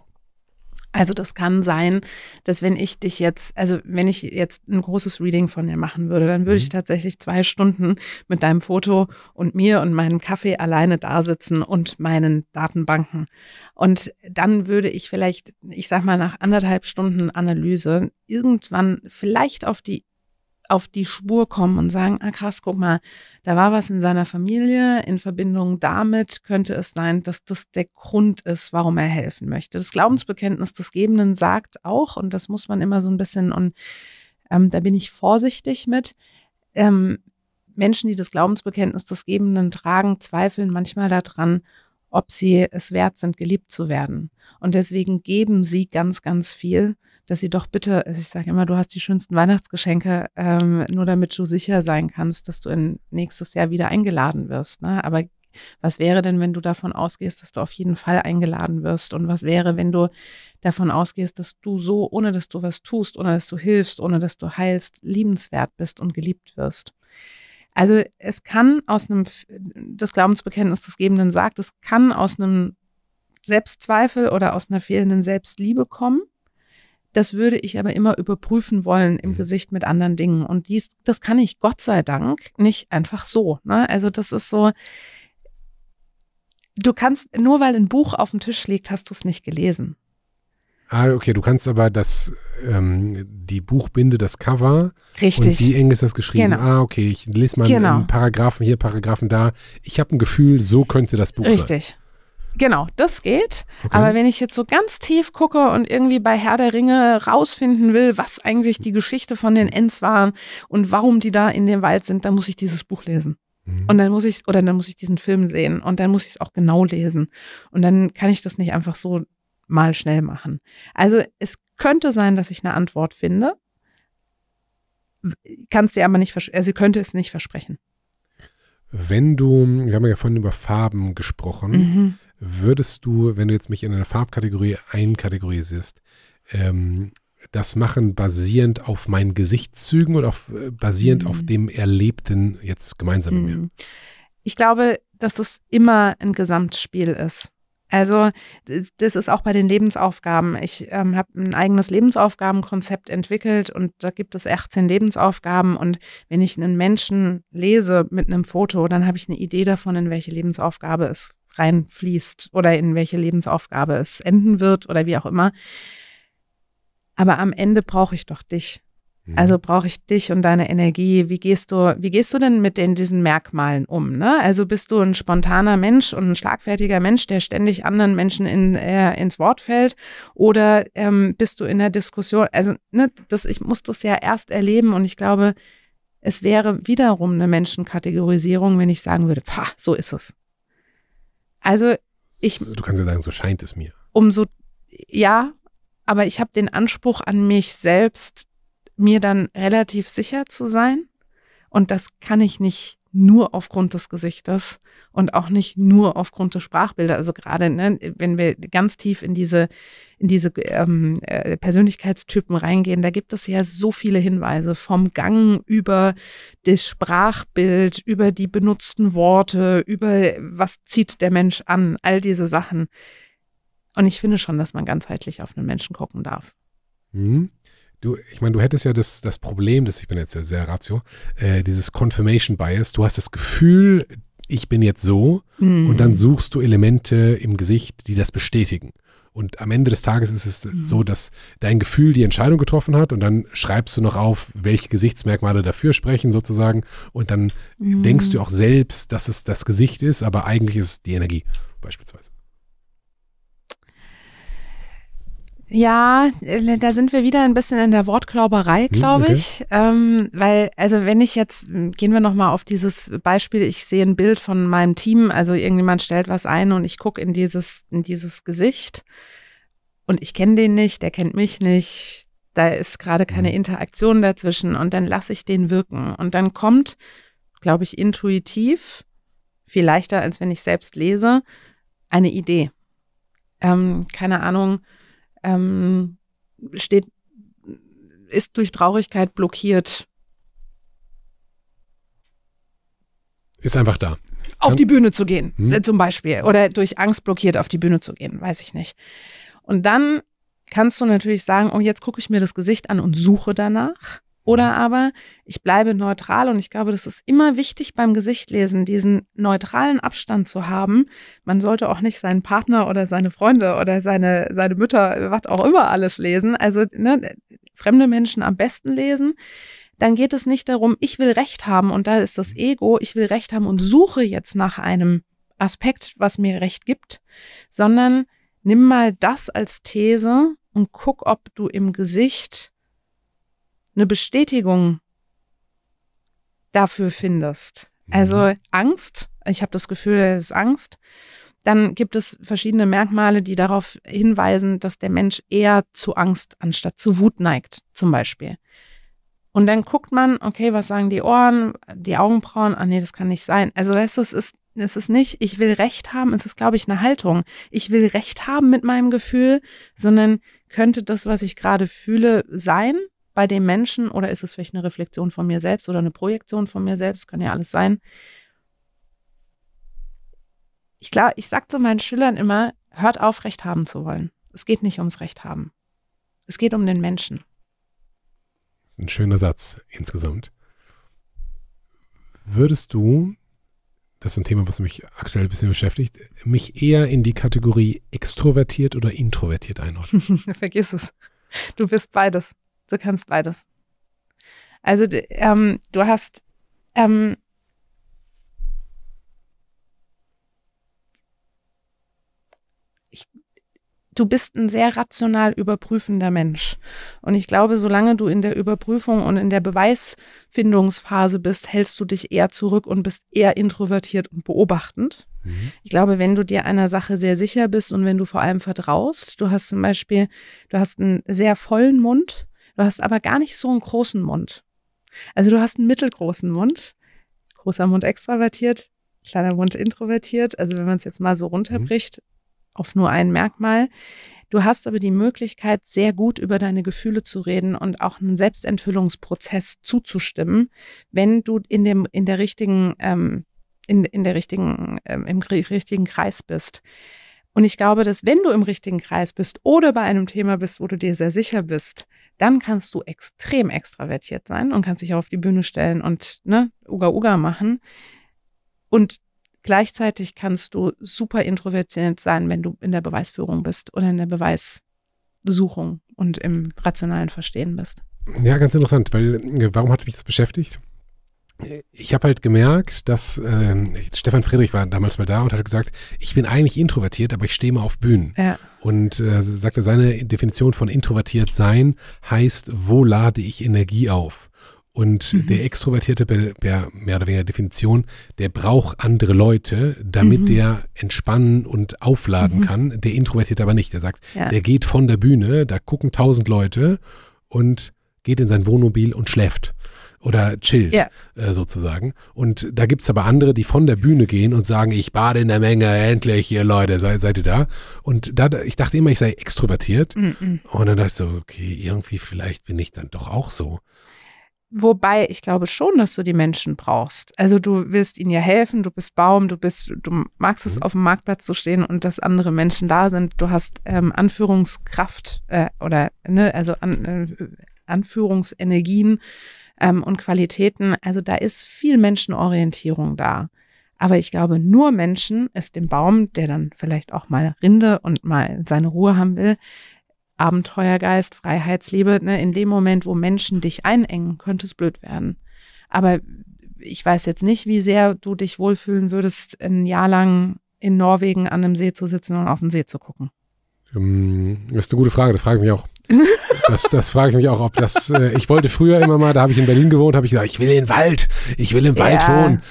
Also das kann sein, dass wenn ich dich jetzt, also wenn ich jetzt ein großes Reading von dir machen würde, dann würde mhm. ich tatsächlich zwei Stunden mit deinem Foto und mir und meinem Kaffee alleine da sitzen und meinen Datenbanken. Und dann würde ich vielleicht, ich sag mal, nach anderthalb Stunden Analyse irgendwann vielleicht auf die auf die Spur kommen und sagen, ah krass, guck mal, da war was in seiner Familie, in Verbindung damit könnte es sein, dass das der Grund ist, warum er helfen möchte. Das Glaubensbekenntnis des Gebenden sagt auch, und das muss man immer so ein bisschen, und ähm, da bin ich vorsichtig mit, ähm, Menschen, die das Glaubensbekenntnis des Gebenden tragen, zweifeln manchmal daran, ob sie es wert sind, geliebt zu werden. Und deswegen geben sie ganz, ganz viel, dass sie doch bitte, also ich sage immer, du hast die schönsten Weihnachtsgeschenke, ähm, nur damit du sicher sein kannst, dass du in nächstes Jahr wieder eingeladen wirst. Ne? Aber was wäre denn, wenn du davon ausgehst, dass du auf jeden Fall eingeladen wirst? Und was wäre, wenn du davon ausgehst, dass du so, ohne dass du was tust, ohne dass du hilfst, ohne dass du heilst, liebenswert bist und geliebt wirst? Also es kann aus einem, das Glaubensbekenntnis des Gebenden sagt, es kann aus einem Selbstzweifel oder aus einer fehlenden Selbstliebe kommen. Das würde ich aber immer überprüfen wollen im mhm. Gesicht mit anderen Dingen. Und dies, das kann ich Gott sei Dank nicht einfach so. Ne? Also das ist so, du kannst, nur weil ein Buch auf dem Tisch liegt, hast du es nicht gelesen. Ah, okay, du kannst aber das, ähm, die Buchbinde, das Cover. Richtig. Und wie eng ist das geschrieben? Genau. Ah, okay, ich lese mal genau. Paragraphen hier, Paragraphen da. Ich habe ein Gefühl, so könnte das Buch Richtig. sein. Richtig. Genau, das geht. Okay. Aber wenn ich jetzt so ganz tief gucke und irgendwie bei Herr der Ringe rausfinden will, was eigentlich die Geschichte von den Ents waren und warum die da in dem Wald sind, dann muss ich dieses Buch lesen. Mhm. Und dann muss ich, oder dann muss ich diesen Film sehen und dann muss ich es auch genau lesen. Und dann kann ich das nicht einfach so mal schnell machen. Also es könnte sein, dass ich eine Antwort finde. Kannst dir aber nicht versprechen, also sie könnte es nicht versprechen. Wenn du, wir haben ja vorhin über Farben gesprochen, mhm würdest du, wenn du jetzt mich in eine Farbkategorie einkategorisierst, ähm, das machen basierend auf meinen Gesichtszügen oder auf, äh, basierend mhm. auf dem Erlebten jetzt gemeinsam mit mir? Mhm. Ich glaube, dass es immer ein Gesamtspiel ist. Also das ist auch bei den Lebensaufgaben. Ich ähm, habe ein eigenes Lebensaufgabenkonzept entwickelt und da gibt es 18 Lebensaufgaben. Und wenn ich einen Menschen lese mit einem Foto, dann habe ich eine Idee davon, in welche Lebensaufgabe es reinfließt oder in welche Lebensaufgabe es enden wird oder wie auch immer. Aber am Ende brauche ich doch dich. Mhm. Also brauche ich dich und deine Energie. Wie gehst du, wie gehst du denn mit den, diesen Merkmalen um? Ne? Also bist du ein spontaner Mensch und ein schlagfertiger Mensch, der ständig anderen Menschen in, äh, ins Wort fällt? Oder ähm, bist du in der Diskussion? Also, ne, das, ich muss das ja erst erleben und ich glaube, es wäre wiederum eine Menschenkategorisierung, wenn ich sagen würde, pah, so ist es. Also ich. Du kannst ja sagen, so scheint es mir. Umso, ja, aber ich habe den Anspruch an mich selbst, mir dann relativ sicher zu sein. Und das kann ich nicht nur aufgrund des Gesichtes und auch nicht nur aufgrund des Sprachbilder. Also gerade, ne, wenn wir ganz tief in diese, in diese ähm, äh, Persönlichkeitstypen reingehen, da gibt es ja so viele Hinweise vom Gang über das Sprachbild, über die benutzten Worte, über was zieht der Mensch an, all diese Sachen. Und ich finde schon, dass man ganzheitlich auf einen Menschen gucken darf. Mhm du, ich meine, du hättest ja das, das Problem, das ich bin jetzt ja sehr ratio, äh, dieses Confirmation Bias, du hast das Gefühl, ich bin jetzt so mhm. und dann suchst du Elemente im Gesicht, die das bestätigen. Und am Ende des Tages ist es mhm. so, dass dein Gefühl die Entscheidung getroffen hat und dann schreibst du noch auf, welche Gesichtsmerkmale dafür sprechen sozusagen und dann mhm. denkst du auch selbst, dass es das Gesicht ist, aber eigentlich ist es die Energie beispielsweise. Ja, äh, da sind wir wieder ein bisschen in der Wortklauberei, hm, glaube ich. Ähm, weil, also wenn ich jetzt, hm, gehen wir nochmal auf dieses Beispiel, ich sehe ein Bild von meinem Team, also irgendjemand stellt was ein und ich gucke in dieses, in dieses Gesicht und ich kenne den nicht, der kennt mich nicht, da ist gerade keine hm. Interaktion dazwischen und dann lasse ich den wirken. Und dann kommt, glaube ich, intuitiv, viel leichter, als wenn ich selbst lese, eine Idee. Ähm, keine Ahnung ähm, steht, ist durch Traurigkeit blockiert. Ist einfach da. Auf die Bühne zu gehen, hm. zum Beispiel. Oder durch Angst blockiert auf die Bühne zu gehen, weiß ich nicht. Und dann kannst du natürlich sagen, oh, jetzt gucke ich mir das Gesicht an und suche danach. Oder aber ich bleibe neutral und ich glaube, das ist immer wichtig beim Gesichtlesen, diesen neutralen Abstand zu haben. Man sollte auch nicht seinen Partner oder seine Freunde oder seine, seine Mütter, was auch immer alles lesen. Also ne, fremde Menschen am besten lesen. Dann geht es nicht darum, ich will Recht haben und da ist das Ego, ich will Recht haben und suche jetzt nach einem Aspekt, was mir Recht gibt, sondern nimm mal das als These und guck, ob du im Gesicht eine Bestätigung dafür findest. Mhm. Also Angst, ich habe das Gefühl, es ist Angst. Dann gibt es verschiedene Merkmale, die darauf hinweisen, dass der Mensch eher zu Angst anstatt zu Wut neigt, zum Beispiel. Und dann guckt man, okay, was sagen die Ohren, die Augenbrauen? Ah, nee, das kann nicht sein. Also, weißt du, es ist, es ist nicht, ich will Recht haben, es ist, glaube ich, eine Haltung. Ich will Recht haben mit meinem Gefühl, sondern könnte das, was ich gerade fühle, sein? bei dem Menschen oder ist es vielleicht eine Reflexion von mir selbst oder eine Projektion von mir selbst, kann ja alles sein. Ich glaube, ich sage zu meinen Schülern immer, hört auf, Recht haben zu wollen. Es geht nicht ums Recht haben. Es geht um den Menschen. Das ist ein schöner Satz insgesamt. Würdest du, das ist ein Thema, was mich aktuell ein bisschen beschäftigt, mich eher in die Kategorie extrovertiert oder introvertiert einordnen? [laughs] Vergiss es. Du bist beides. Du kannst beides. Also ähm, du hast ähm, ich, du bist ein sehr rational überprüfender Mensch. Und ich glaube, solange du in der Überprüfung und in der Beweisfindungsphase bist, hältst du dich eher zurück und bist eher introvertiert und beobachtend. Mhm. Ich glaube, wenn du dir einer Sache sehr sicher bist und wenn du vor allem vertraust, du hast zum Beispiel, du hast einen sehr vollen Mund Du hast aber gar nicht so einen großen Mund. Also du hast einen mittelgroßen Mund, großer Mund extravertiert, kleiner Mund introvertiert. Also wenn man es jetzt mal so mhm. runterbricht mhm. auf nur ein Merkmal. Du hast aber die Möglichkeit, sehr gut über deine Gefühle zu reden und auch einem Selbstenthüllungsprozess zuzustimmen, wenn du in dem, in der richtigen, ähm, in, in der richtigen, ähm, im richtigen Kreis bist. Und ich glaube, dass wenn du im richtigen Kreis bist oder bei einem Thema bist, wo du dir sehr sicher bist, dann kannst du extrem extravertiert sein und kannst dich auch auf die Bühne stellen und ne, Uga Uga machen. Und gleichzeitig kannst du super introvertiert sein, wenn du in der Beweisführung bist oder in der Beweissuchung und im rationalen Verstehen bist. Ja, ganz interessant, weil äh, warum hat mich das beschäftigt? ich habe halt gemerkt, dass ähm, Stefan Friedrich war damals mal da und hat gesagt, ich bin eigentlich introvertiert, aber ich stehe mal auf Bühnen. Ja. Und äh, sagte, seine Definition von introvertiert sein heißt, wo lade ich Energie auf? Und mhm. der Extrovertierte, per, mehr oder weniger Definition, der braucht andere Leute, damit mhm. der entspannen und aufladen mhm. kann. Der Introvertierte aber nicht. Der sagt, ja. der geht von der Bühne, da gucken tausend Leute und geht in sein Wohnmobil und schläft oder chillt yeah. äh, sozusagen. Und da gibt es aber andere, die von der Bühne gehen und sagen, ich bade in der Menge, endlich, ihr Leute, seid, seid ihr da? Und da, ich dachte immer, ich sei extrovertiert. Mm -mm. Und dann dachte ich so, okay, irgendwie vielleicht bin ich dann doch auch so. Wobei ich glaube schon, dass du die Menschen brauchst. Also du willst ihnen ja helfen, du bist Baum, du bist, du magst es, mhm. auf dem Marktplatz zu stehen und dass andere Menschen da sind. Du hast ähm, Anführungskraft äh, oder ne, also an, äh, Anführungsenergien ähm, und Qualitäten. Also da ist viel Menschenorientierung da. Aber ich glaube, nur Menschen ist dem Baum, der dann vielleicht auch mal Rinde und mal seine Ruhe haben will, Abenteuergeist, Freiheitsliebe, ne, in dem Moment, wo Menschen dich einengen, könnte es blöd werden. Aber ich weiß jetzt nicht, wie sehr du dich wohlfühlen würdest, ein Jahr lang in Norwegen an einem See zu sitzen und auf den See zu gucken. Ähm, das ist eine gute Frage, das frage ich mich auch. Das, das frage ich mich auch, ob das. Äh, ich wollte früher immer mal, da habe ich in Berlin gewohnt, habe ich gesagt, ich will in den Wald, ich will im Wald ja. wohnen.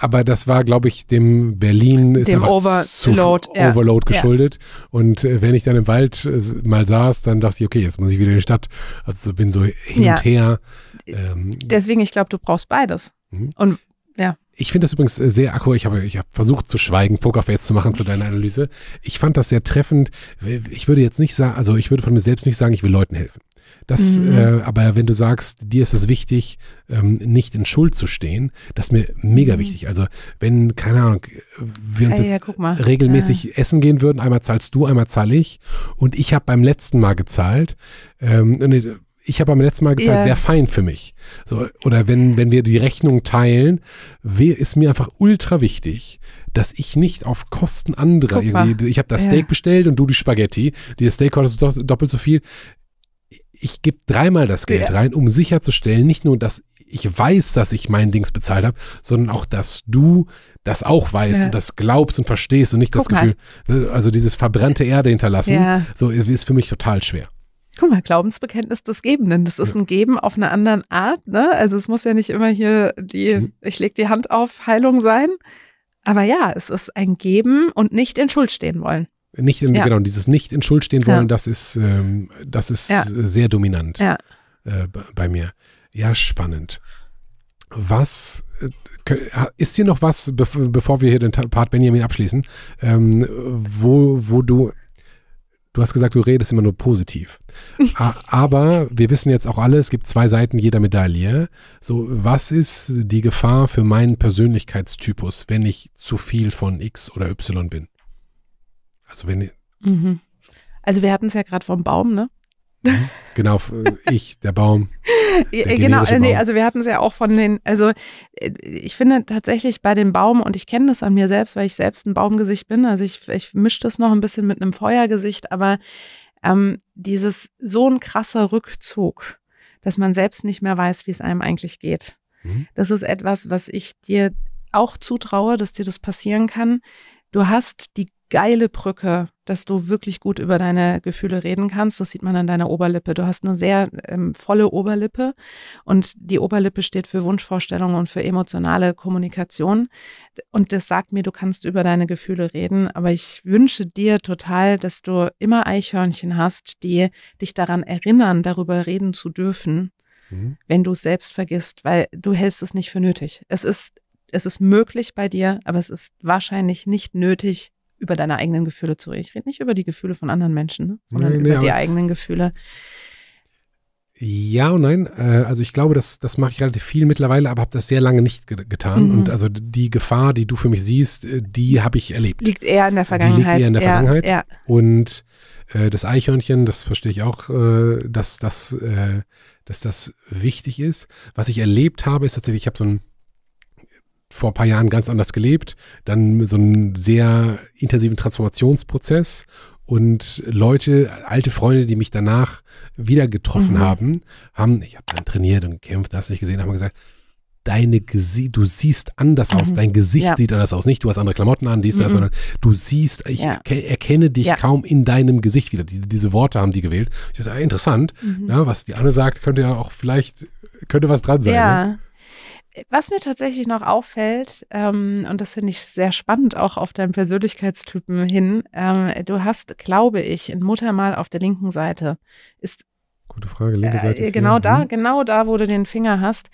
Aber das war, glaube ich, dem Berlin ist dem Overload, zu, ja. geschuldet. Ja. Und äh, wenn ich dann im Wald äh, mal saß, dann dachte ich, okay, jetzt muss ich wieder in die Stadt. Also bin so hin und her. Ähm, Deswegen, ich glaube, du brauchst beides. Mhm. Und ja. Ich finde das übrigens sehr akkurat. Ich habe ich hab versucht zu schweigen, Pokerface zu machen zu deiner Analyse. Ich fand das sehr treffend. Ich würde jetzt nicht sagen, also ich würde von mir selbst nicht sagen, ich will Leuten helfen. Das, mhm. äh, aber wenn du sagst, dir ist es wichtig, ähm, nicht in Schuld zu stehen, das ist mir mega mhm. wichtig. Also wenn, keine Ahnung, wir uns Ey, jetzt ja, regelmäßig ja. essen gehen würden, einmal zahlst du, einmal zahle ich und ich habe beim letzten Mal gezahlt ähm, und ich habe am letzten Mal gesagt, yeah. wäre fein für mich. So, oder wenn, wenn wir die Rechnung teilen, wer ist mir einfach ultra wichtig, dass ich nicht auf Kosten anderer Guck irgendwie, mal. ich habe das yeah. Steak bestellt und du die Spaghetti, die Steak kostet doppelt so viel. Ich gebe dreimal das Geld yeah. rein, um sicherzustellen, nicht nur, dass ich weiß, dass ich mein Dings bezahlt habe, sondern auch, dass du das auch weißt ja. und das glaubst und verstehst und nicht Guck das Gefühl, mal. Ne, also dieses verbrannte Erde hinterlassen, ja. so ist für mich total schwer. Guck mal, Glaubensbekenntnis des Gebenden. Das ist ein Geben auf einer anderen Art. Ne? Also es muss ja nicht immer hier die, mhm. ich lege die Hand auf Heilung sein. Aber ja, es ist ein Geben und nicht in Schuld stehen wollen. Nicht in, ja. genau, dieses nicht in Schuld stehen wollen, ja. das ist, ähm, das ist ja. sehr dominant äh, bei mir. Ja, spannend. Was äh, ist hier noch was, bevor wir hier den Part Benjamin abschließen, ähm, wo, wo du Du hast gesagt, du redest immer nur positiv. Aber wir wissen jetzt auch alle, es gibt zwei Seiten jeder Medaille. So, was ist die Gefahr für meinen Persönlichkeitstypus, wenn ich zu viel von X oder Y bin? Also wenn. Mhm. Also wir hatten es ja gerade vom Baum, ne? [laughs] Genau, äh, ich, der Baum. [laughs] Der genau, nee, also wir hatten es ja auch von den, also äh, ich finde tatsächlich bei den Baum, und ich kenne das an mir selbst, weil ich selbst ein Baumgesicht bin, also ich, ich mische das noch ein bisschen mit einem Feuergesicht, aber ähm, dieses so ein krasser Rückzug, dass man selbst nicht mehr weiß, wie es einem eigentlich geht. Mhm. Das ist etwas, was ich dir auch zutraue, dass dir das passieren kann. Du hast die geile Brücke dass du wirklich gut über deine Gefühle reden kannst. Das sieht man an deiner Oberlippe. Du hast eine sehr ähm, volle Oberlippe und die Oberlippe steht für Wunschvorstellungen und für emotionale Kommunikation. Und das sagt mir, du kannst über deine Gefühle reden. Aber ich wünsche dir total, dass du immer Eichhörnchen hast, die dich daran erinnern, darüber reden zu dürfen, mhm. wenn du es selbst vergisst, weil du hältst es nicht für nötig. Es ist es ist möglich bei dir, aber es ist wahrscheinlich nicht nötig, über deine eigenen Gefühle zu reden. Ich rede nicht über die Gefühle von anderen Menschen, ne, sondern nee, nee, über die eigenen Gefühle. Ja und nein. Äh, also ich glaube, das, das mache ich relativ viel mittlerweile, aber habe das sehr lange nicht ge getan. Mhm. Und also die Gefahr, die du für mich siehst, äh, die habe ich erlebt. Liegt eher in der Vergangenheit. Die liegt eher in der ja, Vergangenheit. Ja. Und äh, das Eichhörnchen, das verstehe ich auch, äh, dass, das, äh, dass das wichtig ist. Was ich erlebt habe, ist tatsächlich, ich habe so ein vor ein paar Jahren ganz anders gelebt, dann so einen sehr intensiven Transformationsprozess und Leute, alte Freunde, die mich danach wieder getroffen mhm. haben, haben, ich habe dann trainiert und gekämpft, hast nicht gesehen, haben gesagt, deine Gesi du siehst anders mhm. aus, dein Gesicht ja. sieht anders aus, nicht du hast andere Klamotten an, dies, mhm. das, sondern du siehst, ich ja. erkenne dich ja. kaum in deinem Gesicht wieder. Die, diese Worte haben die gewählt. Ich dachte, ah, interessant, mhm. na, was die Anne sagt, könnte ja auch vielleicht, könnte was dran sein. Ne? Ja. Ne? was mir tatsächlich noch auffällt, ähm, und das finde ich sehr spannend auch auf deinen Persönlichkeitstypen hin, ähm, du hast, glaube ich, in Muttermal auf der linken Seite ist. Gute Frage, linke äh, Seite. Äh, genau da, hm? genau da, wo du den Finger hast.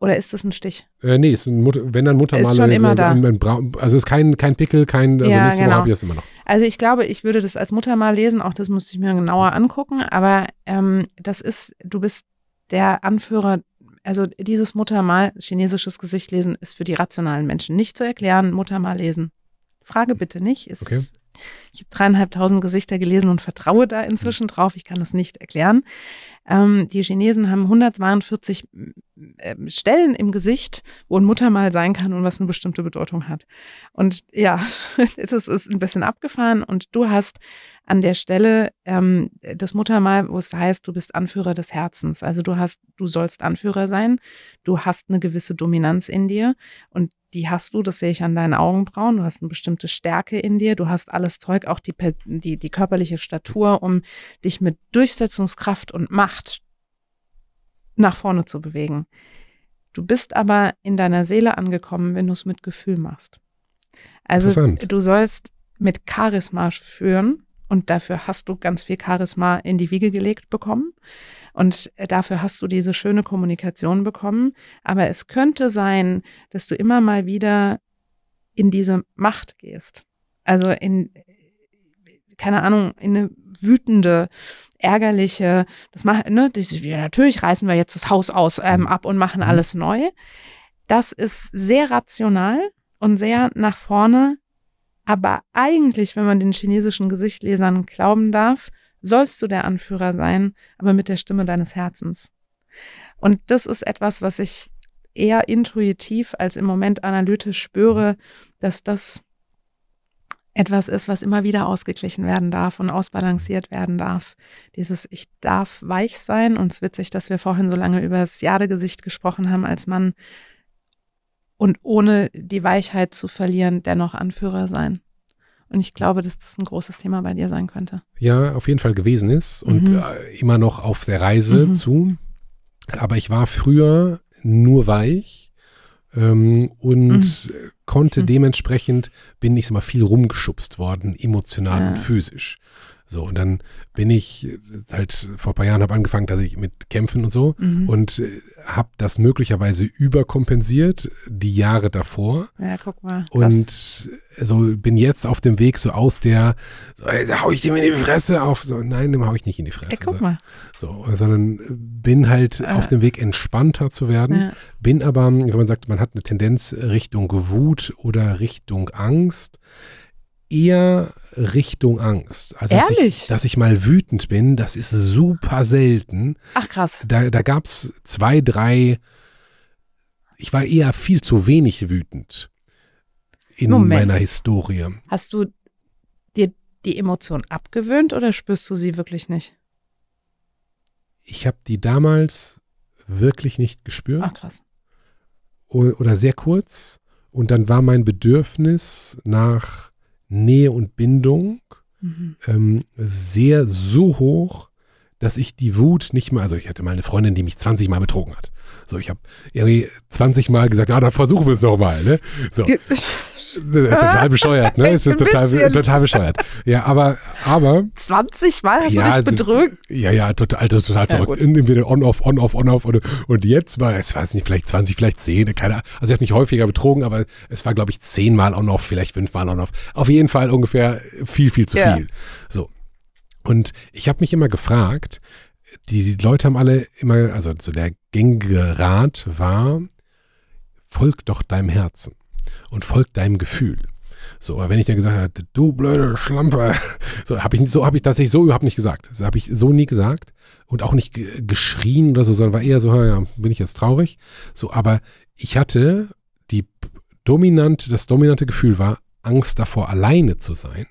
Oder ist das ein Stich? Äh, nee, ist ein Mutter, wenn dann Muttermal. Ist schon immer äh, da. Ein, ein also ist kein, kein Pickel, kein, also ja, nächste genau. Woche habe ich das immer noch. Also ich glaube, ich würde das als Muttermal lesen, auch das müsste ich mir genauer angucken, aber ähm, das ist, du bist der Anführer also dieses Muttermal, chinesisches Gesicht lesen, ist für die rationalen Menschen nicht zu erklären. Muttermal lesen, frage bitte nicht. Es, okay. Ich habe dreieinhalbtausend Gesichter gelesen und vertraue da inzwischen mhm. drauf. Ich kann es nicht erklären. Ähm, die Chinesen haben 142 äh, Stellen im Gesicht, wo ein Muttermal sein kann und was eine bestimmte Bedeutung hat. Und ja, [laughs] es ist ein bisschen abgefahren. Und du hast an der Stelle ähm, das Muttermal, wo es heißt, du bist Anführer des Herzens. Also du hast, du sollst Anführer sein, du hast eine gewisse Dominanz in dir und die hast du, das sehe ich an deinen Augenbrauen, du hast eine bestimmte Stärke in dir, du hast alles Zeug, auch die, die, die körperliche Statur, um dich mit Durchsetzungskraft und Macht nach vorne zu bewegen. Du bist aber in deiner Seele angekommen, wenn du es mit Gefühl machst. Also du sollst mit Charisma führen, und dafür hast du ganz viel Charisma in die Wiege gelegt bekommen. Und dafür hast du diese schöne Kommunikation bekommen. Aber es könnte sein, dass du immer mal wieder in diese Macht gehst. Also in, keine Ahnung, in eine wütende, ärgerliche, das macht, ne, das, ja, natürlich reißen wir jetzt das Haus aus ähm, ab und machen mhm. alles neu. Das ist sehr rational und sehr nach vorne aber eigentlich, wenn man den chinesischen Gesichtlesern glauben darf, sollst du der Anführer sein, aber mit der Stimme deines Herzens. Und das ist etwas, was ich eher intuitiv als im Moment analytisch spüre, dass das etwas ist, was immer wieder ausgeglichen werden darf und ausbalanciert werden darf. Dieses Ich darf weich sein. Und es ist witzig, dass wir vorhin so lange über das Jadegesicht gesprochen haben als Mann, und ohne die Weichheit zu verlieren, dennoch Anführer sein. Und ich glaube, dass das ein großes Thema bei dir sein könnte. Ja, auf jeden Fall gewesen ist und mhm. Äh, immer noch auf der Reise mhm. zu. Aber ich war früher nur weich ähm, und mhm. konnte mhm. dementsprechend, bin ich mal viel rumgeschubst worden, emotional ja. und physisch. So, und dann bin ich äh, halt vor ein paar Jahren habe angefangen, dass ich mit Kämpfen und so mhm. und äh, habe das möglicherweise überkompensiert die Jahre davor. Ja, guck mal. Und äh, so also bin jetzt auf dem Weg so aus der, so, hau ich dem in die Fresse auf. So, nein, dem hau ich nicht in die Fresse. Ey, guck mal. So, sondern äh, bin halt äh. auf dem Weg entspannter zu werden. Ja. Bin aber, wenn man sagt, man hat eine Tendenz Richtung Wut oder Richtung Angst, eher Richtung Angst. Also Ehrlich? Dass ich, dass ich mal wütend bin, das ist super selten. Ach krass. Da, da gab es zwei, drei, ich war eher viel zu wenig wütend in Moment. meiner Historie. Hast du dir die Emotion abgewöhnt oder spürst du sie wirklich nicht? Ich habe die damals wirklich nicht gespürt. Ach krass. Oder sehr kurz. Und dann war mein Bedürfnis nach Nähe und Bindung mhm. ähm, sehr so hoch, dass ich die Wut nicht mehr, also ich hatte mal eine Freundin, die mich 20 Mal betrogen hat. So, ich habe irgendwie 20 Mal gesagt, ja, dann versuchen wir es nochmal. Ne? So. Das ist total bescheuert, ne? Das [laughs] ist total, total bescheuert. Ja, aber, aber. 20 Mal hast ja, du dich bedrückt? Ja, ja, total, also total verrückt. In, Ja, Entweder on, off, on, off, on, off. Und, und jetzt war, ich weiß nicht, vielleicht 20, vielleicht 10, keine Ahnung. Also ich habe mich häufiger betrogen, aber es war, glaube ich, 10 Mal on, off, vielleicht 5 Mal on, off. Auf jeden Fall ungefähr viel, viel zu ja. viel. So. Und ich habe mich immer gefragt, die, Leute haben alle immer, also so der gängige Rat war, folg doch deinem Herzen und folg deinem Gefühl. So, aber wenn ich dann gesagt hätte, du blöde Schlampe, [laughs] so habe ich so hab ich das ich so überhaupt nicht gesagt. Das habe ich so nie gesagt und auch nicht geschrien oder so, sondern war eher so, ja, bin ich jetzt traurig. So, aber ich hatte die dominante, das dominante Gefühl war Angst davor alleine zu sein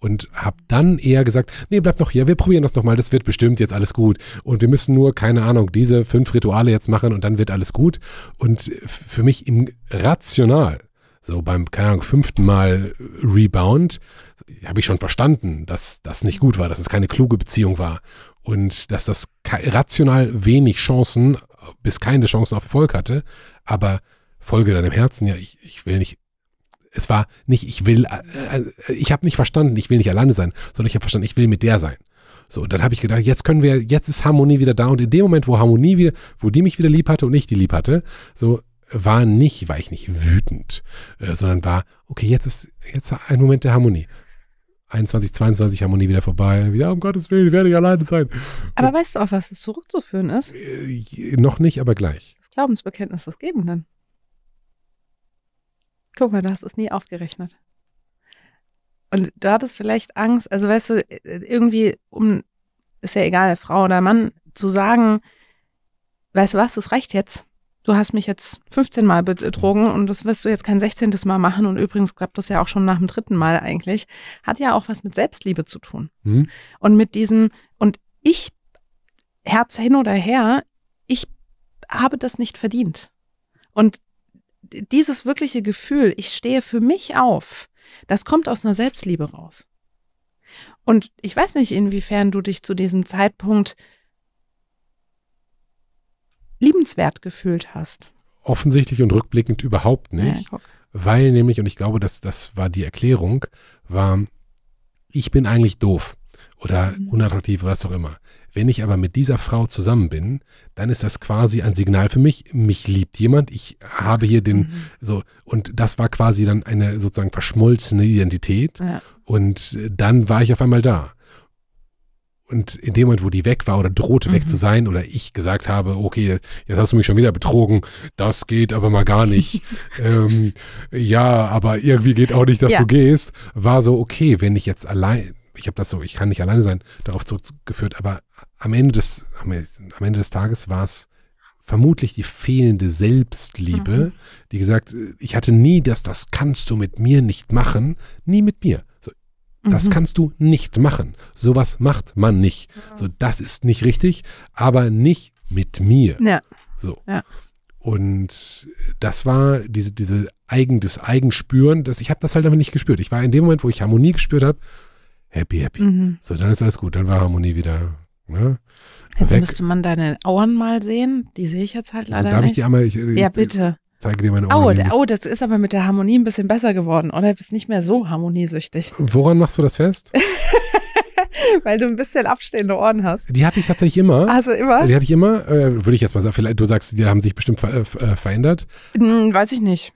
und habe dann eher gesagt, nee, bleib noch hier, wir probieren das nochmal, das wird bestimmt jetzt alles gut. Und wir müssen nur, keine Ahnung, diese fünf Rituale jetzt machen und dann wird alles gut. Und für mich im rational, so beim, keine Ahnung, fünften Mal Rebound, habe ich schon verstanden, dass das nicht gut war, dass es keine kluge Beziehung war und dass das rational wenig Chancen bis keine Chancen auf Erfolg hatte. Aber folge deinem Herzen, ja, ich, ich will nicht es war nicht, ich will, äh, äh ich habe nicht verstanden, ich will nicht alleine sein, sondern ich habe verstanden, ich will mit der sein. So, und dann habe ich gedacht, jetzt können wir, jetzt ist Harmonie wieder da. Und in dem Moment, wo Harmonie wieder, wo die mich wieder lieb hatte und ich die lieb hatte, so war nicht, war ich nicht wütend, äh, sondern war, okay, jetzt ist jetzt ein Moment der Harmonie. 21, 22 Harmonie wieder vorbei. Wieder, um Gottes Willen, werde ich alleine sein. Aber und, weißt du, auf was es zurückzuführen ist? Äh, noch nicht, aber gleich. Das Glaubensbekenntnis, das geben dann. Guck mal, du hast es nie aufgerechnet. Und du hattest vielleicht Angst, also weißt du, irgendwie, um, ist ja egal, Frau oder Mann, zu sagen, weißt du was, es reicht jetzt. Du hast mich jetzt 15 Mal betrogen und das wirst du jetzt kein 16. Mal machen. Und übrigens klappt das ja auch schon nach dem dritten Mal eigentlich. Hat ja auch was mit Selbstliebe zu tun. Mhm. Und mit diesem, und ich, Herz hin oder her, ich habe das nicht verdient. Und dieses wirkliche Gefühl, ich stehe für mich auf, das kommt aus einer Selbstliebe raus. Und ich weiß nicht, inwiefern du dich zu diesem Zeitpunkt liebenswert gefühlt hast. Offensichtlich und rückblickend überhaupt nicht, ja, weil nämlich, und ich glaube, dass das war die Erklärung, war, ich bin eigentlich doof oder mhm. unattraktiv oder was auch immer. Wenn ich aber mit dieser Frau zusammen bin, dann ist das quasi ein Signal für mich, mich liebt jemand, ich habe hier den, mhm. so, und das war quasi dann eine sozusagen verschmolzene Identität. Ja. Und dann war ich auf einmal da. Und in dem Moment, wo die weg war oder drohte mhm. weg zu sein oder ich gesagt habe, okay, jetzt hast du mich schon wieder betrogen, das geht aber mal gar nicht. [laughs] ähm, ja, aber irgendwie geht auch nicht, dass ja. du gehst, war so, okay, wenn ich jetzt allein, ich habe das so, ich kann nicht alleine sein, darauf zurückgeführt, aber am Ende des, am Ende des Tages war es vermutlich die fehlende Selbstliebe, mhm. die gesagt, äh, ich hatte nie das, das kannst du mit mir nicht machen, nie mit mir. So, das mhm. kannst du nicht machen. Sowas macht man nicht. Mhm. So, das ist nicht richtig, aber nicht mit mir. Ja. So. Ja. Und das war diese, diese Eigen, das Eigenspüren, das, ich habe das halt einfach nicht gespürt. Ich war in dem Moment, wo ich Harmonie gespürt habe, happy, happy. Mhm. So, dann ist alles gut, dann war Harmonie wieder Ne? Jetzt Weg. müsste man deine Auern mal sehen. Die sehe ich jetzt halt also leider. Also darf nicht. ich die einmal? Ich, ich, ja, bitte. Ich zeige dir meine Auern. Oh, oh, das ist aber mit der Harmonie ein bisschen besser geworden, oder? Du bist nicht mehr so harmoniesüchtig. Woran machst du das fest? [laughs] weil du ein bisschen abstehende Ohren hast. Die hatte ich tatsächlich immer. Also immer? Die hatte ich immer. Äh, würde ich jetzt mal sagen, vielleicht du sagst, die haben sich bestimmt ver äh, äh verändert. Hm, weiß ich nicht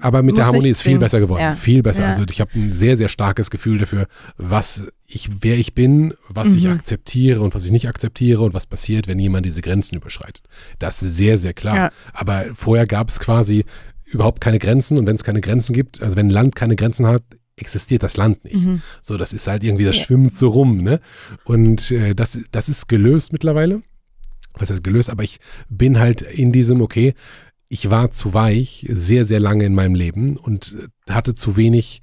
aber mit der Harmonie ist viel besser geworden. Ja. Viel besser. Ja. Also ich habe ein sehr, sehr starkes Gefühl dafür, was ich, wer ich bin, was mhm. ich akzeptiere und was ich nicht akzeptiere und was passiert, wenn jemand diese Grenzen überschreitet. Das ist sehr, sehr klar. Ja. Aber vorher gab es quasi überhaupt keine Grenzen und wenn es keine Grenzen gibt, also wenn ein Land keine Grenzen hat, existiert das Land nicht. Mhm. So, das ist halt irgendwie, das schwimmt so rum, ne? Und äh, das, das ist gelöst mittlerweile was heißt gelöst, aber ich bin halt in diesem, okay, ich war zu weich sehr, sehr lange in meinem Leben und hatte zu wenig.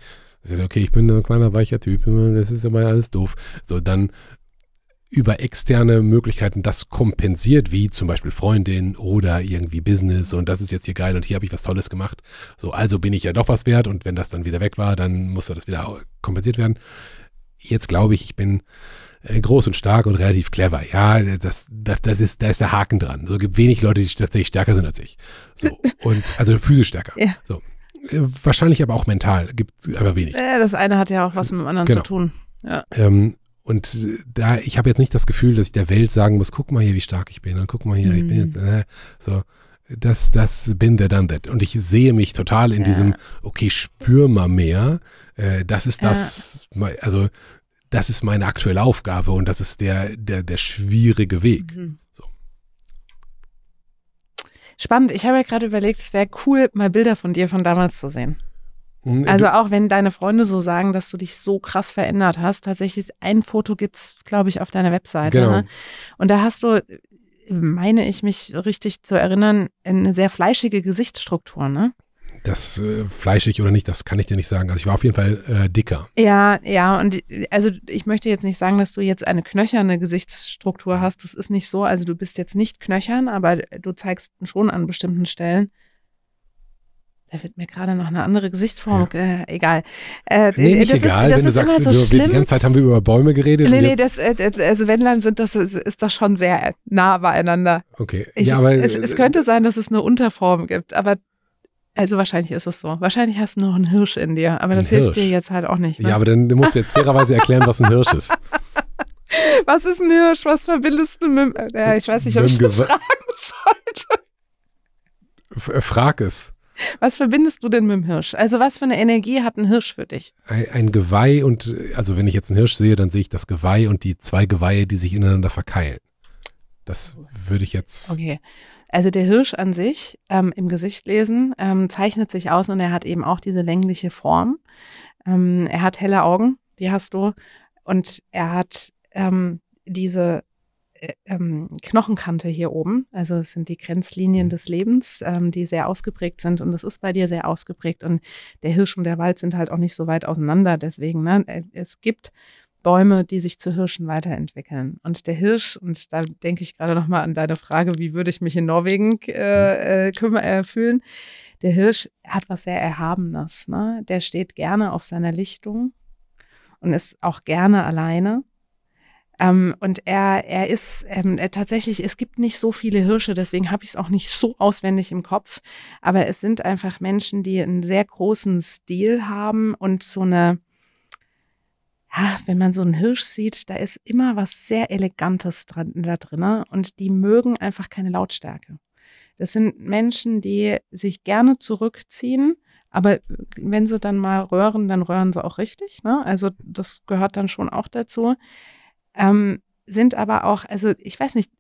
Okay, ich bin ein kleiner weicher Typ, das ist aber alles doof. So, dann über externe Möglichkeiten das kompensiert, wie zum Beispiel Freundin oder irgendwie Business und das ist jetzt hier geil und hier habe ich was Tolles gemacht. So, also bin ich ja doch was wert und wenn das dann wieder weg war, dann musste das wieder kompensiert werden. Jetzt glaube ich, ich bin äh, groß und stark und relativ clever. Ja, das, das, das ist, da ist der Haken dran. So also gibt wenig Leute, die tatsächlich stärker sind als ich. So. [laughs] Und also physisch stärker. Ja. So. Äh, wahrscheinlich aber auch mental, gibt es aber wenig. das eine hat ja auch was mit dem anderen genau. zu tun. Ja. Ähm, und äh, da, ich habe jetzt nicht das Gefühl, dass ich der Welt sagen muss, guck mal hier, wie stark ich bin und guck mal hier, mhm. ich bin mhm. jetzt, äh, so das, das bin der done that. Und ich sehe mich total in ja. diesem, okay, spür mal mehr. Äh, das ist das, ja. also das ist meine aktuelle Aufgabe und das ist der, der, der schwierige Weg. Mhm. So. Spannend. Ich habe ja gerade überlegt, es wäre cool, mal Bilder von dir von damals zu sehen. Hm, äh, also auch wenn deine Freunde so sagen, dass du dich so krass verändert hast, tatsächlich ein Foto gibt es, glaube ich, auf deiner Webseite. Genau. Ne? Und da hast du, meine ich mich richtig zu erinnern, eine sehr fleischige Gesichtsstruktur, ne? das äh, fleischig oder nicht, das kann ich dir nicht sagen. Also ich war auf jeden Fall äh, dicker. Ja, ja, und also ich möchte jetzt nicht sagen, dass du jetzt eine knöcherne Gesichtsstruktur hast. Das ist nicht so. Also du bist jetzt nicht knöchern, aber du zeigst schon an bestimmten Stellen. Da wird mir gerade noch eine andere Gesichtsform. Ja. Äh, egal. Äh, nee, nicht das egal, ist, wenn du sagst, so du, die ganze Zeit haben wir über Bäume geredet. Nee, nee, das, äh, also wenn dann sind das, ist das schon sehr äh, nah beieinander. Okay. Ich, ja, aber, es, es äh, könnte sein, dass es eine Unterform gibt, aber also wahrscheinlich ist es so. Wahrscheinlich hast du noch einen Hirsch in dir, aber ein das Hirsch. hilft dir jetzt halt auch nicht. Ne? Ja, aber dann musst du jetzt fairerweise erklären, was ein Hirsch ist. [laughs] Was ist ein Hirsch? Was verbindest du mit dem... Äh, ja, ich weiß nicht, ob ich das fragen [laughs] sollte. F äh, frag es. Was verbindest du denn mit dem Hirsch? Also was für eine Energie hat ein Hirsch für dich? Ein, ein Geweih und, also wenn ich jetzt einen Hirsch sehe, dann sehe ich das Geweih und die zwei Geweihe, die sich ineinander verkeilen. Das würde ich jetzt... Okay. Also der Hirsch an sich ähm, im Gesicht lesen ähm, zeichnet sich aus und er hat eben auch diese längliche Form. Ähm, er hat helle Augen, die hast du, und er hat ähm, diese äh, ähm, Knochenkante hier oben. Also es sind die Grenzlinien mhm. des Lebens, ähm, die sehr ausgeprägt sind. Und das ist bei dir sehr ausgeprägt. Und der Hirsch und der Wald sind halt auch nicht so weit auseinander. Deswegen, ne? Äh, es gibt Bäume, die sich zu Hirschen weiterentwickeln. Und der Hirsch, und da denke ich gerade nochmal an deine Frage, wie würde ich mich in Norwegen äh, äh, äh fühlen? Der Hirsch hat was sehr Erhabenes. Ne? Der steht gerne auf seiner Lichtung und ist auch gerne alleine. Ähm, und er, er ist ähm, er tatsächlich, es gibt nicht so viele Hirsche, deswegen habe ich es auch nicht so auswendig im Kopf. Aber es sind einfach Menschen, die einen sehr großen Stil haben und so eine, ach, wenn man so einen Hirsch sieht, da ist immer was sehr Elegantes dran, da drin ne? und die mögen einfach keine Lautstärke. Das sind Menschen, die sich gerne zurückziehen, aber wenn sie dann mal röhren, dann röhren sie auch richtig. Ne? Also das gehört dann schon auch dazu. Ähm, sind aber auch, also ich weiß nicht,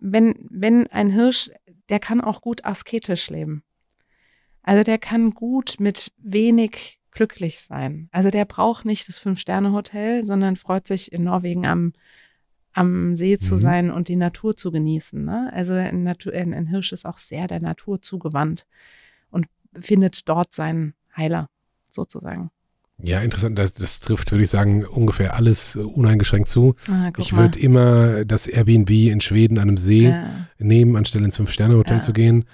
wenn, wenn ein Hirsch, der kann auch gut asketisch leben. Also der kann gut mit wenig glücklich sein. Also der braucht nicht das Fünf-Sterne-Hotel, sondern freut sich in Norwegen am, am See zu mhm. sein und die Natur zu genießen. Ne? Also ein, ein, ein Hirsch ist auch sehr der Natur zugewandt und findet dort seinen Heiler sozusagen. Ja, interessant. Das, das, trifft, würde ich sagen, ungefähr alles äh, uneingeschränkt zu. Ah, ich würde immer das Airbnb in Schweden an einem See ja. nehmen, anstelle ins Fünf-Sterne-Hotel ja. zu gehen.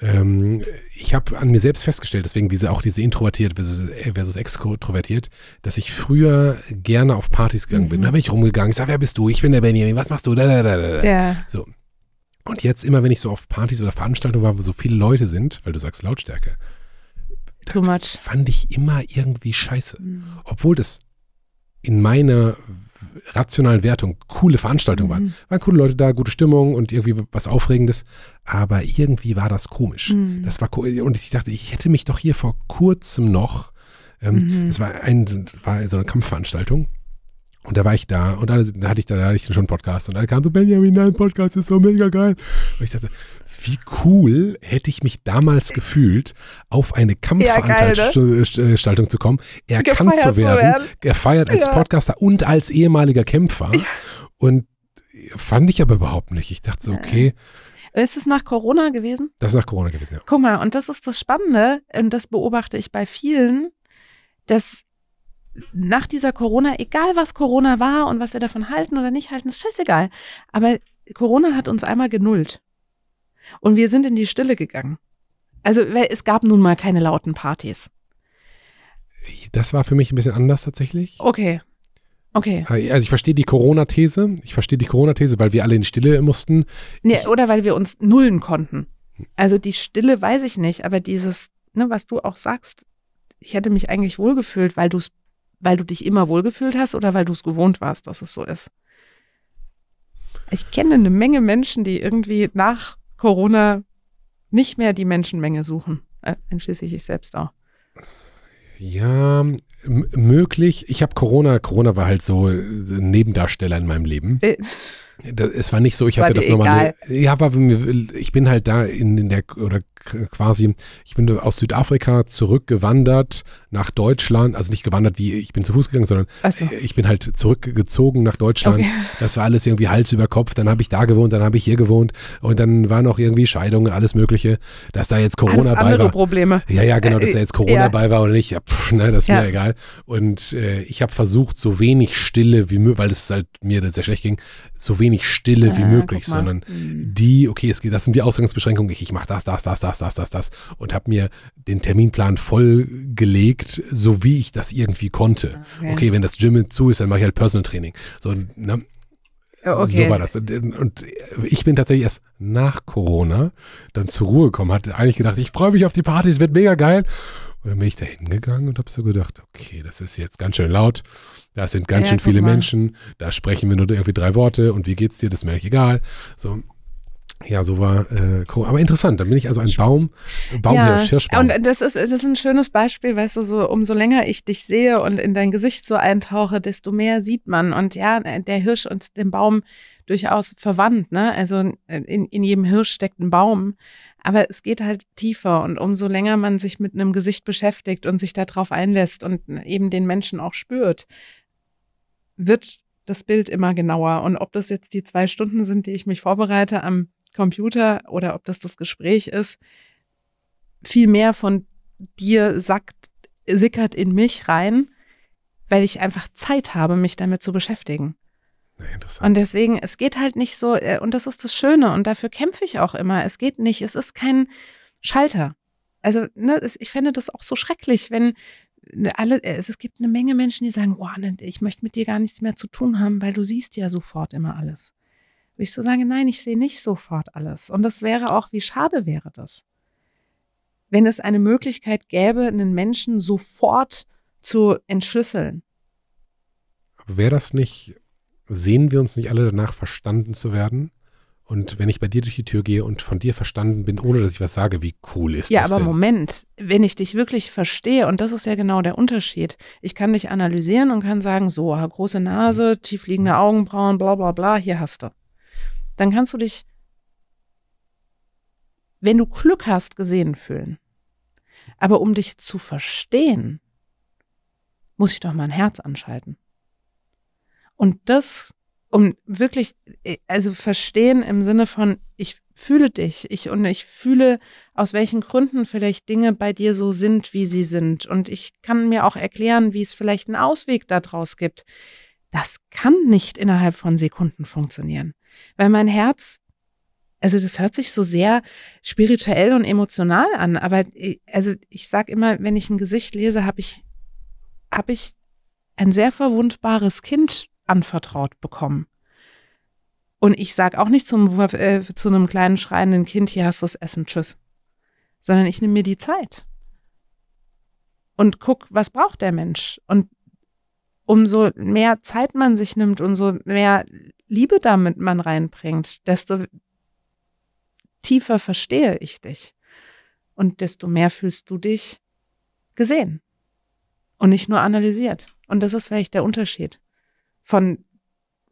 Ähm, ich habe an mir selbst festgestellt, deswegen diese, auch diese introvertiert versus, äh, versus extrovertiert, dass ich früher gerne auf Partys gegangen mhm. bin. Da bin ich rumgegangen, ich sage, wer bist du? Ich bin der Benjamin, was machst du? Da, da, da, da. Ja. So. Und jetzt immer, wenn ich so auf Partys oder Veranstaltungen war, wo so viele Leute sind, weil du sagst Lautstärke, das fand ich immer irgendwie scheiße. Mhm. Obwohl das in meiner rationalen Wertung coole Veranstaltung mhm. war. Waren coole Leute da, gute Stimmung und irgendwie was Aufregendes. Aber irgendwie war das komisch. Mhm. Das war und ich dachte, ich hätte mich doch hier vor kurzem noch. Ähm, mhm. Das war ein, war so eine Kampfveranstaltung. Und da war ich da und da, da hatte ich da, da hatte ich schon einen Podcast und da kam so Benjamin, dein Podcast ist so mega geil. Und ich dachte, wie cool hätte ich mich damals gefühlt, auf eine Kampfveranstaltung ja, ne? äh, zu kommen, erkannt zu werden, zu werden, gefeiert als ja. Podcaster und als ehemaliger Kämpfer. Ja. Und fand ich aber überhaupt nicht. Ich dachte so, okay. Ist es nach Corona gewesen? Das ist nach Corona gewesen, ja. Guck mal, und das ist das Spannende, und das beobachte ich bei vielen, dass nach dieser Corona, egal was Corona war und was wir davon halten oder nicht halten, ist scheißegal. Aber Corona hat uns einmal genullt. Und wir sind in die Stille gegangen. Also es gab nun mal keine lauten Partys. Das war für mich ein bisschen anders tatsächlich. Okay. Okay. Ah, also ich verstehe die Corona-These. Ich verstehe die Corona-These, weil wir alle in Stille mussten. Nee, oder weil wir uns nullen konnten. Also die Stille weiß ich nicht, aber dieses, ne, was du auch sagst, ich hätte mich eigentlich wohlgefühlt, weil du weil du dich immer wohlgefühlt hast oder weil du es gewohnt warst, dass es so ist. Ich kenne eine Menge Menschen, die irgendwie nach Corona nicht mehr die Menschenmenge suchen, äh, einschließlich ich selbst auch. Ja, möglich. Ich habe Corona, Corona war halt so ein äh, Nebendarsteller in meinem Leben. Äh. das, es war nicht so, ich hatte das normal. Ne, ja, aber ich bin halt da in, in der, oder quasi, ich bin aus Südafrika zurückgewandert nach Deutschland, also nicht gewandert wie ich bin zu Fuß gegangen, sondern so. ich bin halt zurückgezogen nach Deutschland. Okay. [laughs] Das war alles irgendwie Hals über Kopf. Dann habe ich da gewohnt, dann habe ich hier gewohnt und dann waren auch irgendwie Scheidungen, alles Mögliche, dass da jetzt Corona alles bei war. Probleme. Ja, ja, genau, dass da äh, jetzt Corona ja. bei war oder nicht, ja, pff, ne, das ist ja. mir egal. Und äh, ich habe versucht, so wenig Stille wie möglich, weil es halt mir sehr schlecht ging, so wenig Stille wie möglich, sondern mhm. die, okay, es geht, das sind die Ausgangsbeschränkungen, ich, ich mache das, das, das, das, das, das, das und habe mir den Terminplan vollgelegt gelegt, so wie ich das irgendwie konnte. Okay, okay wenn das Gym zu ist, dann mache ich halt Personal Training. So, ne? Okay. So war das. Und ich bin tatsächlich erst nach Corona dann zur Ruhe gekommen, hatte eigentlich gedacht, ich freue mich auf die Party, es wird mega geil. Und dann bin ich da hingegangen und habe so gedacht, okay, das ist jetzt ganz schön laut, da sind ganz ja, schön viele Menschen, da sprechen wir nur irgendwie drei Worte und wie geht's dir, das ist ich egal. So, ja, so war äh, cool. Aber interessant, dann bin ich also ein Baum, Baumhirsch, ja, Hirschbaum. Und das ist, das ist ein schönes Beispiel, weißt du, so umso länger ich dich sehe und in dein Gesicht so eintauche, desto mehr sieht man. Und ja, der Hirsch und den Baum durchaus verwandt, ne? Also in, in jedem Hirsch steckt ein Baum. Aber es geht halt tiefer und umso länger man sich mit einem Gesicht beschäftigt und sich darauf einlässt und eben den Menschen auch spürt, wird das Bild immer genauer. Und ob das jetzt die zwei Stunden sind, die ich mich vorbereite am Computer oder ob das das Gespräch ist, viel mehr von dir sackt, sickert in mich rein, weil ich einfach Zeit habe, mich damit zu beschäftigen. Und deswegen, es geht halt nicht so, äh, und das ist das Schöne, und dafür kämpfe ich auch immer. Es geht nicht, es ist kein Schalter. Also, ne, es, ich fände das auch so schrecklich, wenn alle, äh, es, es gibt eine Menge Menschen, die sagen, oh, ich möchte mit dir gar nichts mehr zu tun haben, weil du siehst ja sofort immer alles würde ich so sagen, nein, ich sehe nicht sofort alles. Und das wäre auch, wie schade wäre das, wenn es eine Möglichkeit gäbe, einen Menschen sofort zu entschlüsseln. Wäre das nicht, sehen wir uns nicht alle danach, verstanden zu werden? Und wenn ich bei dir durch die Tür gehe und von dir verstanden bin, ohne dass ich was sage, wie cool ist ja, das? Ja, aber denn? Moment, wenn ich dich wirklich verstehe, und das ist ja genau der Unterschied, ich kann dich analysieren und kann sagen, so, große Nase, tiefliegende hm. Augenbrauen, bla bla bla, hier hast du dann kannst du dich, wenn du Glück hast, gesehen fühlen. Aber um dich zu verstehen, muss ich doch mein Herz anschalten. Und das, um wirklich, äh, also verstehen im Sinne von, ich fühle dich, ich und ich fühle, aus welchen Gründen vielleicht Dinge bei dir so sind, wie sie sind. Und ich kann mir auch erklären, wie es vielleicht einen Ausweg daraus gibt. Das kann nicht innerhalb von Sekunden funktionieren weil mein Herz, also das hört sich so sehr spirituell und emotional an, aber äh, also ich sage immer, wenn ich ein Gesicht lese, habe ich, hab ich ein sehr verwundbares Kind anvertraut bekommen. Und ich sage auch nicht zum, äh, zu einem kleinen schreienden Kind, hier hast du das Essen, tschüss. Sondern ich nehme mir die Zeit. Und guck, was braucht der Mensch? Und umso mehr Zeit man sich nimmt, umso mehr Liebe damit man reinbringt, desto tiefer verstehe ich dich. Und desto mehr fühlst du dich gesehen und nicht nur analysiert. Und das ist vielleicht der Unterschied von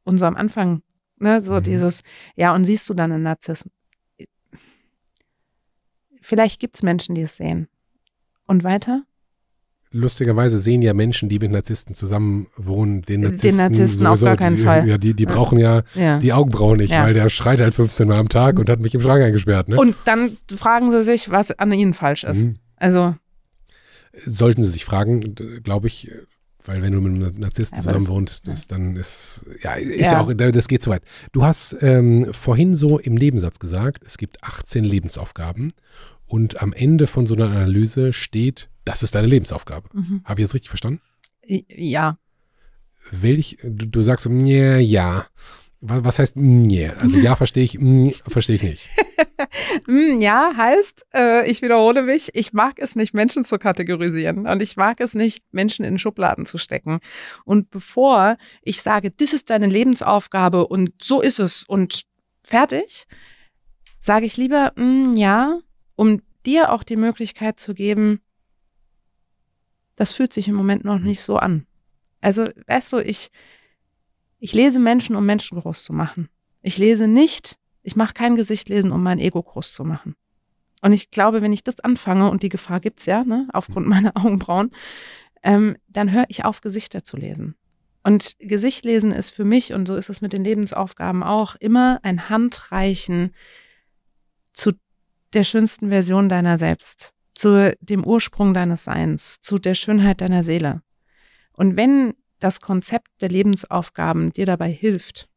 unserem Anfang. Ne? So mhm. dieses, ja, und siehst du dann einen Narzissten? Vielleicht gibt es Menschen, die es sehen. Und weiter? lustigerweise sehen ja Menschen, die mit Narzissten zusammenwohnen, den Narzissten, den Narzissten sowieso, auf gar keinen die, Fall. Ja, die, die brauchen ja, ja. die Augenbrauen nicht, ja. weil der schreit halt 15 Mal am Tag und hat mich im Schrank eingesperrt. Ne? Und dann fragen sie sich, was an ihnen falsch ist. Mhm. Also. Sollten sie sich fragen, glaube ich, weil wenn du mit einem Narzissten zusammenwohnst, das, dann ist, ja, ist ja. auch, das geht zu weit. Du hast ähm, vorhin so im Nebensatz gesagt, es gibt 18 Lebensaufgaben und am Ende von so einer Analyse steht, das ist deine Lebensaufgabe. Mhm. Habe ich das richtig verstanden? Ja. Welch, du, du sagst, nee, ja. Was heißt nee? Also ja verstehe ich, verstehe ich nicht. [laughs] Mm, ja heißt, äh, ich wiederhole mich, ich mag es nicht, Menschen zu kategorisieren und ich mag es nicht, Menschen in Schubladen zu stecken. Und bevor ich sage, das ist deine Lebensaufgabe und so ist es und fertig, sage ich lieber, mm, ja, um dir auch die Möglichkeit zu geben, das fühlt sich im Moment noch nicht so an. Also, weißt du, ich, ich lese Menschen, um Menschen groß zu machen. Ich lese nicht, ich mache kein Gesicht lesen, um mein Ego groß zu machen. Und ich glaube, wenn ich das anfange, und die Gefahr gibt es ja, ne, aufgrund meiner Augenbrauen, ähm, dann höre ich auf, Gesichter zu lesen. Und Gesicht lesen ist für mich, und so ist es mit den Lebensaufgaben auch, immer ein Handreichen zu der schönsten Version deiner selbst, zu dem Ursprung deines Seins, zu der Schönheit deiner Seele. Und wenn das Konzept der Lebensaufgaben dir dabei hilft,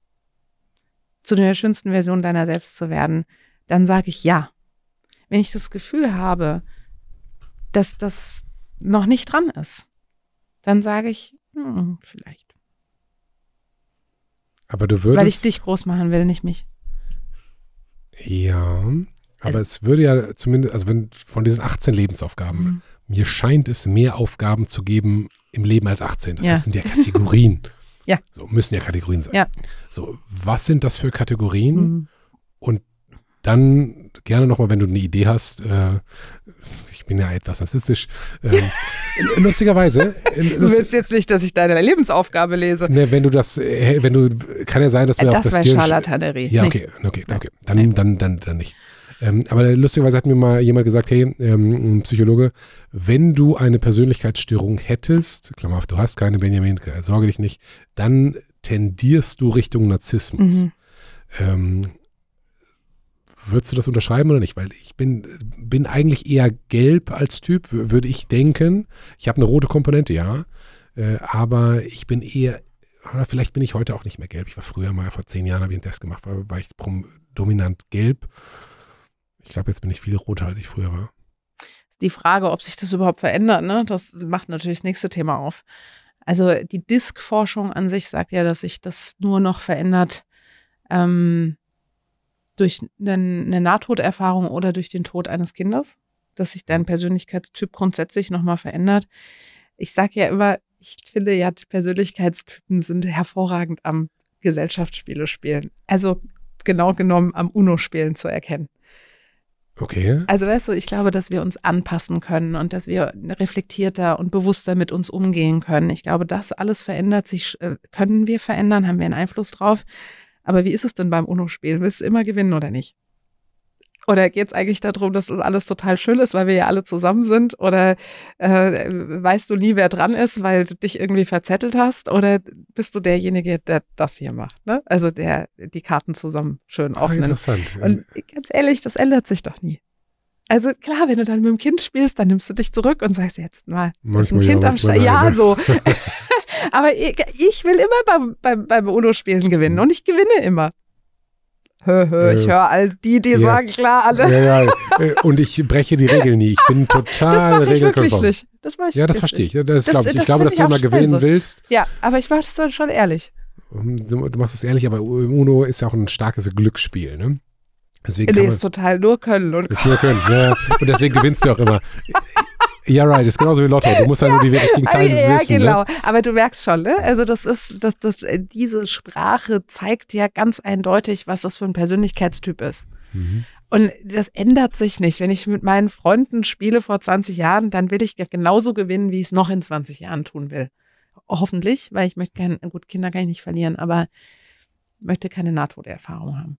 zu der schönsten Version deiner selbst zu werden, dann sage ich ja. Wenn ich das Gefühl habe, dass das noch nicht dran ist, dann sage ich, hm, vielleicht. Aber du würdest. Weil ich dich groß machen will, nicht mich. Ja, aber also, es würde ja zumindest, also wenn von diesen 18 Lebensaufgaben, mhm. mir scheint es mehr Aufgaben zu geben im Leben als 18. Das ja. heißt, sind ja Kategorien. [laughs] ja. So müssen ja Kategorien sein. Ja. So, was sind das für Kategorien? Mhm. Und dann gerne nochmal, wenn du eine Idee hast, äh, ich bin ja etwas narzisstisch. Ähm, [laughs] äh, lustigerweise. du willst jetzt nicht, dass ich deine Lebensaufgabe lese. Ne, wenn du das, äh, wenn du, kann ja sein, dass wir das äh, auf das. Das war Scharlatanerie. Ja, okay, okay, okay. Dann, dann, dann, dann nicht. Ähm, aber lustigerweise hat mir mal jemand gesagt, hey, ähm, ein Psychologe, wenn du eine Persönlichkeitsstörung hättest, Klammer auf, du hast keine Benjamin, äh, sorge dich nicht, dann tendierst du Richtung Narzissmus. Mhm. Ähm, würdest du das unterschreiben oder nicht? Weil ich bin, bin eigentlich eher gelb als Typ, würde ich denken. Ich habe eine rote Komponente, ja. Äh, aber ich bin eher, oder vielleicht bin ich heute auch nicht mehr gelb. Ich war früher mal, vor zehn Jahren habe ich einen Test gemacht, war, war ich dominant gelb ich glaube, jetzt bin ich viel roter, als ich früher war. Die Frage, ob sich das überhaupt verändert, ne? das macht natürlich das nächste Thema auf. Also die Disk-Forschung an sich sagt ja, dass sich das nur noch verändert ähm, durch eine ne Nahtoderfahrung oder durch den Tod eines Kindes, dass sich dein Persönlichkeitstyp grundsätzlich nochmal verändert. Ich sage ja immer, ich finde ja, Persönlichkeitstypen sind hervorragend am Gesellschaftsspiele spielen. Also genau genommen am UNO-Spielen zu erkennen. Okay. Also weißt du, ich glaube, dass wir uns anpassen können und dass wir reflektierter und bewusster mit uns umgehen können. Ich glaube, das alles verändert sich, äh, können wir verändern, haben wir einen Einfluss drauf. Aber wie ist es denn beim UNO-Spiel? Willst du immer gewinnen oder nicht? Oder geht es eigentlich darum, dass das alles total schön ist, weil wir ja alle zusammen sind? Oder äh, weißt du nie, wer dran ist, weil du dich irgendwie verzettelt hast? Oder bist du derjenige, der das hier macht? Ne? Also der die Karten zusammen schön oh, aufnimmt. Interessant. Und ganz ehrlich, das ändert sich doch nie. Also klar, wenn du dann mit dem Kind spielst, dann nimmst du dich zurück und sagst jetzt mal, ist ein Kind ja, am Start. Ja, so. [laughs] [laughs] Aber ich will immer beim, beim, beim UNO-Spielen gewinnen und ich gewinne immer. Hö, ich äh, höre all die, die ja, sagen klar alle. Ja, ja. [laughs] Äh, und ich breche die Regeln nie. Ich bin total Das mache ich wirklich nicht. Ja, das verstehe ich. Das, das glaube ich. Das glaube, dass du immer gewinnen so. willst. Ja, aber ich mache das dann schon ehrlich. Hm, du, du machst das ehrlich, aber UNO ist ja auch ein starkes Glücksspiel, ne? Deswegen nee, ist total nur Können und Ist nur Können, ja. [laughs] Und deswegen gewinnst du auch immer. Ja, right, das ist genauso wie Lotto. Du musst halt nur die richtigen Zahlen ja, wissen. Ja, ne? genau. Ne? Aber du merkst schon, ne? Also das ist, das, das, diese Sprache zeigt ja ganz eindeutig, was das für ein Persönlichkeitstyp ist. Mhm. Und das ändert sich nicht. Wenn ich mit meinen Freunden spiele vor 20 Jahren, dann will ich genauso gewinnen, wie ich es noch in 20 Jahren tun will. Hoffentlich, weil ich möchte gerne, gut, Kinder kann ich nicht verlieren, aber möchte keine NATO-Erfahrung haben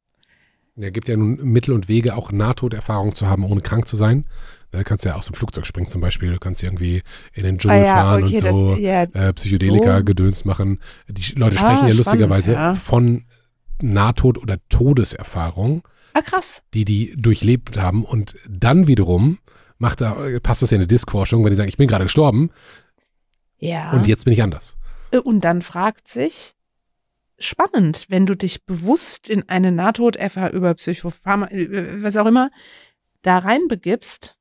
ja, gibt ja nun Mittel und Wege, auch Nahtoderfahrung zu haben, ohne krank zu sein. Da kannst du ja aus dem Flugzeug springen zum Beispiel. Du kannst irgendwie in den Dschungel ah, ja, fahren okay, und so das, ja, äh, Psychedelika-Gedöns machen. Die Leute ah, sprechen ja spannend, lustigerweise ja. von Nahtod- oder Todeserfahrung. Ah, krass. Die die durchlebt haben. Und dann wiederum macht da, passt das ja in eine Disforschung, wenn die sagen, ich bin gerade gestorben. Ja. Und jetzt bin ich anders. Äh, und dann fragt sich, spannend, wenn du dich bewusst in eine Nahtod-FH über Psychopharma, äh, was auch immer, da reinbegibst,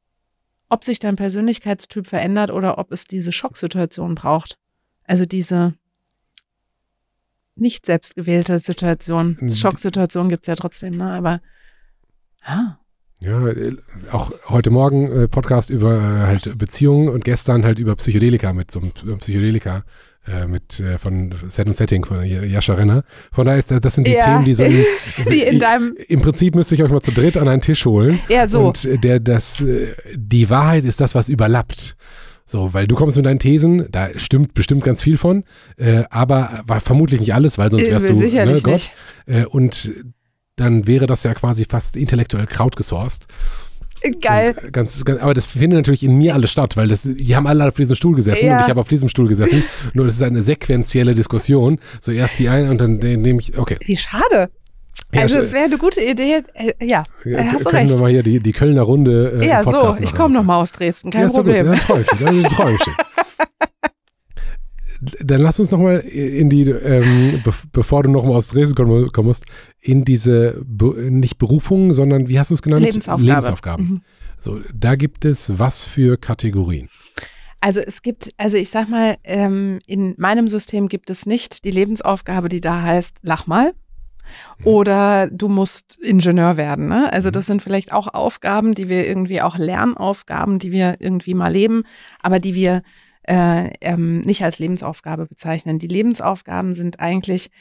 ob sich dein Persönlichkeitstyp verändert oder ob es diese Schocksituation braucht. Also diese nicht selbstgewählte Situation. Schocksituation gibt es ja trotzdem, ne? Aber ah. Ja, äh, auch heute Morgen äh, Podcast über halt Beziehungen und gestern halt über Psychedelika mit so einem Psychedelika äh, mit äh, von Set und Setting von Jascha Renner. Von daher ist äh, das sind die ja. Themen, die so in, [laughs] die in deinem ich, im Prinzip müsste ich euch mal zu dritt an einen Tisch holen. Ja, so. Und äh, der das die Wahrheit ist das, was überlappt. So, weil du kommst mit deinen Thesen, da stimmt bestimmt ganz viel von, äh, aber war vermutlich nicht alles, weil sonst wärst du ne, Gott. Äh, und dann wäre das ja quasi fast intellektuell krautgesourced. Geil. Ganz, ganz, aber das findet natürlich in mir alles statt, weil das, die haben alle auf diesem Stuhl gesessen ja. und ich habe auf diesem Stuhl gesessen. Nur das ist eine sequenzielle Diskussion. So erst die einen und dann nehme ich, okay. Wie schade. Ja, also es wäre eine gute Idee. Äh, ja, äh, hast du recht. wir mal hier die, die Kölner Runde äh, Ja, so, machen. ich komme nochmal aus Dresden, kein ja, Problem. Gut, ja, Träumchen, das [laughs] Träumchen. Dann lass uns nochmal in die, ähm, bevor du nochmal aus Dresden kommen, musst, in diese, Be nicht Berufungen, sondern wie hast du es genannt? Lebensaufgabe. Lebensaufgaben. Mhm. So, da gibt es was für Kategorien? Also es gibt, also ich sag mal, ähm, in meinem System gibt es nicht die Lebensaufgabe, die da heißt, lach mal, mhm. oder du musst Ingenieur werden. Ne? Also mhm. das sind vielleicht auch Aufgaben, die wir irgendwie auch Lernaufgaben, die wir irgendwie mal leben, aber die wir äh, ähm, nicht als Lebensaufgabe bezeichnen. Die Lebensaufgaben sind eigentlich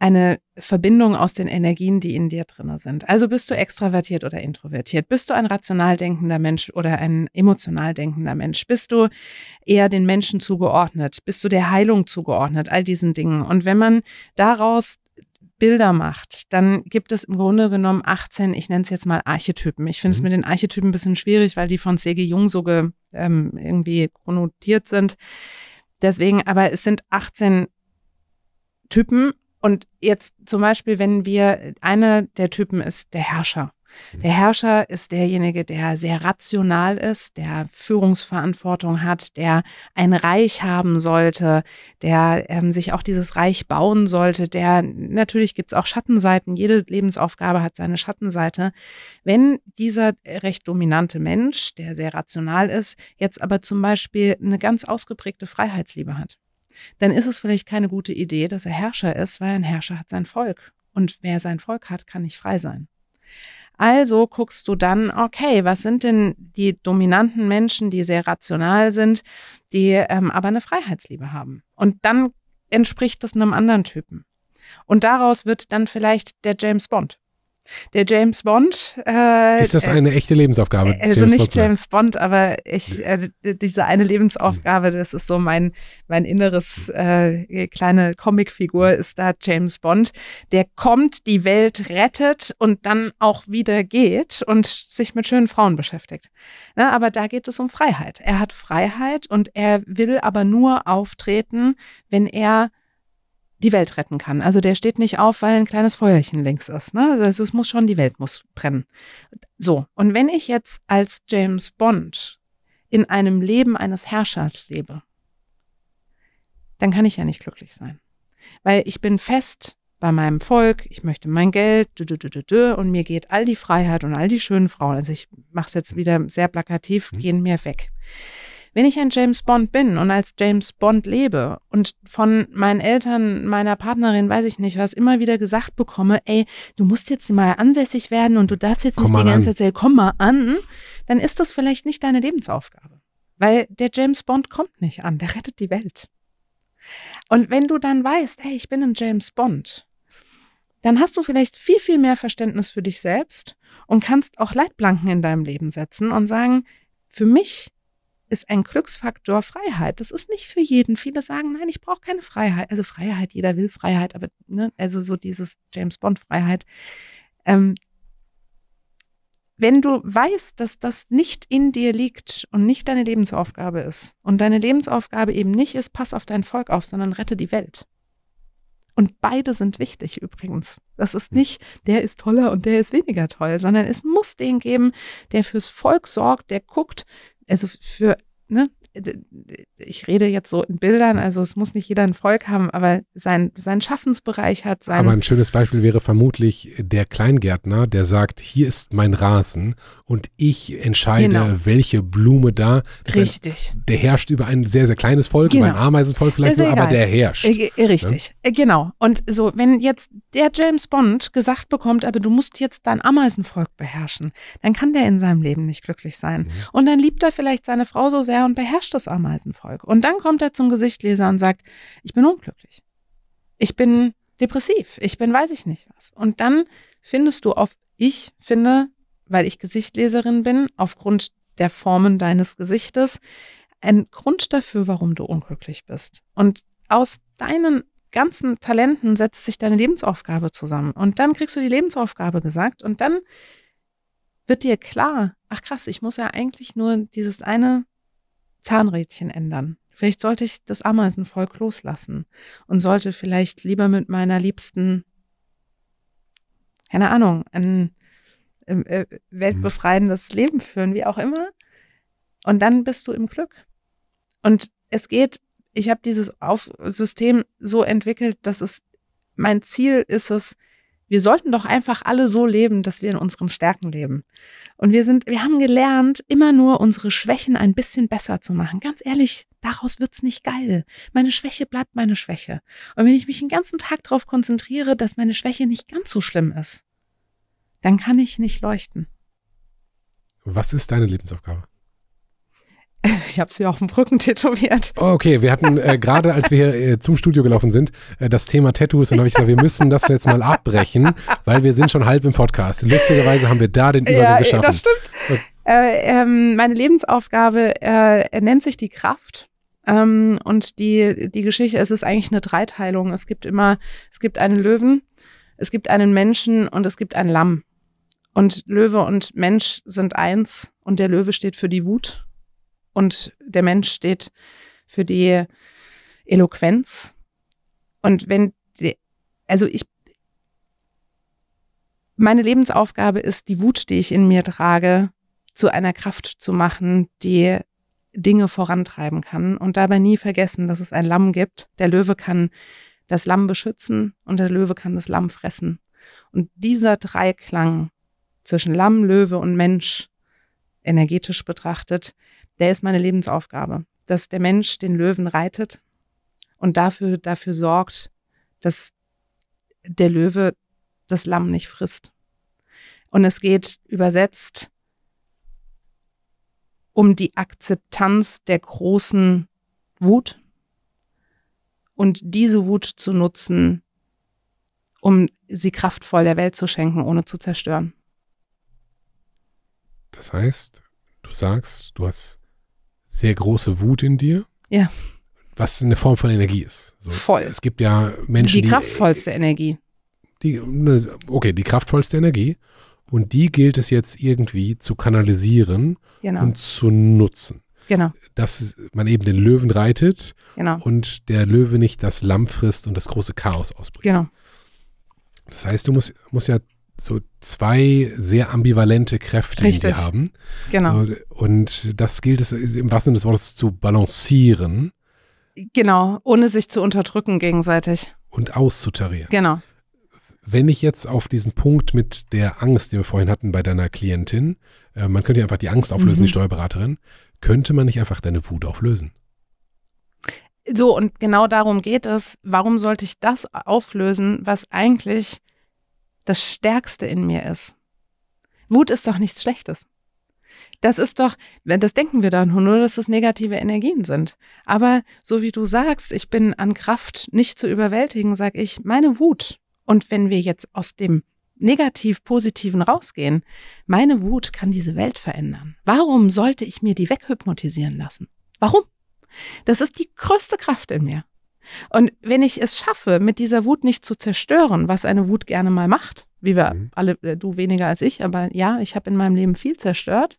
eine Verbindung aus den Energien, die in dir drinne sind. Also bist du extravertiert oder introvertiert? Bist du ein rational denkender Mensch oder ein emotional denkender Mensch? Bist du eher den Menschen zugeordnet? Bist du der Heilung zugeordnet? All diesen Dingen. Und wenn man daraus Bilder macht, dann gibt es im Grunde genommen 18, ich nenne es jetzt mal Archetypen. Ich finde es mhm. mit den Archetypen ein bisschen schwierig, weil die von C.G. Jung so ge, ähm, irgendwie konnotiert sind. Deswegen, aber es sind 18 Typen und jetzt zum Beispiel, wenn wir, einer der Typen ist der Herrscher. Mhm. Der Herrscher ist derjenige, der sehr rational ist, der Führungsverantwortung hat, der ein Reich haben sollte, der ähm, sich auch dieses Reich bauen sollte, der natürlich gibt es auch Schattenseiten, jede Lebensaufgabe hat seine Schattenseite. Wenn dieser recht dominante Mensch, der sehr rational ist, jetzt aber zum Beispiel eine ganz ausgeprägte Freiheitsliebe hat, dann ist es vielleicht keine gute Idee, dass er Herrscher ist, weil ein Herrscher hat sein Volk. Und wer sein Volk hat, kann nicht frei sein. Also guckst du dann, okay, was sind denn die dominanten Menschen, die sehr rational sind, die ähm, aber eine Freiheitsliebe haben? Und dann entspricht das einem anderen Typen. Und daraus wird dann vielleicht der James Bond der James Bond. Äh, ist das äh, eine äh, echte Lebensaufgabe? Äh, also James nicht Bond James Bond, aber ich, äh, diese eine Lebensaufgabe, das ist so mein, mein inneres äh, kleine Comicfigur, ist da James Bond, der kommt, die Welt rettet und dann auch wieder geht und sich mit schönen Frauen beschäftigt. Na, ne, aber da geht es um Freiheit. Er hat Freiheit und er will aber nur auftreten, wenn er die Welt retten kann. Also der steht nicht auf, weil ein kleines Feuerchen links ist. Ne? Also es muss schon, die Welt muss brennen. So, und wenn ich jetzt als James Bond in einem Leben eines Herrschers lebe, dann kann ich ja nicht glücklich sein. Weil ich bin fest bei meinem Volk, ich möchte mein Geld, dü, dü, dü, und mir geht all die Freiheit und all die schönen Frauen, also ich mache es jetzt wieder sehr plakativ, mhm. gehen mir weg. Wenn ich ein James Bond bin und als James Bond lebe und von meinen Eltern, meiner Partnerin, weiß ich nicht, was immer wieder gesagt bekomme, ey, du musst jetzt mal ansässig werden und du darfst jetzt komm nicht die ganze Zeit komm mal an, dann ist das vielleicht nicht deine Lebensaufgabe. Weil der James Bond kommt nicht an, der rettet die Welt. Und wenn du dann weißt, hey, ich bin ein James Bond, dann hast du vielleicht viel, viel mehr Verständnis für dich selbst und kannst auch Leitplanken in deinem Leben setzen und sagen, für mich ist ein Glücksfaktor Freiheit. Das ist nicht für jeden. Viele sagen, nein, ich brauche keine Freiheit. Also Freiheit, jeder will Freiheit, aber ne, also so dieses James Bond Freiheit. Ähm, wenn du weißt, dass das nicht in dir liegt und nicht deine Lebensaufgabe ist und deine Lebensaufgabe eben nicht ist, pass auf dein Volk auf, sondern rette die Welt. Und beide sind wichtig übrigens. Das ist nicht, der ist toller und der ist weniger toll, sondern es muss den geben, der fürs Volk sorgt, der guckt, altså før... ne, ich rede jetzt so in Bildern, also es muss nicht jeder ein Volk haben, aber sein, sein Schaffensbereich hat sein. Aber ein schönes Beispiel wäre vermutlich der Kleingärtner, der sagt, hier ist mein Rasen und ich entscheide, genau. welche Blume da. Richtig. Ein, der herrscht über ein sehr, sehr kleines Volk, genau. über ein genau. Ameisenvolk vielleicht, nur, aber der herrscht. Äh, ne? Richtig, ja? Äh, genau. Und so, wenn jetzt der James Bond gesagt bekommt, aber du musst jetzt dein Ameisenvolk beherrschen, dann kann der in seinem Leben nicht glücklich sein. Mhm. Und dann liebt er vielleicht seine Frau so sehr und beherrscht das Ameisenvolk. Erfolg. Und dann kommt er zum Gesichtleser und sagt, ich bin unglücklich. Ich bin depressiv. Ich bin weiß ich nicht was. Und dann findest du auf, ich finde, weil ich Gesichtleserin bin, aufgrund der Formen deines Gesichtes, einen Grund dafür, warum du unglücklich bist. Und aus deinen ganzen Talenten setzt sich deine Lebensaufgabe zusammen. Und dann kriegst du die Lebensaufgabe gesagt und dann wird dir klar, ach krass, ich muss ja eigentlich nur dieses eine Zahnrädchen ändern. Vielleicht sollte ich das Ameisenvolk loslassen und sollte vielleicht lieber mit meiner Liebsten, keine Ahnung, ein äh, weltbefreiendes Leben führen, wie auch immer. Und dann bist du im Glück. Und es geht, ich habe dieses Auf System so entwickelt, dass es mein Ziel ist es, wir sollten doch einfach alle so leben, dass wir in unseren Stärken leben. Und wir sind, wir haben gelernt, immer nur unsere Schwächen ein bisschen besser zu machen. Ganz ehrlich, daraus wird's nicht geil. Meine Schwäche bleibt meine Schwäche. Und wenn ich mich den ganzen Tag darauf konzentriere, dass meine Schwäche nicht ganz so schlimm ist, dann kann ich nicht leuchten. Was ist deine Lebensaufgabe? [laughs] Ich habe sie auf dem Rücken tätowiert. Oh, okay, wir hatten äh, gerade, als wir hier äh, zum Studio gelaufen sind, äh, das Thema Tattoos und habe ich gesagt, wir müssen das jetzt mal abbrechen, weil wir sind schon halb im Podcast. Lustigerweise haben wir da den Übergang ja, geschaffen. Das stimmt. Äh, ähm, meine Lebensaufgabe äh, nennt sich die Kraft. Ähm, und die, die Geschichte, es ist eigentlich eine Dreiteilung. Es gibt immer, es gibt einen Löwen, es gibt einen Menschen und es gibt ein Lamm. Und Löwe und Mensch sind eins und der Löwe steht für die Wut und der Mensch steht für die Eloquenz. Und wenn, also ich, meine Lebensaufgabe ist, die Wut, die ich in mir trage, zu einer Kraft zu machen, die Dinge vorantreiben kann und dabei nie vergessen, dass es ein Lamm gibt. Der Löwe kann das Lamm beschützen und der Löwe kann das Lamm fressen. Und dieser Dreiklang zwischen Lamm, Löwe und Mensch energetisch betrachtet, der ist meine Lebensaufgabe. Dass der Mensch den Löwen reitet und dafür, dafür sorgt, dass der Löwe das Lamm nicht frisst. Und es geht übersetzt um die Akzeptanz der großen Wut und diese Wut zu nutzen, um sie kraftvoll der Welt zu schenken, ohne zu zerstören. Das heißt, du sagst, du hast sehr große Wut in dir. Ja. Was eine Form von Energie ist. So, Voll. Es gibt ja Menschen, die. Die kraftvollste Energie. Die, okay, die kraftvollste Energie. Und die gilt es jetzt irgendwie zu kanalisieren genau. und zu nutzen. Genau. Dass man eben den Löwen reitet genau. und der Löwe nicht das Lamm frisst und das große Chaos ausbricht. Genau. Das heißt, du musst, musst ja so zwei sehr ambivalente Kräfte, Richtig. die sie haben. Genau. Und das gilt es im wahrsten Sinne des Wortes zu balancieren. Genau, ohne sich zu unterdrücken gegenseitig. Und auszutarieren. Genau. Wenn ich jetzt auf diesen Punkt mit der Angst, die wir vorhin hatten bei deiner Klientin, äh, man könnte ja einfach die Angst auflösen, mhm. die Steuerberaterin, könnte man nicht einfach deine Wut auflösen? So, und genau darum geht es, warum sollte ich das auflösen, was eigentlich das Stärkste in mir ist. Wut ist doch nichts Schlechtes. Das ist doch, das denken wir dann nur, dass es negative Energien sind. Aber so wie du sagst, ich bin an Kraft nicht zu überwältigen, sage ich, meine Wut. Und wenn wir jetzt aus dem negativ-positiven rausgehen, meine Wut kann diese Welt verändern. Warum sollte ich mir die weghypnotisieren lassen? Warum? Das ist die größte Kraft in mir. Und wenn ich es schaffe, mit dieser Wut nicht zu zerstören, was eine Wut gerne mal macht, wie wir mhm. alle, äh, du weniger als ich, aber ja, ich habe in meinem Leben viel zerstört.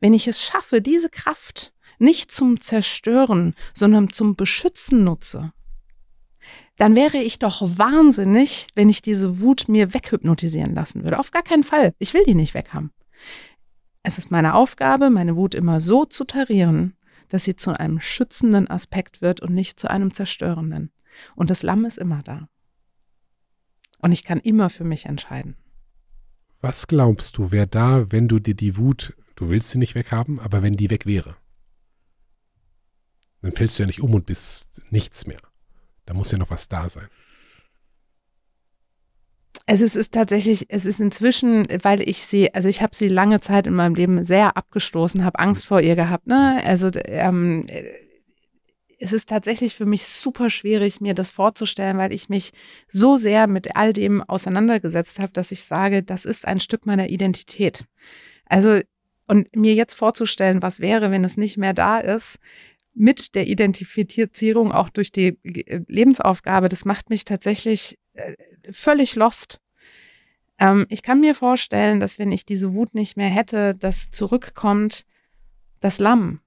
Wenn ich es schaffe, diese Kraft nicht zum Zerstören, sondern zum Beschützen nutze, dann wäre ich doch wahnsinnig, wenn ich diese Wut mir weghypnotisieren lassen würde. Auf gar keinen Fall. Ich will die nicht weghaben. Es ist meine Aufgabe, meine Wut immer so zu tarieren, dass sie zu einem schützenden Aspekt wird und nicht zu einem zerstörenden. Und das Lamm ist immer da. Und ich kann immer für mich entscheiden. Was glaubst du, wäre da, wenn du dir die Wut, du willst sie nicht weghaben, aber wenn die weg wäre? Dann fällst du ja nicht um und bist nichts mehr. Da muss ja noch was da sein. Also es ist tatsächlich, es ist inzwischen, weil ich sie, also ich habe sie lange Zeit in meinem Leben sehr abgestoßen, habe Angst vor ihr gehabt. Ne? Also ähm, äh, es ist tatsächlich für mich super schwierig, mir das vorzustellen, weil ich mich so sehr mit all dem auseinandergesetzt habe, dass ich sage, das ist ein Stück meiner Identität. Also und mir jetzt vorzustellen, was wäre, wenn es nicht mehr da ist, mit der Identifizierung auch durch die äh, Lebensaufgabe, das macht mich tatsächlich äh, völlig lost. Ähm, ich kann mir vorstellen, dass wenn ich diese Wut nicht mehr hätte, dass zurückkommt das Lamm.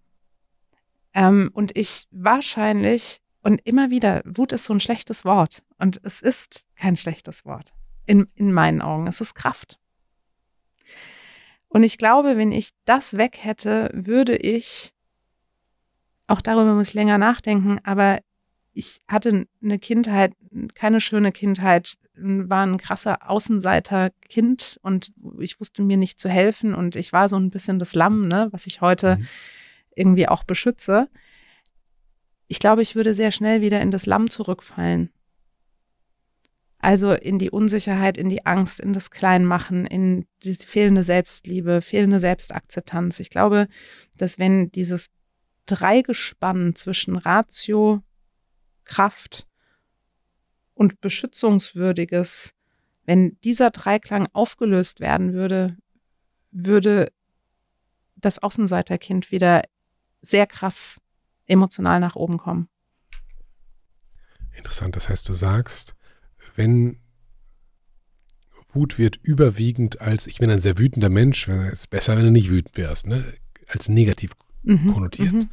Ähm, und ich wahrscheinlich und immer wieder, Wut ist so ein schlechtes Wort. Und es ist kein schlechtes Wort. In, in meinen Augen. Es ist Kraft. Und ich glaube, wenn ich das weg hätte, würde ich, auch darüber muss ich länger nachdenken, aber ich hatte eine Kindheit, keine schöne Kindheit, war ein krasser Außenseiterkind und ich wusste mir nicht zu helfen und ich war so ein bisschen das Lamm, ne, was ich heute mhm. irgendwie auch beschütze. Ich glaube, ich würde sehr schnell wieder in das Lamm zurückfallen. Also in die Unsicherheit, in die Angst, in das Kleinmachen, in die fehlende Selbstliebe, fehlende Selbstakzeptanz. Ich glaube, dass wenn dieses Dreigespann zwischen Ratio, Kraft und Beschützungswürdiges, wenn dieser Dreiklang aufgelöst werden würde, würde das Außenseiterkind wieder sehr krass emotional nach oben kommen. Interessant, das heißt, du sagst, wenn Wut wird überwiegend als, ich bin ein sehr wütender Mensch, es ist besser, wenn du nicht wütend wärst, ne? als negativ mhm, konnotiert. Mhm.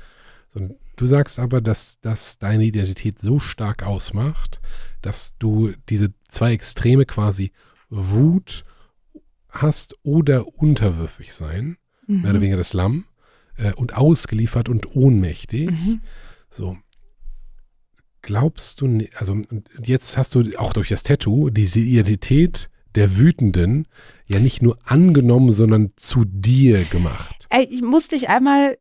So Du sagst aber, dass das deine Identität so stark ausmacht, dass du diese zwei Extreme quasi Wut hast oder unterwürfig sein, mhm. mehr oder weniger das Lamm, äh, und ausgeliefert und ohnmächtig. Mhm. So. Glaubst du, also jetzt hast du auch durch das Tattoo diese Identität der Wütenden ja nicht nur angenommen, sondern zu dir gemacht. Ey, ich musste dich einmal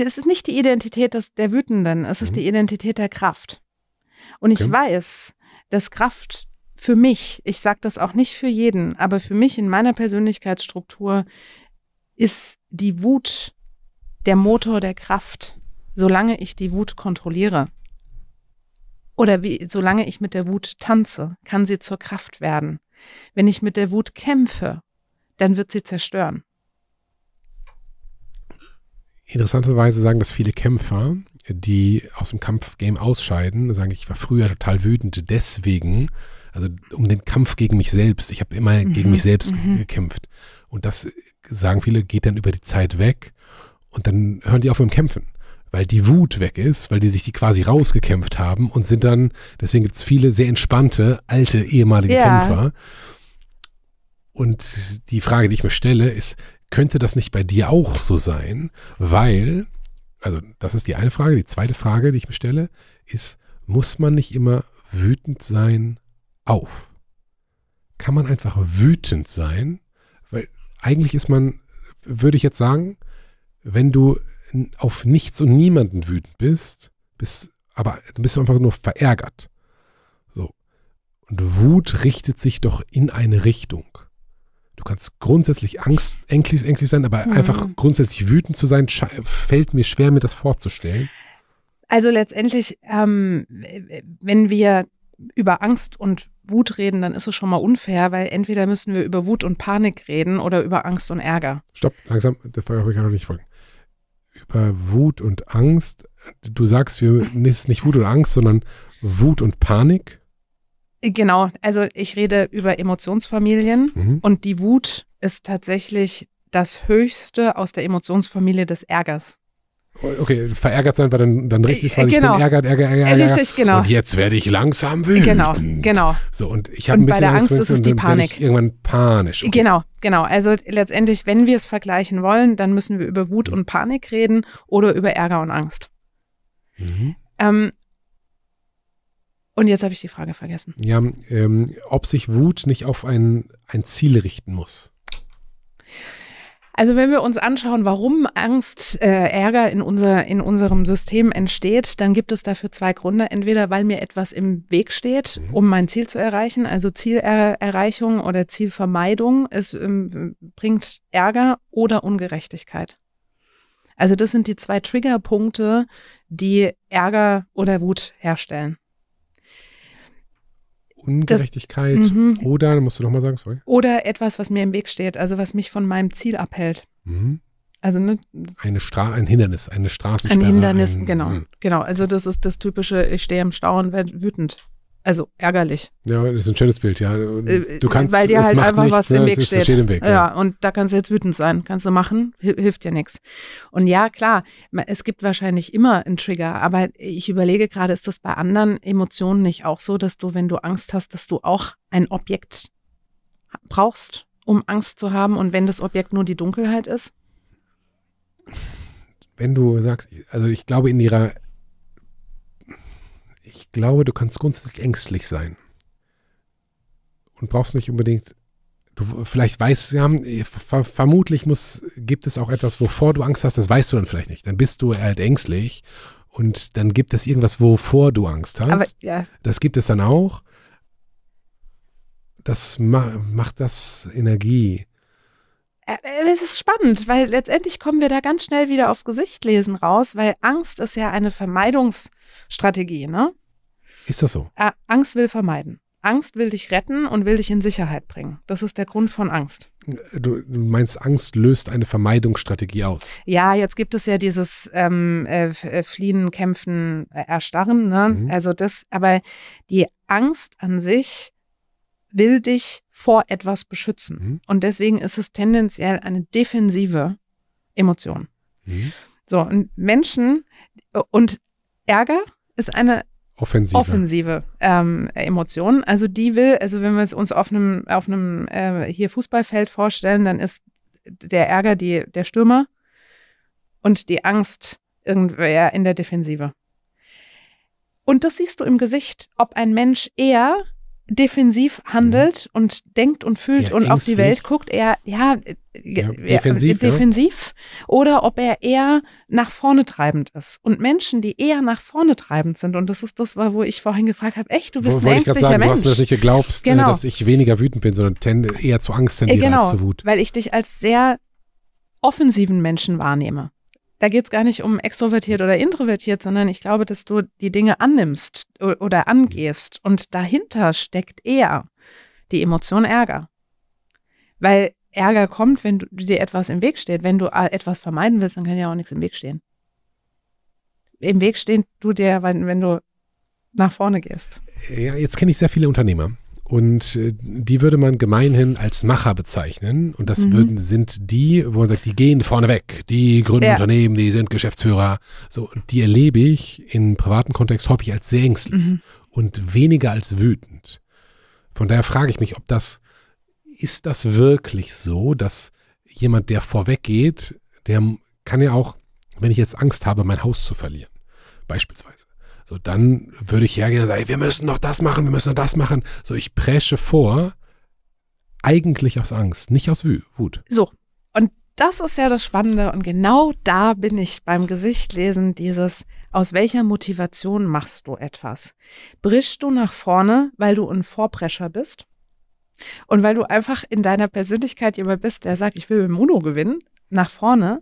es ist nicht die Identität des, der Wütenden, es ist mhm. die Identität der Kraft. Und okay. ich weiß, dass Kraft für mich, ich sage das auch nicht für jeden, aber für mich in meiner Persönlichkeitsstruktur ist die Wut der Motor der Kraft, solange ich die Wut kontrolliere. Oder wie, solange ich mit der Wut tanze, kann sie zur Kraft werden. Wenn ich mit der Wut kämpfe, dann wird sie zerstören. Interessanterweise sagen das viele Kämpfer, die aus dem Kampfgame ausscheiden, sagen, ich war früher total wütend deswegen, also um den Kampf gegen mich selbst. Ich habe immer mhm. gegen mich selbst mhm. gekämpft. Und das, sagen viele, geht dann über die Zeit weg und dann hören die auf mit dem Kämpfen. Weil die Wut weg ist, weil die sich die quasi rausgekämpft haben und sind dann, deswegen gibt es viele sehr entspannte, alte, ehemalige ja. Kämpfer. Und die Frage, die ich mir stelle, ist, könnte das nicht bei dir auch so sein? Weil, also das ist die eine Frage. Die zweite Frage, die ich mir stelle, ist, muss man nicht immer wütend sein auf? Kann man einfach wütend sein? Weil eigentlich ist man, würde ich jetzt sagen, wenn du auf nichts und niemanden wütend bist, bist aber bist du einfach nur verärgert. So. Und Wut richtet sich doch in eine Richtung du kannst grundsätzlich Angst, ängstlich, ängstlich sein, aber mhm. einfach grundsätzlich wütend zu sein, fällt mir schwer, mir das vorzustellen. Also letztendlich, ähm, wenn wir über Angst und Wut reden, dann ist es schon mal unfair, weil entweder müssen wir über Wut und Panik reden oder über Angst und Ärger. Stopp, langsam, der habe ich noch nicht folgen. Über Wut und Angst, du sagst, wir ist nicht Wut und Angst, sondern Wut und Panik. Genau, also ich rede über Emotionsfamilien mhm. und die Wut ist tatsächlich das Höchste aus der Emotionsfamilie des Ärgers. Oh, okay, verärgert sein, weil dann, dann richtig weil genau. ich bin genau. ärgert, ärger, ärger, ärger. Richtig, genau. Und jetzt werde ich langsam genau, wütend. Genau, genau. So, und ich habe ein bisschen bei der Angst, Angst ist es die Panik. irgendwann panisch. Okay. Genau, genau. Also letztendlich, wenn wir es vergleichen wollen, dann müssen wir über Wut mhm. und Panik reden oder über Ärger und Angst. Mhm. Ähm, und jetzt habe ich die Frage vergessen. Ja, ähm, ob sich Wut nicht auf ein, ein Ziel richten muss. Also wenn wir uns anschauen, warum Angst, äh, Ärger in, unser, in unserem System entsteht, dann gibt es dafür zwei Gründe. Entweder weil mir etwas im Weg steht, mhm. um mein Ziel zu erreichen, also Zielerreichung oder Zielvermeidung, es ähm, bringt Ärger oder Ungerechtigkeit. Also das sind die zwei Triggerpunkte, die Ärger oder Wut herstellen. Ungerechtigkeit das, -hmm. oder, musst du nochmal sagen, sorry. Oder etwas, was mir im Weg steht, also was mich von meinem Ziel abhält. Mhm. Also ne, eine Stra ein Hindernis, eine Straßensperre. Ein Hindernis, ein, genau, mh. genau. Also das ist das typische, ich stehe im Stau und werde wütend. Also ärgerlich. Ja, das ist ein schönes Bild, ja. Äh, du kannst, Weil dir halt einfach nichts, was ne? im Weg steht. steht im Weg, ja. ja. und da kannst du jetzt wütend sein. Kannst du machen, hilft dir nichts. Und ja, klar, es gibt wahrscheinlich immer einen Trigger, aber ich überlege gerade, ist das bei anderen Emotionen nicht auch so, dass du, wenn du Angst hast, dass du auch ein Objekt brauchst, um Angst zu haben und wenn das Objekt nur die Dunkelheit ist? Wenn du sagst, also ich glaube, in ihrer glaube, du kannst grundsätzlich ängstlich sein. Und brauchst nicht unbedingt, du vielleicht weißt, ja, äh, vermutlich muss, gibt es auch etwas, wovor du Angst hast, das weißt du dann vielleicht nicht. Dann bist du halt ängstlich und dann gibt es irgendwas, wovor du Angst hast. Aber, ja. Das gibt es dann auch. Das ma macht das Energie. Äh, es ist spannend, weil letztendlich kommen wir da ganz schnell wieder aufs Gesichtlesen raus, weil Angst ist ja eine Vermeidungsstrategie. Ne? Ist das so? Äh, Angst will vermeiden. Angst will dich retten und will dich in Sicherheit bringen. Das ist der Grund von Angst. Du, meinst, Angst löst eine Vermeidungsstrategie aus? Ja, jetzt gibt es ja dieses ähm, äh, äh, Fliehen, Kämpfen, äh, Erstarren. Ne? Mhm. Also das, aber die Angst an sich will dich vor etwas beschützen. Mhm. Und deswegen ist es tendenziell eine defensive Emotion. Mhm. So, und Menschen und Ärger ist eine Offensive. Offensive ähm, Emotionen. Also die will, also wenn wir es uns auf einem, auf einem äh, hier Fußballfeld vorstellen, dann ist der Ärger die, der Stürmer und die Angst irgendwer in der Defensive. Und das siehst du im Gesicht, ob ein Mensch eher defensiv handelt mhm. und denkt und fühlt ja, und ängstlich. auf die Welt guckt, eher, ja, ja defensiv, defensiv ja. oder ob er eher nach vorne treibend ist. Und Menschen, die eher nach vorne treibend sind, und das ist das, wo ich vorhin gefragt habe, echt, du bist wo, ein ängstlicher sagen, Mensch. Du hast mir das nicht geglaubt, äh, genau. dass ich weniger wütend bin, sondern tende eher zu Angst tendiere äh, genau, als zu Wut. Weil ich dich als sehr offensiven Menschen wahrnehme da geht es gar nicht um extrovertiert oder introvertiert, sondern ich glaube, dass du die Dinge annimmst oder angehst. Und dahinter steckt eher die Emotion Ärger. Weil Ärger kommt, wenn du, dir etwas im Weg steht. Wenn du äh, etwas vermeiden willst, dann kann ja auch nichts im Weg stehen. Im Weg stehen du dir, wenn du nach vorne gehst. Ja, jetzt kenne ich sehr viele Unternehmer, und äh, die würde man gemeinhin als Macher bezeichnen. Und das mhm. würden, sind die, wo man sagt, die gehen vorne weg, die gründen ja. Unternehmen, die sind Geschäftsführer. So, die erlebe ich im privaten Kontext häufig als sehr ängstlich mhm. und weniger als wütend. Von daher frage ich mich, ob das, ist das wirklich so, dass jemand, der vorweg geht, der kann ja auch, wenn ich jetzt Angst habe, mein Haus zu verlieren, beispielsweise so, dann würde ich hergehen und sagen, wir müssen noch das machen, wir müssen noch das machen. So, ich presche vor, eigentlich aus Angst, nicht aus Wut. So, und das ist ja das Spannende und genau da bin ich beim Gesichtlesen dieses, aus welcher Motivation machst du etwas? Brichst du nach vorne, weil du ein Vorprescher bist? Und weil du einfach in deiner Persönlichkeit jemand bist, der sagt, ich will mit Mono gewinnen, nach vorne?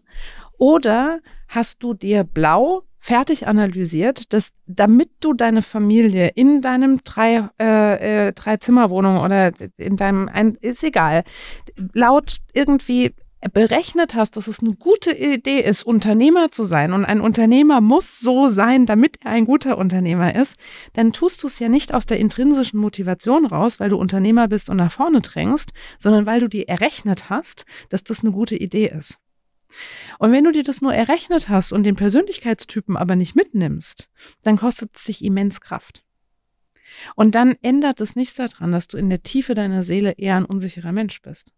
Oder hast du dir blau fertig analysiert, dass damit du deine Familie in deinem drei, äh, äh drei Zimmerwohnung oder in deinem ein, ist egal laut irgendwie berechnet hast, dass es eine gute Idee ist, Unternehmer zu sein und ein Unternehmer muss so sein, damit er ein guter Unternehmer ist, dann tust du es ja nicht aus der intrinsischen Motivation raus, weil du Unternehmer bist und nach vorne drängst, sondern weil du dir errechnet hast, dass das eine gute Idee ist. Und wenn du dir das nur errechnet hast und den Persönlichkeitstypen aber nicht mitnimmst, dann kostet es sich immens Kraft. Und dann ändert es nichts daran, dass du in der Tiefe deiner Seele eher ein unsicherer Mensch bist.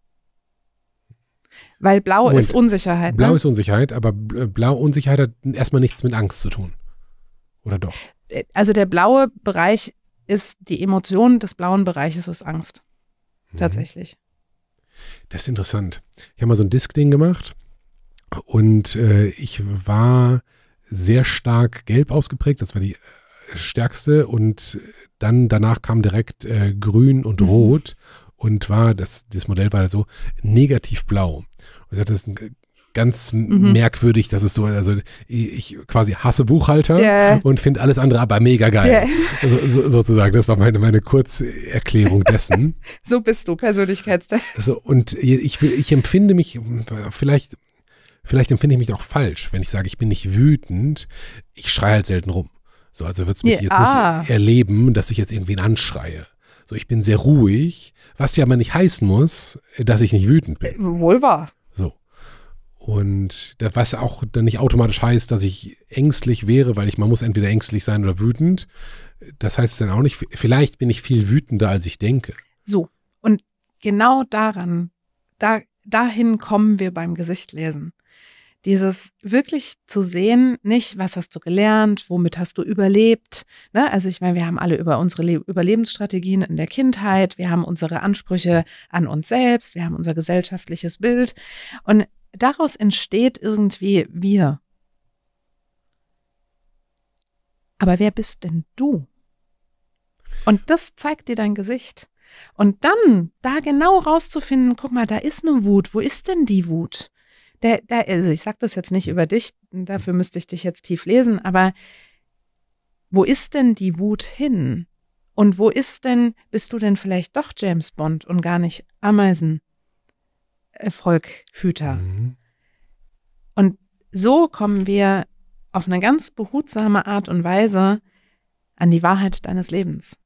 Weil blau und ist Unsicherheit. Blau ne? ist Unsicherheit, aber äh, blau Unsicherheit hat erstmal nichts mit Angst zu tun. Oder doch? Äh, also der blaue Bereich ist die Emotion des blauen Bereiches ist Angst. Mhm. Tatsächlich. Das ist interessant. Ich habe mal so ein Disk-Ding gemacht und äh, ich war sehr stark gelb ausgeprägt, das war die äh, stärkste. Und dann danach kam direkt äh, grün und mhm. rot und war, das, das Modell war so negativ blau. Und ich dachte, das ist ein ganz mhm. merkwürdig, dass es so, also ich quasi hasse Buchhalter yeah. und finde alles andere aber mega geil. Yeah. [laughs] Also, so, sozusagen, das war meine, meine Kurzerklärung dessen. [laughs] so bist du, Persönlichkeitstest. So, und ich, ich empfinde mich, vielleicht Vielleicht empfinde ich mich auch falsch, wenn ich sage, ich bin nicht wütend. Ich schreie halt selten rum. So, also wird es mich ja, jetzt ah. nicht erleben, dass ich jetzt irgendwen anschreie. So, ich bin sehr ruhig, was ja aber nicht heißen muss, dass ich nicht wütend bin. Äh, wohl wahr. So. Und was auch dann nicht automatisch heißt, dass ich ängstlich wäre, weil ich, man muss entweder ängstlich sein oder wütend. Das heißt es dann auch nicht, vielleicht bin ich viel wütender, als ich denke. So. Und genau daran, da, dahin kommen wir beim Gesicht lesen dieses wirklich zu sehen, nicht, was hast du gelernt, womit hast du überlebt. Ne? Also ich meine, wir haben alle über unsere Le Überlebensstrategien in der Kindheit, wir haben unsere Ansprüche an uns selbst, wir haben unser gesellschaftliches Bild und daraus entsteht irgendwie wir. Aber wer bist denn du? Und das zeigt dir dein Gesicht. Und dann da genau rauszufinden, guck mal, da ist eine Wut, wo ist denn die Wut? der, der, also ich sage das jetzt nicht über dich, dafür müsste ich dich jetzt tief lesen, aber wo ist denn die Wut hin? Und wo ist denn, bist du denn vielleicht doch James Bond und gar nicht Ameisenvolkhüter? Mhm. Und so kommen wir auf eine ganz behutsame Art und Weise an die Wahrheit deines Lebens.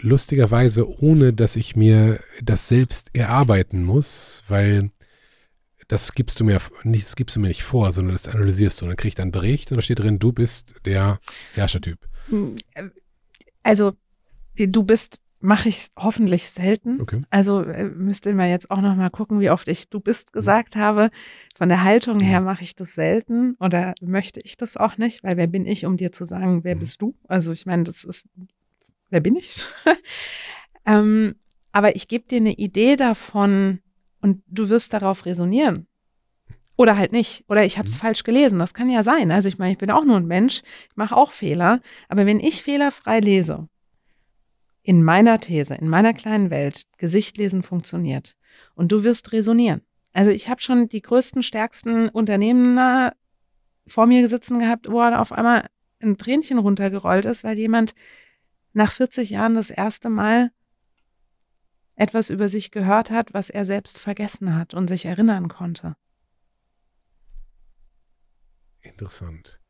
Lustigerweise, ohne dass ich mir das selbst erarbeiten muss, weil das gibst du mir nicht, das gibst du mir nicht vor, sondern das analysierst du. Und dann kriegst du einen Bericht und da steht drin, du bist der Herrschertyp. Hm, also, du bist, mache ich hoffentlich selten. Okay. Also äh, müsste man jetzt auch nochmal gucken, wie oft ich du bist mhm. gesagt ja. habe. Von der Haltung her mhm. mache ich das selten oder möchte ich das auch nicht, weil wer bin ich, um dir zu sagen, wer mhm. bist du? Also, ich meine, das ist, wer bin ich? [laughs] ähm, aber ich gebe dir eine Idee davon, und du wirst darauf resonieren. Oder halt nicht. Oder ich habe es mhm. falsch gelesen. Das kann ja sein. Also ich meine, ich bin auch nur ein Mensch, ich mache auch Fehler. Aber wenn ich fehlerfrei lese, in meiner These, in meiner kleinen Welt, Gesicht lesen funktioniert. Und du wirst resonieren. Also ich habe schon die größten, stärksten Unternehmer vor mir gesitzen gehabt, wo auf einmal ein Tränchen runtergerollt ist, weil jemand nach 40 Jahren das erste Mal etwas über sich gehört hat, was er selbst vergessen hat und sich erinnern konnte. Interessant.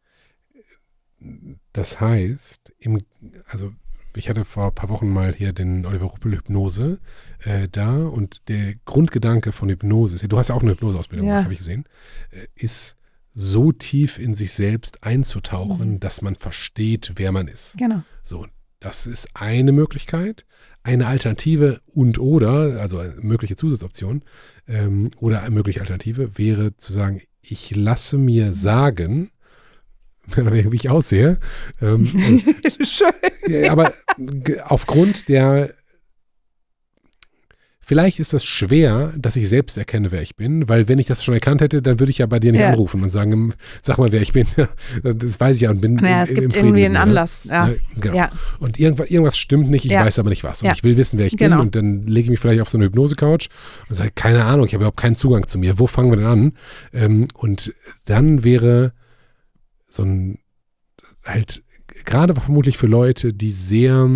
Das heißt, im, also ich hatte vor ein paar Wochen mal hier den Oliver Ruppel Hypnose äh, da und der Grundgedanke von Hypnose, du hast ja auch eine Hypnoseausbildung ja. habe ich gesehen, äh, ist so tief in sich selbst einzutauchen, mhm. dass man versteht, wer man ist. Genau. So, das ist eine Möglichkeit eine Alternative und oder, also eine mögliche Zusatzoption ähm, oder eine mögliche Alternative wäre zu sagen, ich lasse mir sagen, [laughs] wie ich aussehe. Ähm, [laughs] Schön. Ja, aber aufgrund der Vielleicht ist das schwer, dass ich selbst erkenne, wer ich bin, weil wenn ich das schon erkannt hätte, dann würde ich ja bei dir nicht ja. anrufen und sagen, sag mal, wer ich bin. [laughs] Das weiß ich ja und bin. Naja, es im, gibt im irgendwie einen ne? Anlass. Ja. Ne, genau. Ja. Und irgendwas, irgendwas stimmt nicht, ich weiß aber nicht was. Und ich will wissen, wer ich genau. bin. Und dann lege ich mich vielleicht auf so eine Hypnose-Couch und sage, keine Ahnung, ich habe überhaupt keinen Zugang zu mir. Wo fangen wir denn an? Ähm, und dann wäre so ein halt, gerade vermutlich für Leute, die sehr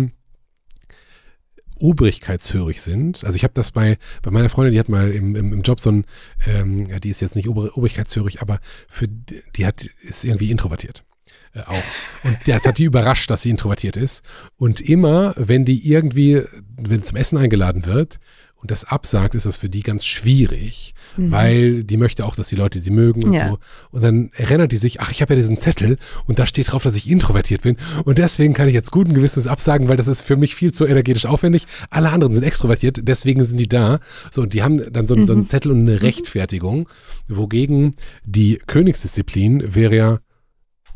obrigkeitshörig sind. Also ich habe das bei, bei meiner Freundin, die hat mal im, im, im Job so ein, ähm, die ist jetzt nicht ober, obrigkeitshörig, aber für, die hat, ist irgendwie introvertiert. Äh, auch. Und das hat die überrascht, dass sie introvertiert ist. Und immer, wenn die irgendwie, wenn zum Essen eingeladen wird und das absagt, ist das für die ganz schwierig, mhm. weil die möchte auch, dass die Leute sie mögen und ja. so. Und dann erinnert die sich, ach, ich habe ja diesen Zettel und da steht drauf, dass ich introvertiert bin und deswegen kann ich jetzt guten Gewissens absagen, weil das ist für mich viel zu energetisch aufwendig. Alle anderen sind extrovertiert, deswegen sind die da. So, und die haben dann so, mhm. so einen mhm. Zettel und eine mhm. Rechtfertigung, wogegen die Königsdisziplin wäre ja,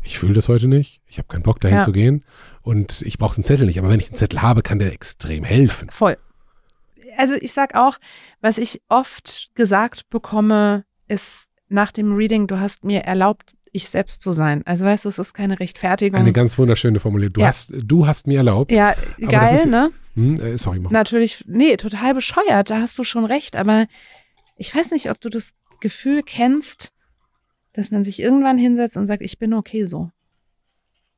ich fühle das heute nicht, ich habe keinen Bock dahin ja. zu gehen und ich brauche den Zettel nicht. Aber wenn ich den Zettel habe, kann der extrem helfen. Voll also ich sag auch, was ich oft gesagt bekomme, ist nach dem Reading, du hast mir erlaubt, ich selbst zu sein. Also weißt du, es ist keine Rechtfertigung. Eine ganz wunderschöne Formulierung. Du, ja. hast, du hast mir erlaubt. Ja, geil, ist, ne? Mh, hm, äh, sorry, mach. Natürlich, nee, total bescheuert, da hast du schon recht. Aber ich weiß nicht, ob du das Gefühl kennst, dass man sich irgendwann hinsetzt und sagt, ich bin okay so.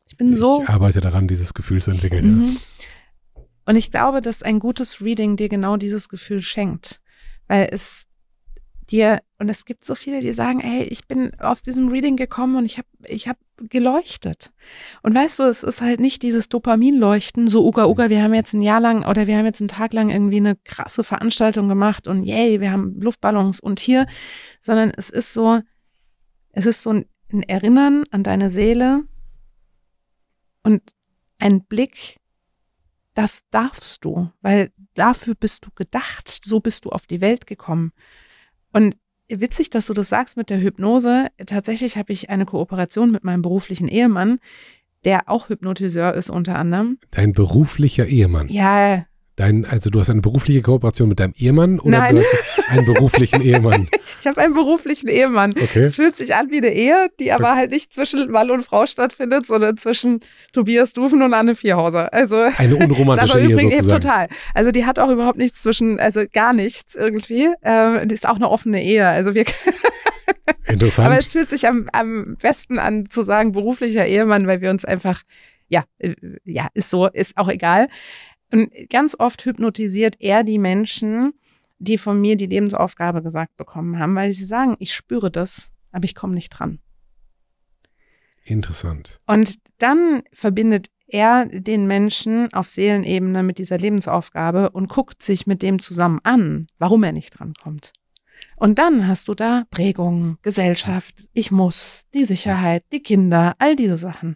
Ich bin ich so. Ich arbeite daran, dieses Gefühl zu entwickeln. Mhm. Ja. Und ich glaube, dass ein gutes Reading dir genau dieses Gefühl schenkt, weil es dir und es gibt so viele, die sagen, hey, ich bin aus diesem Reading gekommen und ich habe ich hab geleuchtet. Und weißt du, es ist halt nicht dieses Dopaminleuchten, so uga uga, wir haben jetzt ein Jahr lang oder wir haben jetzt einen Tag lang irgendwie eine krasse Veranstaltung gemacht und yay, wir haben Luftballons und hier, sondern es ist so es ist so ein Erinnern an deine Seele und ein Blick das darfst du, weil dafür bist du gedacht, so bist du auf die Welt gekommen. Und witzig, dass du das sagst mit der Hypnose. Tatsächlich habe ich eine Kooperation mit meinem beruflichen Ehemann, der auch Hypnotiseur ist unter anderem. Dein beruflicher Ehemann? Ja, Dein, also du hast eine berufliche Kooperation mit deinem Ehemann oder Nein. du hast einen beruflichen Ehemann? [laughs] ich habe einen beruflichen Ehemann. Okay. Es fühlt sich an wie eine Ehe, die aber halt nicht zwischen Mann und Frau stattfindet, sondern zwischen Tobias Dufen und Anne Vierhauser. Also eine [laughs] unromantische Ehe übrigens, sozusagen. Total. Also die hat auch überhaupt nichts zwischen, also gar nichts irgendwie. Äh, die ist auch eine offene Ehe. Also wir [laughs] Interessant. Aber es fühlt sich am, am besten an zu sagen beruflicher Ehemann, weil wir uns einfach ja, äh, ja, ist so, ist auch egal. Und ganz oft hypnotisiert er die Menschen, die von mir die Lebensaufgabe gesagt bekommen haben, weil sie sagen, ich spüre das, aber ich komme nicht dran. Interessant. Und dann verbindet er den Menschen auf Seelenebene mit dieser Lebensaufgabe und guckt sich mit dem zusammen an, warum er nicht dran kommt. Und dann hast du da Prägungen, Gesellschaft, ich muss, die Sicherheit, die Kinder, all diese Sachen.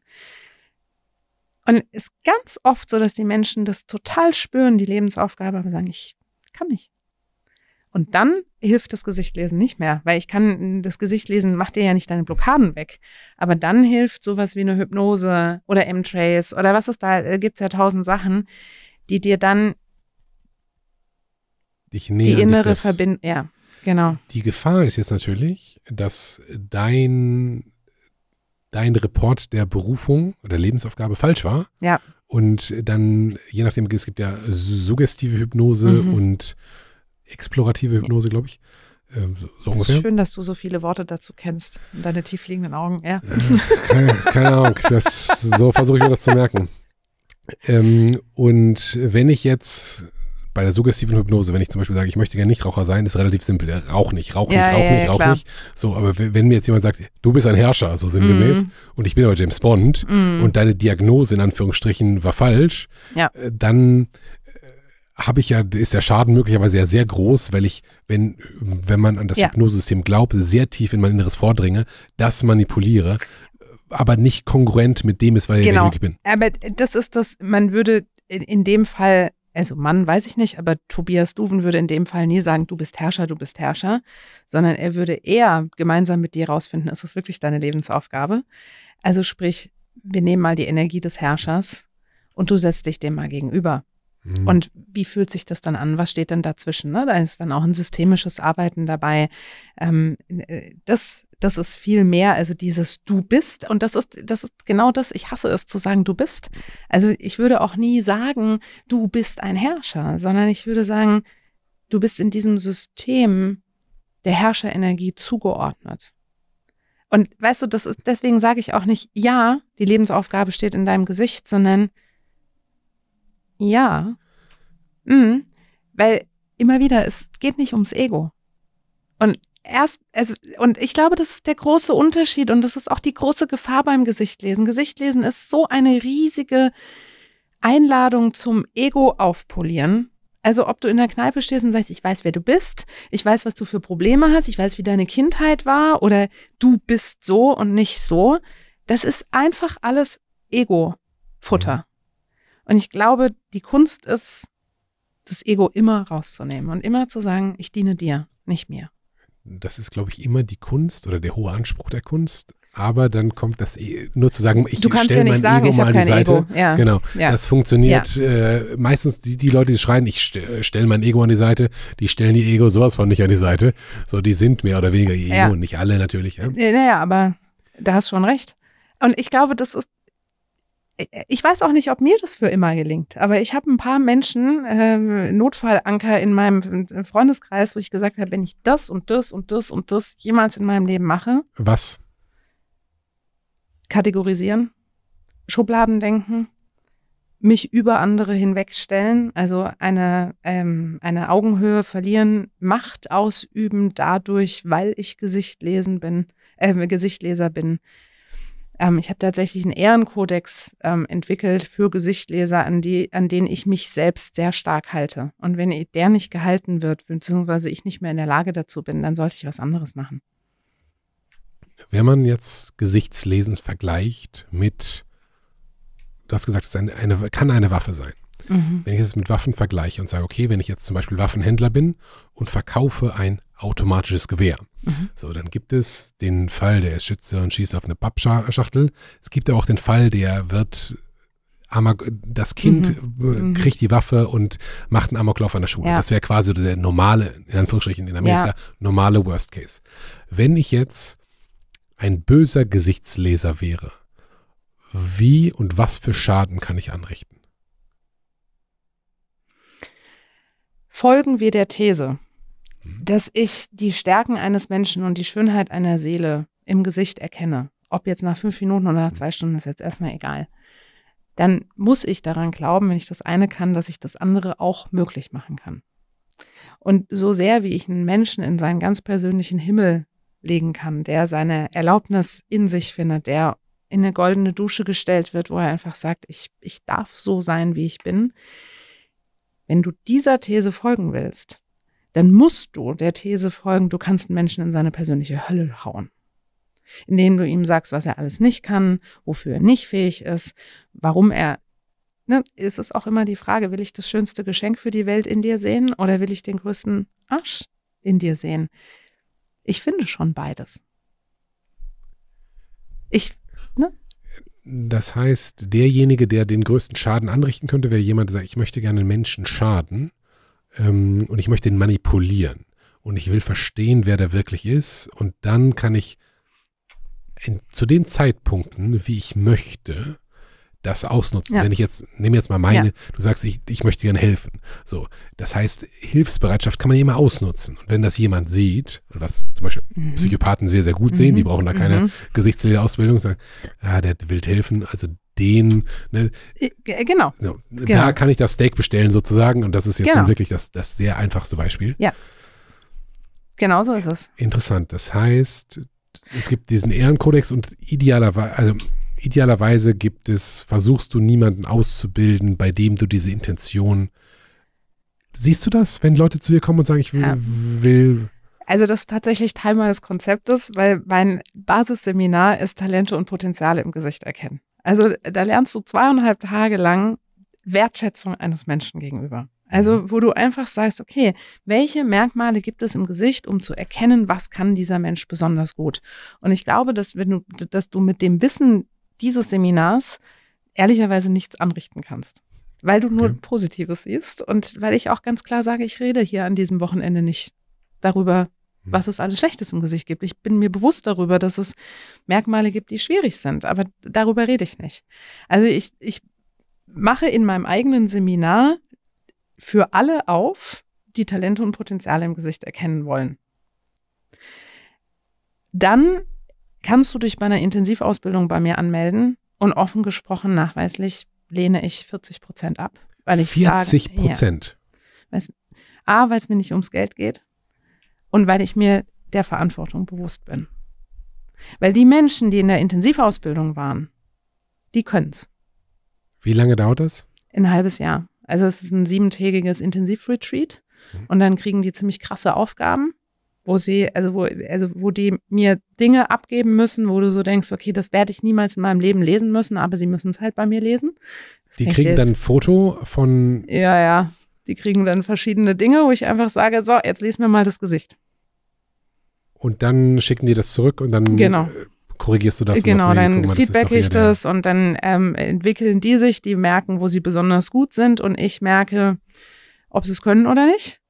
Und ist ganz oft so, dass die Menschen das total spüren, die Lebensaufgabe, aber sagen, ich kann nicht. Und dann hilft das Gesichtlesen nicht mehr, weil ich kann, das Gesichtlesen macht dir ja nicht deine Blockaden weg. Aber dann hilft sowas wie eine Hypnose oder M-Trace oder was ist da, äh, gibt's ja tausend Sachen, die dir dann die innere Verbindung, ja, genau. Die Gefahr ist jetzt natürlich, dass dein dein Report der Berufung oder Lebensaufgabe falsch war. Ja. Und dann, je nachdem, es gibt ja suggestive Hypnose mhm. und explorative Hypnose, glaube ich. Ähm, so das schön, dass du so viele Worte dazu kennst. Deine tiefliegenden Augen, ja. Äh, keine, keine, Ahnung, das, so versuche ich mir das zu merken. Ähm, und wenn ich jetzt bei der suggestiven Hypnose, wenn ich zum Beispiel sage, ich möchte gerne Nichtraucher sein, ist relativ simpel. rauch äh, nicht, rauch nicht, rauch ja, nicht, rauch klar. nicht. So, aber wenn mir jetzt jemand sagt, du bist ein Herrscher, so sinngemäß, mm. und ich bin aber James Bond mm. und deine Diagnose in Anführungsstrichen war falsch, äh, dann äh, habe ich ja, ist der Schaden möglicherweise ja sehr groß, weil ich, wenn, wenn man an das Hypnosystem glaubt, sehr tief in mein Inneres vordringe, das manipuliere, aber nicht kongruent mit dem ist, weil genau. ich wirklich bin. Aber das ist das, man würde in dem Fall also Mann weiß ich nicht, aber Tobias Duven würde in dem Fall nie sagen, du bist Herrscher, du bist Herrscher, sondern er würde eher gemeinsam mit dir rausfinden, ist das wirklich deine Lebensaufgabe? Also sprich, wir nehmen mal die Energie des Herrschers und du setzt dich dem mal gegenüber. Mhm. Und wie fühlt sich das dann an? Was steht denn dazwischen? Ne? Da ist dann auch ein systemisches Arbeiten dabei. Ähm, äh, das, das ist viel mehr, also dieses Du bist. Und das ist, das ist genau das, ich hasse es zu sagen, du bist. Also ich würde auch nie sagen, du bist ein Herrscher, sondern ich würde sagen, du bist in diesem System der Herrscherenergie zugeordnet. Und weißt du, das ist, deswegen sage ich auch nicht, ja, die Lebensaufgabe steht in deinem Gesicht, sondern ja. Mhm. Weil immer wieder, es geht nicht ums Ego. Und erst, also, und ich glaube, das ist der große Unterschied und das ist auch die große Gefahr beim Gesichtlesen. Gesichtlesen ist so eine riesige Einladung zum Ego aufpolieren. Also ob du in der Kneipe stehst und sagst, ich weiß, wer du bist, ich weiß, was du für Probleme hast, ich weiß, wie deine Kindheit war oder du bist so und nicht so, das ist einfach alles Ego-Futter. Und ich glaube, die Kunst ist, das Ego immer rauszunehmen und immer zu sagen, ich diene dir, nicht mir. Das ist, glaube ich, immer die Kunst oder der hohe Anspruch der Kunst. Aber dann kommt das e nur zu sagen, ich stelle ja mein sagen, Ego mal an die Seite. Ja. Genau, ja. das funktioniert äh, meistens. Die, die Leute, die schreien, ich st äh, stelle mein Ego an die Seite, die stellen ihr Ego sowas von nicht an die Seite. So, die sind mehr oder weniger ihr Ego, nicht alle natürlich. Äh, naja, aber da hast schon recht. Und ich glaube, das ist äh, äh, ich weiß auch nicht, ob mir das für immer gelingt, aber ich habe ein paar Menschen, ähm, Notfallanker in meinem äh, Freundeskreis, wo ich gesagt habe, wenn ich das und das und das und das jemals in meinem Leben mache. Was? Kategorisieren, Schubladen denken, mich über andere hinwegstellen, also eine, ähm, eine Augenhöhe verlieren, Macht ausüben dadurch, weil ich Gesichtlesen bin, äh, Gesichtleser bin, ähm, ich habe tatsächlich einen Ehrenkodex ähm, entwickelt für Gesichtleser, an, die, an den ich mich selbst sehr stark halte. Und wenn der nicht gehalten wird, beziehungsweise ich nicht mehr in der Lage dazu bin, dann sollte ich was anderes machen. Wenn man jetzt Gesichtslesen vergleicht mit, du hast gesagt, es eine, eine, kann eine Waffe sein. Mhm. Wenn ich es mit Waffen vergleiche und sage, okay, wenn ich jetzt zum Beispiel Waffenhändler bin und verkaufe ein automatisches Gewehr. Mhm. So, dann gibt es den Fall, der ist Schütze und schießt auf eine Pappschachtel. Es gibt aber auch den Fall, der wird Amok, das Kind mhm. Äh, mhm. kriegt die Waffe und macht einen Amoklauf an der Schule. Ja. Das wäre quasi der normale, in Anführungsstrichen in Amerika, ja. normale Worst Case. Wenn ich jetzt ein böser Gesichtsleser wäre, wie und was für Schaden kann ich anrichten? Folgen wir der These, mhm. dass ich die Stärken eines Menschen und die Schönheit einer Seele im Gesicht erkenne, ob jetzt nach fünf Minuten oder nach zwei mhm. Stunden, ist jetzt erstmal egal, dann muss ich daran glauben, wenn ich das eine kann, dass ich das andere auch möglich machen kann. Und so sehr, wie ich einen Menschen in seinen ganz persönlichen Himmel legen kann, der seine Erlaubnis in sich findet, der in eine goldene Dusche gestellt wird, wo er einfach sagt, ich, ich darf so sein, wie ich bin, wenn du dieser These folgen willst, dann musst du der These folgen, du kannst einen Menschen in seine persönliche Hölle hauen. Indem du ihm sagst, was er alles nicht kann, wofür er nicht fähig ist, warum er. Ne, es ist auch immer die Frage, will ich das schönste Geschenk für die Welt in dir sehen oder will ich den größten Arsch in dir sehen? Ich finde schon beides. Ich das heißt, derjenige, der den größten Schaden anrichten könnte, wäre jemand, der sagt, ich möchte gerne Menschen schaden ähm, und ich möchte ihn manipulieren und ich will verstehen, wer der wirklich ist und dann kann ich in, zu den Zeitpunkten, wie ich möchte, das ausnutzen. Ja. Wenn ich jetzt, nehme jetzt mal meine, ja. du sagst, ich, ich möchte gern helfen. So, das heißt, Hilfsbereitschaft kann man immer ausnutzen. Und wenn das jemand sieht, was zum Beispiel mhm. Psychopathen sehr, sehr gut sehen, die mhm. brauchen da keine mhm. Gesichtslederausbildung, sagen, ah, der will helfen, also den, ne, genau. So, genau. Da kann ich das Steak bestellen sozusagen und das ist jetzt genau. wirklich das, das sehr einfachste Beispiel. Ja. Genau so ist es. Interessant. Das heißt, es gibt diesen Ehrenkodex und idealerweise, also Idealerweise gibt es, versuchst du niemanden auszubilden, bei dem du diese Intention. Siehst du das, wenn Leute zu dir kommen und sagen, ich will, ja. will also das ist tatsächlich Teil meines Konzeptes, weil mein Basisseminar ist Talente und Potenziale im Gesicht erkennen. Also da lernst du zweieinhalb Tage lang Wertschätzung eines Menschen gegenüber. Also mhm. wo du einfach sagst, okay, welche Merkmale gibt es im Gesicht, um zu erkennen, was kann dieser Mensch besonders gut? Und ich glaube, dass wenn du, dass du mit dem Wissen dieses Seminars ehrlicherweise nichts anrichten kannst. Weil du nur okay. Positives siehst und weil ich auch ganz klar sage, ich rede hier an diesem Wochenende nicht darüber, hm. was es alles Schlechtes im Gesicht gibt. Ich bin mir bewusst darüber, dass es Merkmale gibt, die schwierig sind, aber darüber rede ich nicht. Also ich, ich mache in meinem eigenen Seminar für alle auf, die Talente und Potenziale im Gesicht erkennen wollen. Dann kannst du dich bei einer Intensivausbildung bei mir anmelden? Und offen gesprochen, nachweislich lehne ich 40 Prozent ab, weil ich 40 Prozent. Ja, A, weil es mir nicht ums Geld geht und weil ich mir der Verantwortung bewusst bin. Weil die Menschen, die in der Intensivausbildung waren, die können es. Wie lange dauert das? Ein halbes Jahr. Also es ist ein siebentägiges Intensivretreat mhm. und dann kriegen die ziemlich krasse Aufgaben wo sie, also wo, also wo die mir Dinge abgeben müssen, wo du so denkst, okay, das werde ich niemals in meinem Leben lesen müssen, aber sie müssen es halt bei mir lesen. Das die kriegen dann ein Foto von. Ja, ja. Die kriegen dann verschiedene Dinge, wo ich einfach sage, so, jetzt lese mir mal das Gesicht. Und dann schicken die das zurück und dann genau. Äh, korrigierst du das. Genau, dann feedbacke ich das und dann ähm, entwickeln die sich, die merken, wo sie besonders gut sind und ich merke, ob sie es können oder nicht.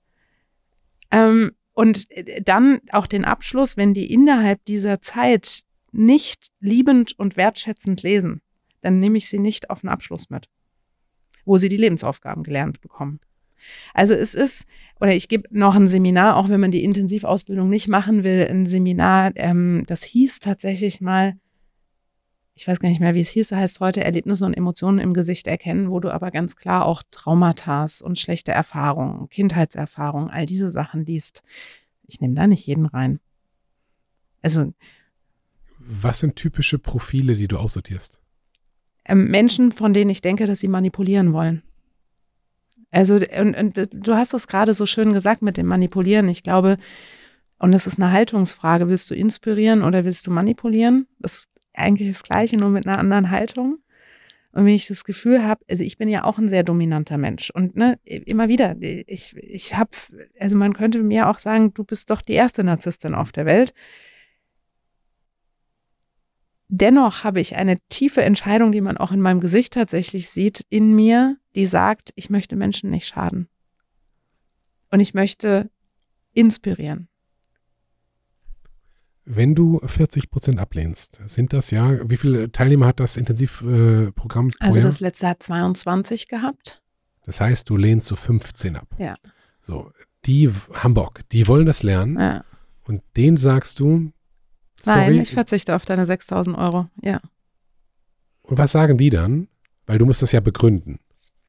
Ähm, und äh, dann auch den Abschluss, wenn die innerhalb dieser Zeit nicht liebend und wertschätzend lesen, dann nehme ich sie nicht auf den Abschluss mit, wo sie die Lebensaufgaben gelernt bekommen. Also es ist, oder ich gebe noch ein Seminar, auch wenn man die Intensivausbildung nicht machen will, ein Seminar, ähm, das hieß tatsächlich mal ich weiß gar nicht mehr, wie es hieß, heißt heute Erlebnisse und Emotionen im Gesicht erkennen, wo du aber ganz klar auch Traumata und schlechte Erfahrungen, Kindheitserfahrungen, all diese Sachen liest. Ich nehme da nicht jeden rein. Also. Was sind typische Profile, die du aussortierst? Ähm, Menschen, von denen ich denke, dass sie manipulieren wollen. Also, und, und du hast es gerade so schön gesagt mit dem Manipulieren. Ich glaube, und das ist eine Haltungsfrage. Willst du inspirieren oder willst du manipulieren? Das eigentlich das Gleiche, nur mit einer anderen Haltung. Und wenn ich das Gefühl habe, also ich bin ja auch ein sehr dominanter Mensch und ne, immer wieder, ich, ich habe, also man könnte mir auch sagen, du bist doch die erste Narzisstin auf der Welt. Dennoch habe ich eine tiefe Entscheidung, die man auch in meinem Gesicht tatsächlich sieht, in mir, die sagt, ich möchte Menschen nicht schaden. Und ich möchte inspirieren. Wenn du 40 Prozent ablehnst, sind das ja, wie viele Teilnehmer hat das Intensivprogramm? Äh, also das letzte hat 22 gehabt. Das heißt, du lehnst so 15 ab. Ja. So, die haben Bock, die wollen das lernen. Ja. Und denen sagst du, sorry. Nein, ich verzichte auf deine 6000 Euro, ja. Und was sagen die dann? Weil du musst das ja begründen.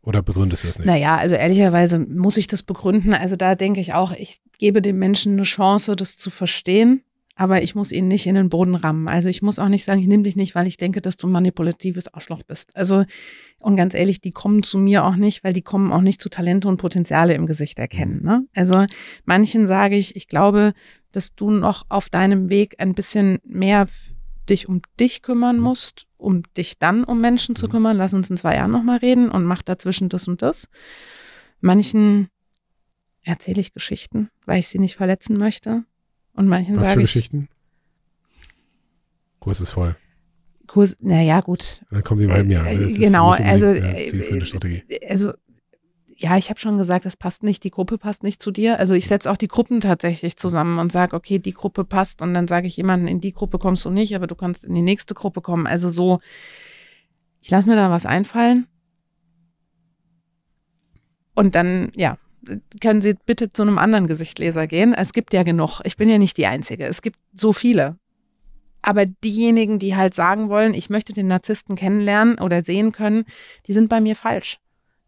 Oder begründest du das nicht? Naja, also ehrlicherweise muss ich das begründen. Also da denke ich auch, ich gebe den Menschen eine Chance, das zu verstehen aber ich muss ihn nicht in den Boden rammen. Also ich muss auch nicht sagen, ich nehme dich nicht, weil ich denke, dass du ein manipulatives Arschloch bist. Also, und ganz ehrlich, die kommen zu mir auch nicht, weil die kommen auch nicht zu Talente und Potenziale im Gesicht erkennen. Mhm. Ne? Also manchen sage ich, ich glaube, dass du noch auf deinem Weg ein bisschen mehr dich um dich kümmern mhm. musst, um dich dann um Menschen zu mhm. kümmern. Lass uns in zwei Jahren nochmal reden und mach dazwischen das und das. Manchen erzähle ich Geschichten, weil ich sie nicht verletzen möchte und manchen sage Was für Geschichten? Kurs ist voll. Kurs, naja, gut. Dann kommen sie im halben Jahr. Äh, das genau, also, äh, Ziel also ja, ich habe schon gesagt, das passt nicht, die Gruppe passt nicht zu dir. Also ich setze auch die Gruppen tatsächlich zusammen und sage, okay, die Gruppe passt und dann sage ich jemanden, in die Gruppe kommst du nicht, aber du kannst in die nächste Gruppe kommen. Also so, ich lasse mir da was einfallen. Und dann, ja, können Sie bitte zu einem anderen Gesichtleser gehen. Es gibt ja genug. Ich bin ja nicht die Einzige. Es gibt so viele. Aber diejenigen, die halt sagen wollen, ich möchte den Narzissten kennenlernen oder sehen können, die sind bei mir falsch.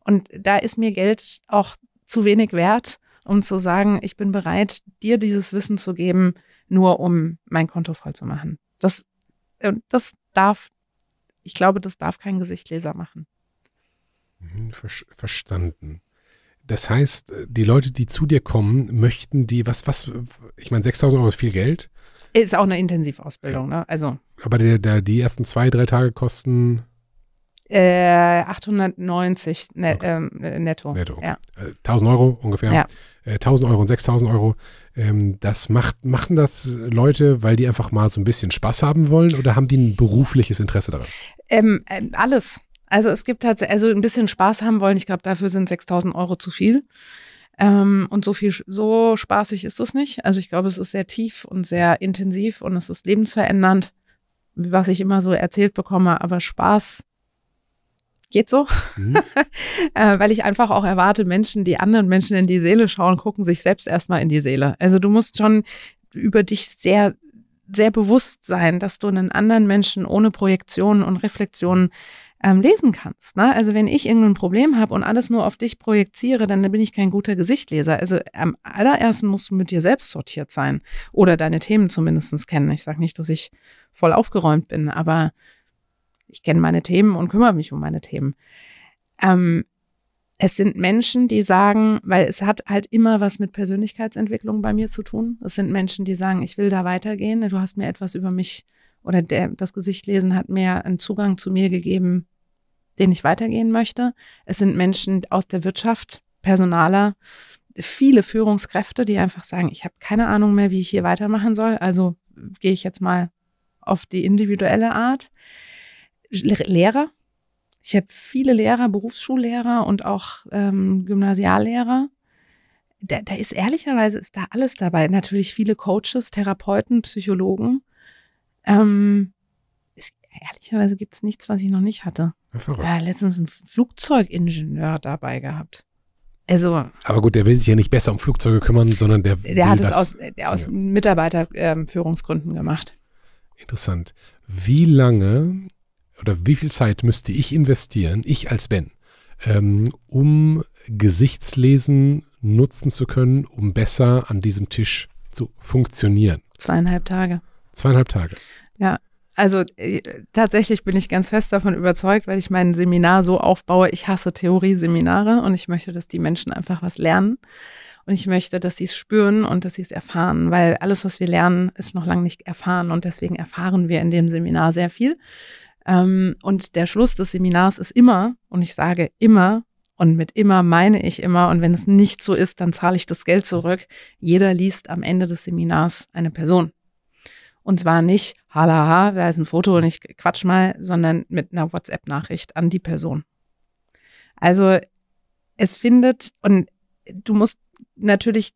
Und da ist mir Geld auch zu wenig wert, um zu sagen, ich bin bereit, dir dieses Wissen zu geben, nur um mein Konto voll zu machen. Das, äh, das darf, ich glaube, das darf kein Gesichtleser machen. Mhm, verstanden. Das heißt, die Leute, die zu dir kommen, möchten die, was, was, ich meine, 6000 Euro ist viel Geld. Ist auch eine Intensivausbildung, ja. ne? Also. Aber der, der, die ersten zwei, drei Tage kosten. Äh, 890 net, okay. ähm, netto. Netto. Okay. Ja. 1000 also Euro ungefähr. Ja. 1000 äh, Euro und 6000 Euro. Ähm, das macht, machen das Leute, weil die einfach mal so ein bisschen Spaß haben wollen oder haben die ein berufliches Interesse daran? Ähm, äh, alles. Also es gibt tatsächlich, also ein bisschen Spaß haben wollen, ich glaube, dafür sind 6000 Euro zu viel. Ähm, und so viel, so spaßig ist es nicht. Also ich glaube, es ist sehr tief und sehr intensiv und es ist lebensverändernd, was ich immer so erzählt bekomme, aber Spaß geht so, mhm. [laughs] äh, weil ich einfach auch erwarte, Menschen, die anderen Menschen in die Seele schauen, gucken sich selbst erstmal in die Seele. Also du musst schon über dich sehr, sehr bewusst sein, dass du einen anderen Menschen ohne Projektionen und Reflexionen ähm, lesen kannst. Ne? Also wenn ich irgendein Problem habe und alles nur auf dich projiziere, dann bin ich kein guter Gesichtleser. Also am allerersten musst du mit dir selbst sortiert sein oder deine Themen zumindest kennen. Ich sage nicht, dass ich voll aufgeräumt bin, aber ich kenne meine Themen und kümmere mich um meine Themen. Ähm, es sind Menschen, die sagen, weil es hat halt immer was mit Persönlichkeitsentwicklung bei mir zu tun. Es sind Menschen, die sagen, ich will da weitergehen. Du hast mir etwas über mich oder der, das Gesicht lesen hat mir einen Zugang zu mir gegeben, den ich weitergehen möchte. Es sind Menschen aus der Wirtschaft, Personaler, viele Führungskräfte, die einfach sagen, ich habe keine Ahnung mehr, wie ich hier weitermachen soll. Also gehe ich jetzt mal auf die individuelle Art. Lehrer. Ich habe viele Lehrer, Berufsschullehrer und auch ähm, Gymnasiallehrer. Da, da ist ehrlicherweise ist da alles dabei. Natürlich viele Coaches, Therapeuten, Psychologen. Ähm, ist, ehrlicherweise gibt es nichts, was ich noch nicht hatte. Ja, ja, letztens ein Flugzeugingenieur dabei gehabt. Also, aber gut, der will sich ja nicht besser um Flugzeuge kümmern, sondern der. Der hat es aus, der aus ja. Mitarbeiterführungsgründen ähm, gemacht. Interessant. Wie lange oder wie viel Zeit müsste ich investieren, ich als Ben, ähm, um Gesichtslesen nutzen zu können, um besser an diesem Tisch zu funktionieren? Zweieinhalb Tage. Zweieinhalb Tage. Ja, also äh, tatsächlich bin ich ganz fest davon überzeugt, weil ich mein Seminar so aufbaue, ich hasse Theorie-Seminare und ich möchte, dass die Menschen einfach was lernen. Und ich möchte, dass sie es spüren und dass sie es erfahren, weil alles, was wir lernen, ist noch lange nicht erfahren. Und deswegen erfahren wir in dem Seminar sehr viel. Ähm, und der Schluss des Seminars ist immer, und ich sage immer, und mit immer meine ich immer, und wenn es nicht so ist, dann zahle ich das Geld zurück. Jeder liest am Ende des Seminars eine Person. Und zwar nicht, halaha, da ist ein Foto und ich quatsch mal, sondern mit einer WhatsApp-Nachricht an die Person. Also es findet, und du musst natürlich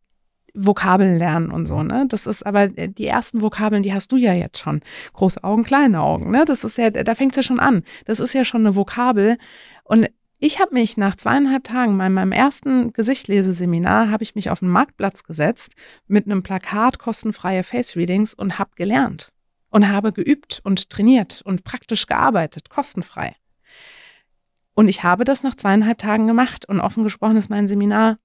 Vokabeln lernen und so, ne? Das ist aber äh, die ersten Vokabeln, die hast du ja jetzt schon. Große Augen, kleine Augen, ne? Das ist ja, da fängt es ja schon an. Das ist ja schon eine Vokabel. Und ich habe mich nach zweieinhalb Tagen bei meinem ersten Gesichtleseseminar habe ich mich auf den Marktplatz gesetzt mit einem Plakat kostenfreie Face Readings und habe gelernt und habe geübt und trainiert und praktisch gearbeitet kostenfrei. Und ich habe das nach zweieinhalb Tagen gemacht und offen gesprochen ist mein Seminar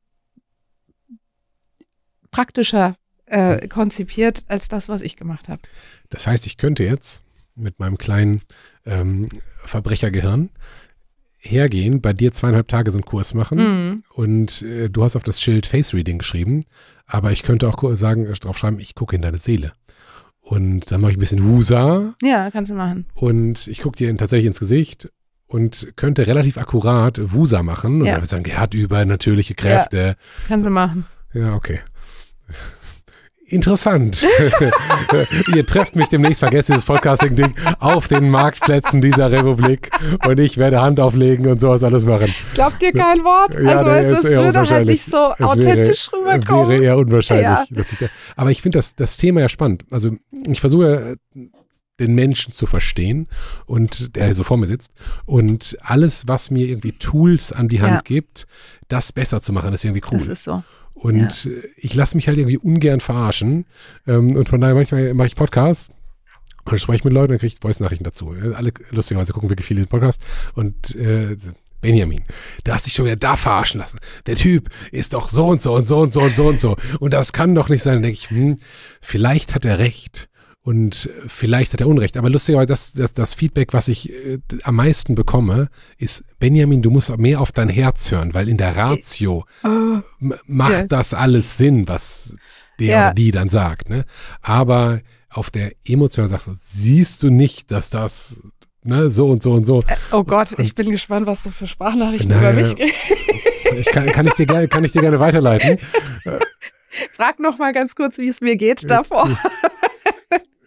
praktischer äh, konzipiert als das, was ich gemacht habe. Das heißt, ich könnte jetzt mit meinem kleinen ähm, Verbrechergehirn hergehen, bei dir zweieinhalb Tage so einen Kurs machen mhm. und äh, du hast auf das Schild Face Reading geschrieben, aber ich könnte auch sagen, äh, drauf schreiben, ich gucke in deine Seele. Und dann mache ich ein bisschen Wusa. Ja, kannst du machen. Und ich gucke dir tatsächlich ins Gesicht und könnte relativ akkurat Wusa machen. Und ja. dann würde ich sagen, er hat übernatürliche Kräfte. Ja, kannst du machen. Ja, okay. Interessant. [laughs] Ihr trefft mich demnächst, vergesst dieses Podcasting-Ding, auf den Marktplätzen dieser Republik und ich werde Hand auflegen und sowas alles machen. Glaubt ihr kein Wort? Ja, also nee, es, es würde halt nicht so authentisch wäre, rüberkommen. Wäre eher unwahrscheinlich. Ja. Ich, aber ich finde das, das Thema ja spannend. Also ich versuche den Menschen zu verstehen und der so vor mir sitzt und alles, was mir irgendwie Tools an die Hand ja. gibt, das besser zu machen, ist irgendwie cool. Das ist so. Und ja. Äh, ich lasse mich halt irgendwie ungern verarschen. Ähm, und von daher manchmal mache ich Podcasts und spreche mit Leuten und kriege Voice-Nachrichten dazu. Äh, alle lustigerweise gucken wirklich viele Podcasts und äh, Benjamin, du hast dich schon wieder da verarschen lassen. Der Typ ist doch so und so und so und so und so und so. Und das kann doch nicht sein. Da denke ich, hm, vielleicht hat er recht. Und vielleicht hat er Unrecht, aber lustigerweise, das, das, das Feedback, was ich äh, am meisten bekomme, ist, Benjamin, du musst mehr auf dein Herz hören, weil in der äh, Ratio oh, macht ja. das alles Sinn, was der ja. oder die dann sagt. Ne? Aber auf der emotionalen sagst du, siehst du nicht, dass das ne, so und so und so. Äh, oh Gott, und, ich bin gespannt, was du für Sprachnachrichten na, über mich [laughs] ich kann, kann, ich dir, gerne, kann ich dir gerne weiterleiten. [laughs] Äh, Frag noch mal ganz kurz, wie es mir geht davor. [laughs]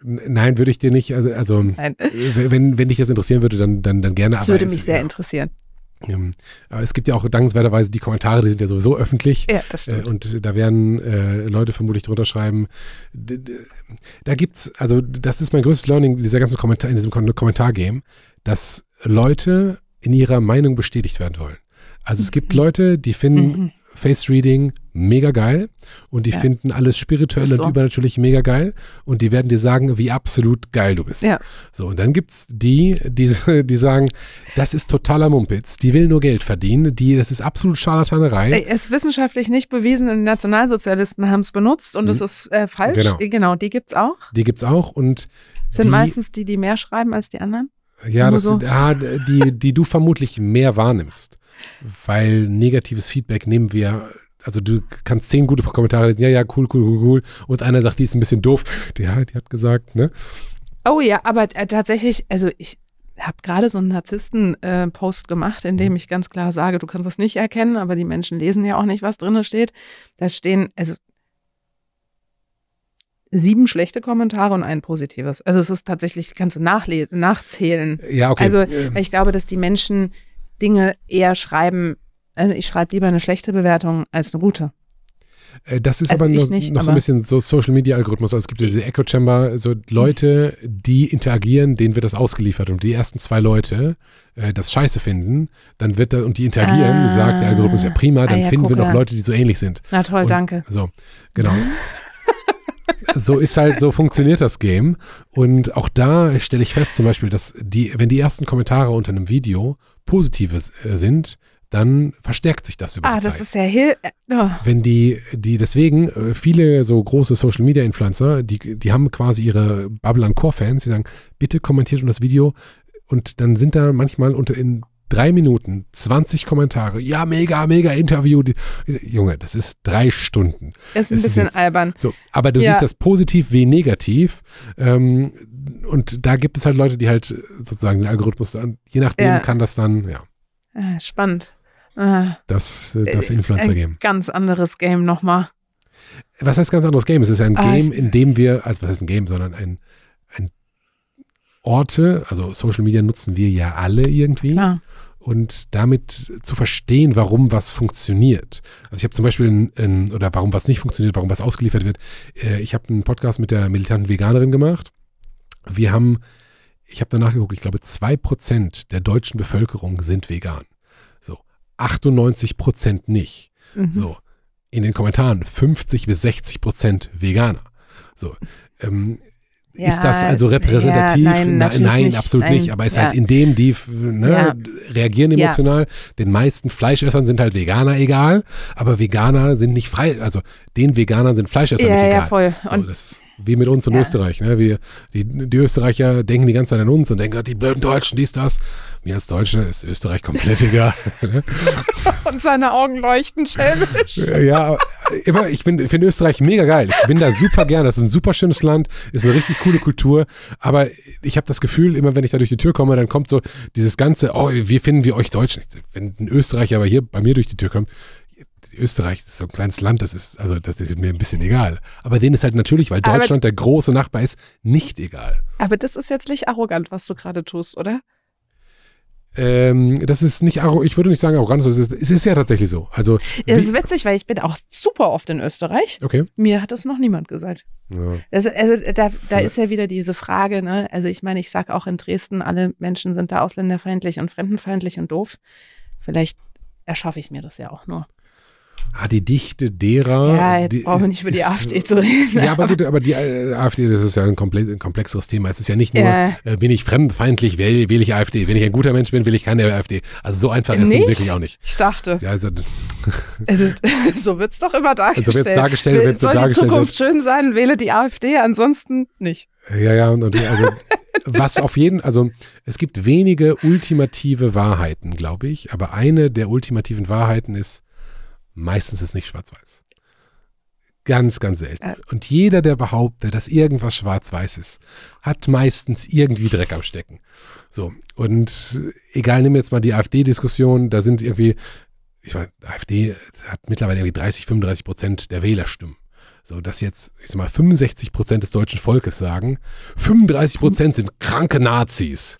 Nein, würde ich dir nicht. Also, also äh, wenn, wenn dich das interessieren würde, dann, dann, dann gerne. Das würde aber mich sehr ja, interessieren. Ähm, aber es gibt ja auch dankenswerterweise die Kommentare, die sind ja sowieso öffentlich. Ja, das stimmt. Äh, und da werden äh, Leute vermutlich drunter schreiben. Da gibt es, also das ist mein größtes Learning dieser ganzen Kommentar, in diesem Kommentargame, dass Leute in ihrer Meinung bestätigt werden wollen. Also es gibt mhm. Leute, die finden mhm. Face Reading mega geil und die ja. finden alles spirituell so. und übernatürlich mega geil und die werden dir sagen, wie absolut geil du bist. Ja. So, und dann gibt es die, die, die sagen, das ist totaler Mumpitz, die will nur Geld verdienen, die, das ist absolut Scharlatanerei. Es ist wissenschaftlich nicht bewiesen, die Nationalsozialisten haben es benutzt und es mhm. ist äh, falsch. Genau, äh, genau die gibt es auch. Die gibt es auch und sind die, meistens die, die mehr schreiben als die anderen? Ja, das so. sind ah, die, die du vermutlich mehr wahrnimmst, weil negatives Feedback nehmen wir also du kannst zehn gute Kommentare lesen, ja, ja, cool, cool, cool, cool. Und einer sagt, die ist ein bisschen doof. Ja, die hat gesagt, ne? Oh ja, aber äh, tatsächlich, also ich habe gerade so einen Narzissten-Post äh, gemacht, in dem mhm. ich ganz klar sage, du kannst das nicht erkennen, aber die Menschen lesen ja auch nicht, was drin steht. Da stehen, also sieben schlechte Kommentare und ein positives. Also es ist tatsächlich, kannst du nachlesen, nachzählen. Ja, okay. Also ich glaube, dass die Menschen Dinge eher schreiben, also ich schreibe lieber eine schlechte Bewertung als eine gute. Äh, das ist also aber noch, nicht, noch aber so ein bisschen so Social Media Algorithmus. Also es gibt diese Echo Chamber, so Leute, die interagieren, denen wird das ausgeliefert. Und die ersten zwei Leute äh, das Scheiße finden, dann wird da und die interagieren, ah, sagt der Algorithmus ja prima, dann ah, ja, finden wir noch ja. Leute, die so ähnlich sind. Na toll, und, danke. So, genau. [laughs] so ist halt, so funktioniert das Game. Und auch da stelle ich fest, zum Beispiel, dass die, wenn die ersten Kommentare unter einem Video positives äh, sind, dann verstärkt sich das über ah, die Zeit. Ah, das ist ja Hil äh, oh. Wenn die, die deswegen, äh, viele so große Social Media Influencer, die, die haben quasi ihre Bubble an Core-Fans, die sagen, bitte kommentiert um das Video. Und dann sind da manchmal unter in drei Minuten 20 Kommentare. Ja, mega, mega Interview. Junge, das ist drei Stunden. Ist ein es bisschen ist jetzt, albern. So, aber du ja. siehst das positiv wie negativ. Ähm, und da gibt es halt Leute, die halt sozusagen den Algorithmus, je nachdem ja. kann das dann, ja. Ah, spannend. Ah, das, äh, das äh, Influencer-Game. Ganz anderes Game nochmal. Was heißt ganz anderes Game? Es ist ein ah, Game, in dem wir, also was heißt ein Game, sondern ein, ein Orte, also Social Media nutzen wir ja alle irgendwie. Klar. Und damit zu verstehen, warum was funktioniert. Also ich habe zum Beispiel, ein, ein, oder warum was nicht funktioniert, warum was ausgeliefert wird. ich habe einen Podcast mit der militanten Veganerin gemacht. Wir haben, ich habe danach geguckt, ich glaube, zwei Prozent der deutschen Bevölkerung sind vegan. 98 Prozent nicht. Mhm. So, in den Kommentaren 50 bis 60 Prozent Veganer. So, ähm, ja, ist das also repräsentativ? Ja, nein, Na, nein absolut nein, nicht. Aber es ist ja. halt in dem, die ne, reagieren emotional. Den meisten Fleischessern sind halt Veganer egal, aber Veganer sind nicht frei. Also den Veganern sind Fleischesser nicht egal. Ja, voll. So, Und wie mit uns in ja. Österreich. Ne? Wir, die, die Österreicher denken die ganze Zeit an uns und denken, die blöden Deutschen, dies, das. Mir als Deutsche ist Österreich komplett [laughs] egal. Ne? [laughs] und seine Augen leuchten schelmisch. Ja, immer, ich finde find Österreich mega geil. Ich bin da super gern. Das ist ein super schönes Land, ist eine richtig coole Kultur. Aber ich habe das Gefühl, immer wenn ich da durch die Tür komme, dann kommt so dieses ganze, oh, wie finden wir euch Deutschen. Wenn ein Österreicher aber hier bei mir durch die Tür kommt, Österreich ist so ein kleines Land, das ist, also das ist mir ein bisschen egal. Aber denen ist halt natürlich, weil Deutschland aber, der große Nachbar ist, nicht egal. Aber das ist jetzt nicht arrogant, was du gerade tust, oder? Ähm, das ist nicht arrogant, ich würde nicht sagen arrogant, es ist, es ist ja tatsächlich so. Also, es ist witzig, weil ich bin auch super oft in Österreich. Okay. Mir hat das noch niemand gesagt. Ja. Das, also, also da, da ist ja wieder diese Frage, ne? Also ich meine, ich sage auch in Dresden, alle Menschen sind da ausländerfeindlich und fremdenfeindlich und doof. Vielleicht erschaffe ich mir das ja auch nur ah, die Dichte derer. Ja, jetzt die, brauchen wir nicht über die AfD zu reden. Ja, aber, gut, aber die äh, AfD, das ist ja ein, komplex, ein, komplexeres Thema. Es ist ja nicht nur, äh, bin ich fremdfeindlich, wähle will ich AfD. Wenn ich ein guter Mensch bin, will ich keine AfD. Also so einfach ist es wirklich auch nicht. Ich dachte. Ja, also, [laughs] also, [laughs] so wird es doch immer dargestellt. Also so wird es dargestellt. Will, soll so dargestellt die Zukunft wird. schön sein, wähle die AfD, ansonsten nicht. Ja, ja, und also, was auf jeden, also es gibt wenige ultimative Wahrheiten, glaube ich, aber eine der ultimativen Wahrheiten ist, Meistens ist nicht schwarz-weiß. Ganz, ganz selten. Und jeder, der behauptet, dass irgendwas schwarz-weiß ist, hat meistens irgendwie Dreck am Stecken. So. Und äh, egal, nimm jetzt mal die AfD-Diskussion, da sind irgendwie, ich meine, AfD hat mittlerweile irgendwie 30, 35 Prozent der Wählerstimmen. So, dass jetzt, ich sag mal, 65 Prozent des deutschen Volkes sagen, 35 Prozent sind kranke Nazis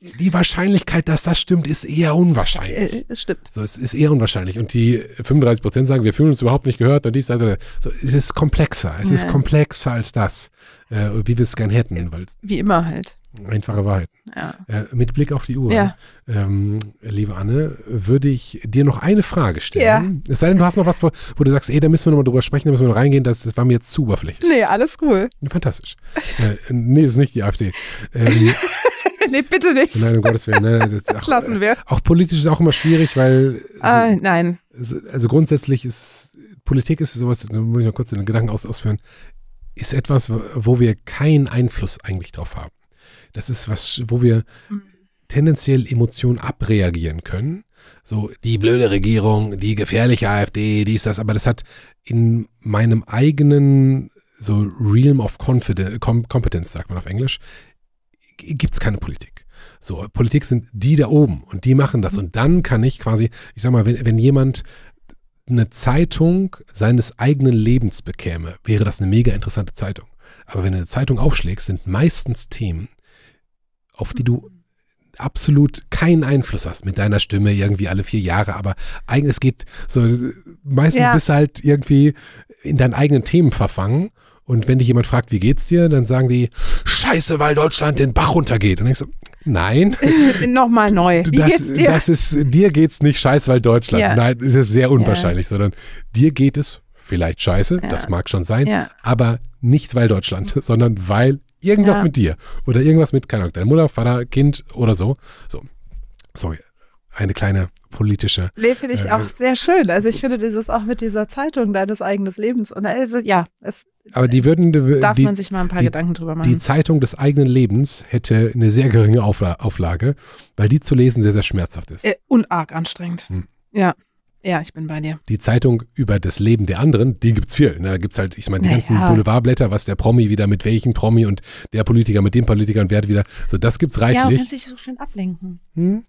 die Wahrscheinlichkeit, dass das stimmt, ist eher unwahrscheinlich. Äh, es stimmt. So, es ist eher unwahrscheinlich. Und die 35 Prozent sagen, wir fühlen uns überhaupt nicht gehört. Und ich sage, so, es ist komplexer. Es ja. ist komplexer als das, äh, wie wir es gern hätten. Äh, Weil wie immer halt. Einfache Wahrheit. Ja. Äh, mit Blick auf die Uhr, ja. ähm, liebe Anne, würde ich dir noch eine Frage stellen. Ja. Es sei denn, du hast noch was, wo, wo du sagst, ey, da müssen wir nochmal drüber sprechen, da müssen wir noch reingehen, das, das war mir jetzt zu oberflächlich. Nee, alles cool. Fantastisch. äh, nee, ist nicht die AfD. Ähm, [laughs] [laughs] nee, bitte nicht. Nein, um Gottes Willen. Nein, das [laughs] auch, Lassen wir. Auch politisch ist auch immer schwierig, weil. Ah, so, äh, nein. Also grundsätzlich ist Politik ist sowas, da muss ich noch kurz den Gedanken aus, ausführen, ist etwas, wo wir keinen Einfluss eigentlich drauf haben. Das ist was, wo wir mhm. tendenziell Emotionen abreagieren können. So, die blöde Regierung, die gefährliche AfD, dies, das, aber das hat in meinem eigenen so Realm of Confidence, Competence, sagt man auf Englisch, gibt es keine Politik. So, Politik sind die da oben und die machen das. Und dann kann ich quasi, ich sag mal, wenn, wenn jemand eine Zeitung seines eigenen Lebens bekäme, wäre das eine mega interessante Zeitung. Aber wenn du eine Zeitung aufschlägst, sind meistens Themen, auf die du absolut keinen Einfluss hast mit deiner Stimme irgendwie alle vier Jahre, aber eigentlich es geht so meistens ja. bist du halt irgendwie in deinen eigenen Themen verfangen und wenn dich jemand fragt, wie geht's dir, dann sagen die, scheiße, weil Deutschland den Bach runtergeht. Und ich so, nein. [laughs] Nochmal neu. Wie das, geht's dir? Das ist, dir geht's nicht scheiße, weil Deutschland. Ja. Nein, das ist sehr unwahrscheinlich, ja. sondern dir geht es vielleicht scheiße, ja. das mag schon sein, aber nicht weil Deutschland, [laughs] sondern weil irgendwas mit dir oder irgendwas mit, keine Ahnung, deiner Mutter, Vater, Kind oder so. So, sorry, eine kleine politische. Nee, finde ich äh, auch sehr schön. Also ich finde dieses auch mit dieser Zeitung deines eigenen Lebens und also, ja, es aber die würden darf die, man sich mal ein paar die, Gedanken drüber machen. Die Zeitung des eigenen Lebens hätte eine sehr geringe Aufla Auflage, weil die zu lesen sehr sehr schmerzhaft ist. Äh, und arg anstrengend. Hm. Ja. Ja, ich bin bei dir. Die Zeitung über das Leben der anderen, die gibt es viel. Ne? Da gibt es halt, ich meine, die naja. ganzen Boulevardblätter, was der Promi wieder mit welchem Promi und der Politiker mit dem Politiker und wer wieder. So, das gibt es reichlich. Ja, und kannst dich so schön ablenken. Hm?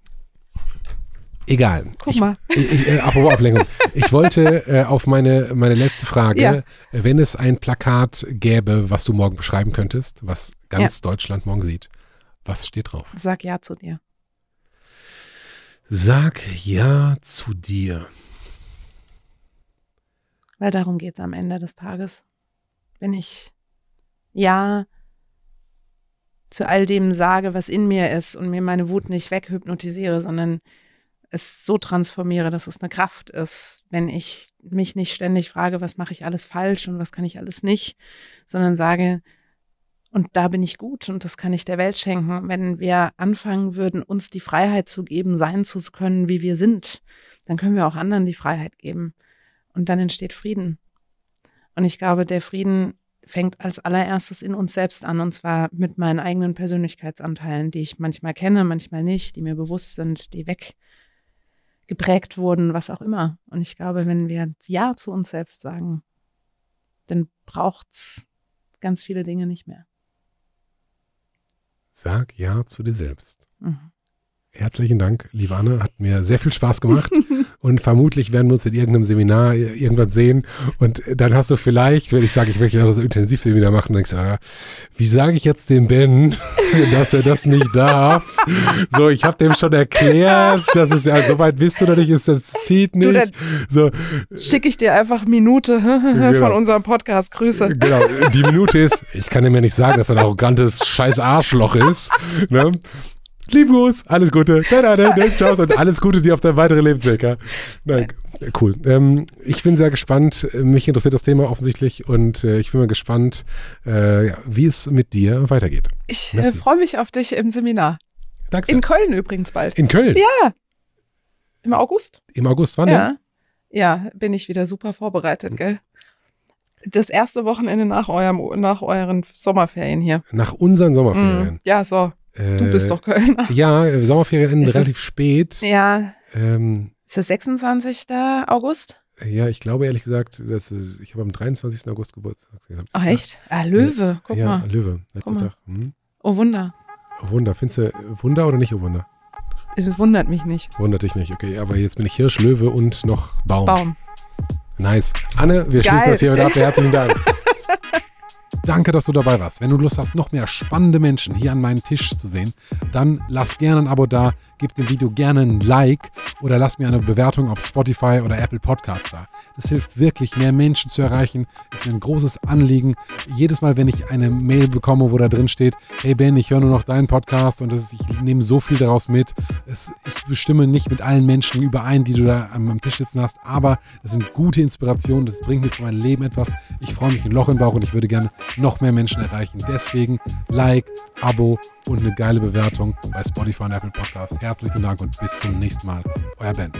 Egal. Guck ich, mal. Ich, äh, Ablenkung. Ich wollte äh, auf meine, meine letzte Frage, ja. wenn es ein Plakat gäbe, was du morgen beschreiben könntest, was ganz ja. Deutschland morgen sieht, was steht drauf? Sag ja zu dir. Sag ja zu dir. Weil darum geht es am Ende des Tages. Wenn ich ja zu all dem sage, was in mir ist und mir meine Wut nicht weghypnotisiere, sondern es so transformiere, dass es eine Kraft ist, wenn ich mich nicht ständig frage, was mache ich alles falsch und was kann ich alles nicht, sondern sage, und da bin ich gut und das kann ich der Welt schenken. Wenn wir anfangen würden, uns die Freiheit zu geben, sein zu können, wie wir sind, dann können wir auch anderen die Freiheit geben. Und dann entsteht Frieden. Und ich glaube, der Frieden fängt als allererstes in uns selbst an, und zwar mit meinen eigenen Persönlichkeitsanteilen, die ich manchmal kenne, manchmal nicht, die mir bewusst sind, die weg geprägt wurden, was auch immer. Und ich glaube, wenn wir Ja zu uns selbst sagen, dann braucht's ganz viele Dinge nicht mehr. Sag Ja zu dir selbst. Mhm. Herzlichen Dank, liebe Anne. Hat mir sehr viel Spaß gemacht. [laughs] und vermutlich werden wir uns in irgendeinem Seminar irgendwas sehen und dann hast du vielleicht, wenn ich sage, ich möchte ja das Intensivseminar machen, denkst du, ah, wie sage ich jetzt dem Ben, [laughs] dass er das nicht darf? so, ich habe dem schon erklärt, dass es ja soweit bist du da nicht, ist das zieht nicht. Du, so. schicke ich dir einfach Minute [laughs] genau. von unserem Podcast. Grüße. Genau, die Minute ist, ich kann dem ja nicht sagen, dass er ein arrogantes scheiß Arschloch ist. Ne? Lieben Gruß, alles Gute. Ciao und alles Gute dir auf deinem weiteren Lebensweg. Ja? Nein, cool. Ähm, ich bin sehr gespannt. Mich interessiert das Thema offensichtlich und äh, ich bin mal gespannt, äh, wie es mit dir weitergeht. Ich äh, freue mich auf dich im Seminar. Danke. In Köln übrigens bald. In Köln? Ja. Im August. Im August, wann ja. denn? Ja, bin ich wieder super vorbereitet, gell? Das erste Wochenende nach, eurem, nach euren Sommerferien hier. Nach unseren Sommerferien? Mm, ja, so. Äh, du bist doch Kölner. [laughs] Ja, Sommerferien enden ist relativ das, spät. Ja. Ähm, ist das 26. August? Ja, ich glaube ehrlich gesagt, dass, ich habe am 23. August Geburtstag. Ach echt? Ah, Löwe, guck ja, mal. Ja, Löwe, letzter Tag. Hm. Oh Wunder. Oh Wunder, findest du Wunder oder nicht Oh Wunder? Das wundert mich nicht. Wundert dich nicht, okay. Aber jetzt bin ich Hirsch, Löwe und noch Baum. Baum. Nice. Anne, wir Geil. schließen das hier wieder ab. Herzlichen Dank. [laughs] Danke, dass du dabei warst. Wenn du Lust hast, noch mehr spannende Menschen hier an meinen Tisch zu sehen, dann lass gerne ein Abo da, gib dem Video gerne ein Like oder lass mir eine Bewertung auf Spotify oder Apple Podcast da. Das hilft wirklich, mehr Menschen zu erreichen. Ist mir ein großes Anliegen. Jedes Mal, wenn ich eine Mail bekomme, wo da drin steht, hey Ben, ich höre nur noch deinen Podcast und ist, ich nehme so viel daraus mit. Es, ich bestimme nicht mit allen Menschen überein, die du da am, am Tisch sitzen hast, aber das sind gute Inspirationen. Das bringt mir für mein Leben etwas. Ich freue mich ein Loch im Bauch und ich würde gerne noch mehr Menschen erreichen. Deswegen Like, Abo und eine geile Bewertung bei Spotify und Apple Podcasts. Herzlichen Dank und bis zum nächsten Mal. Euer Ben.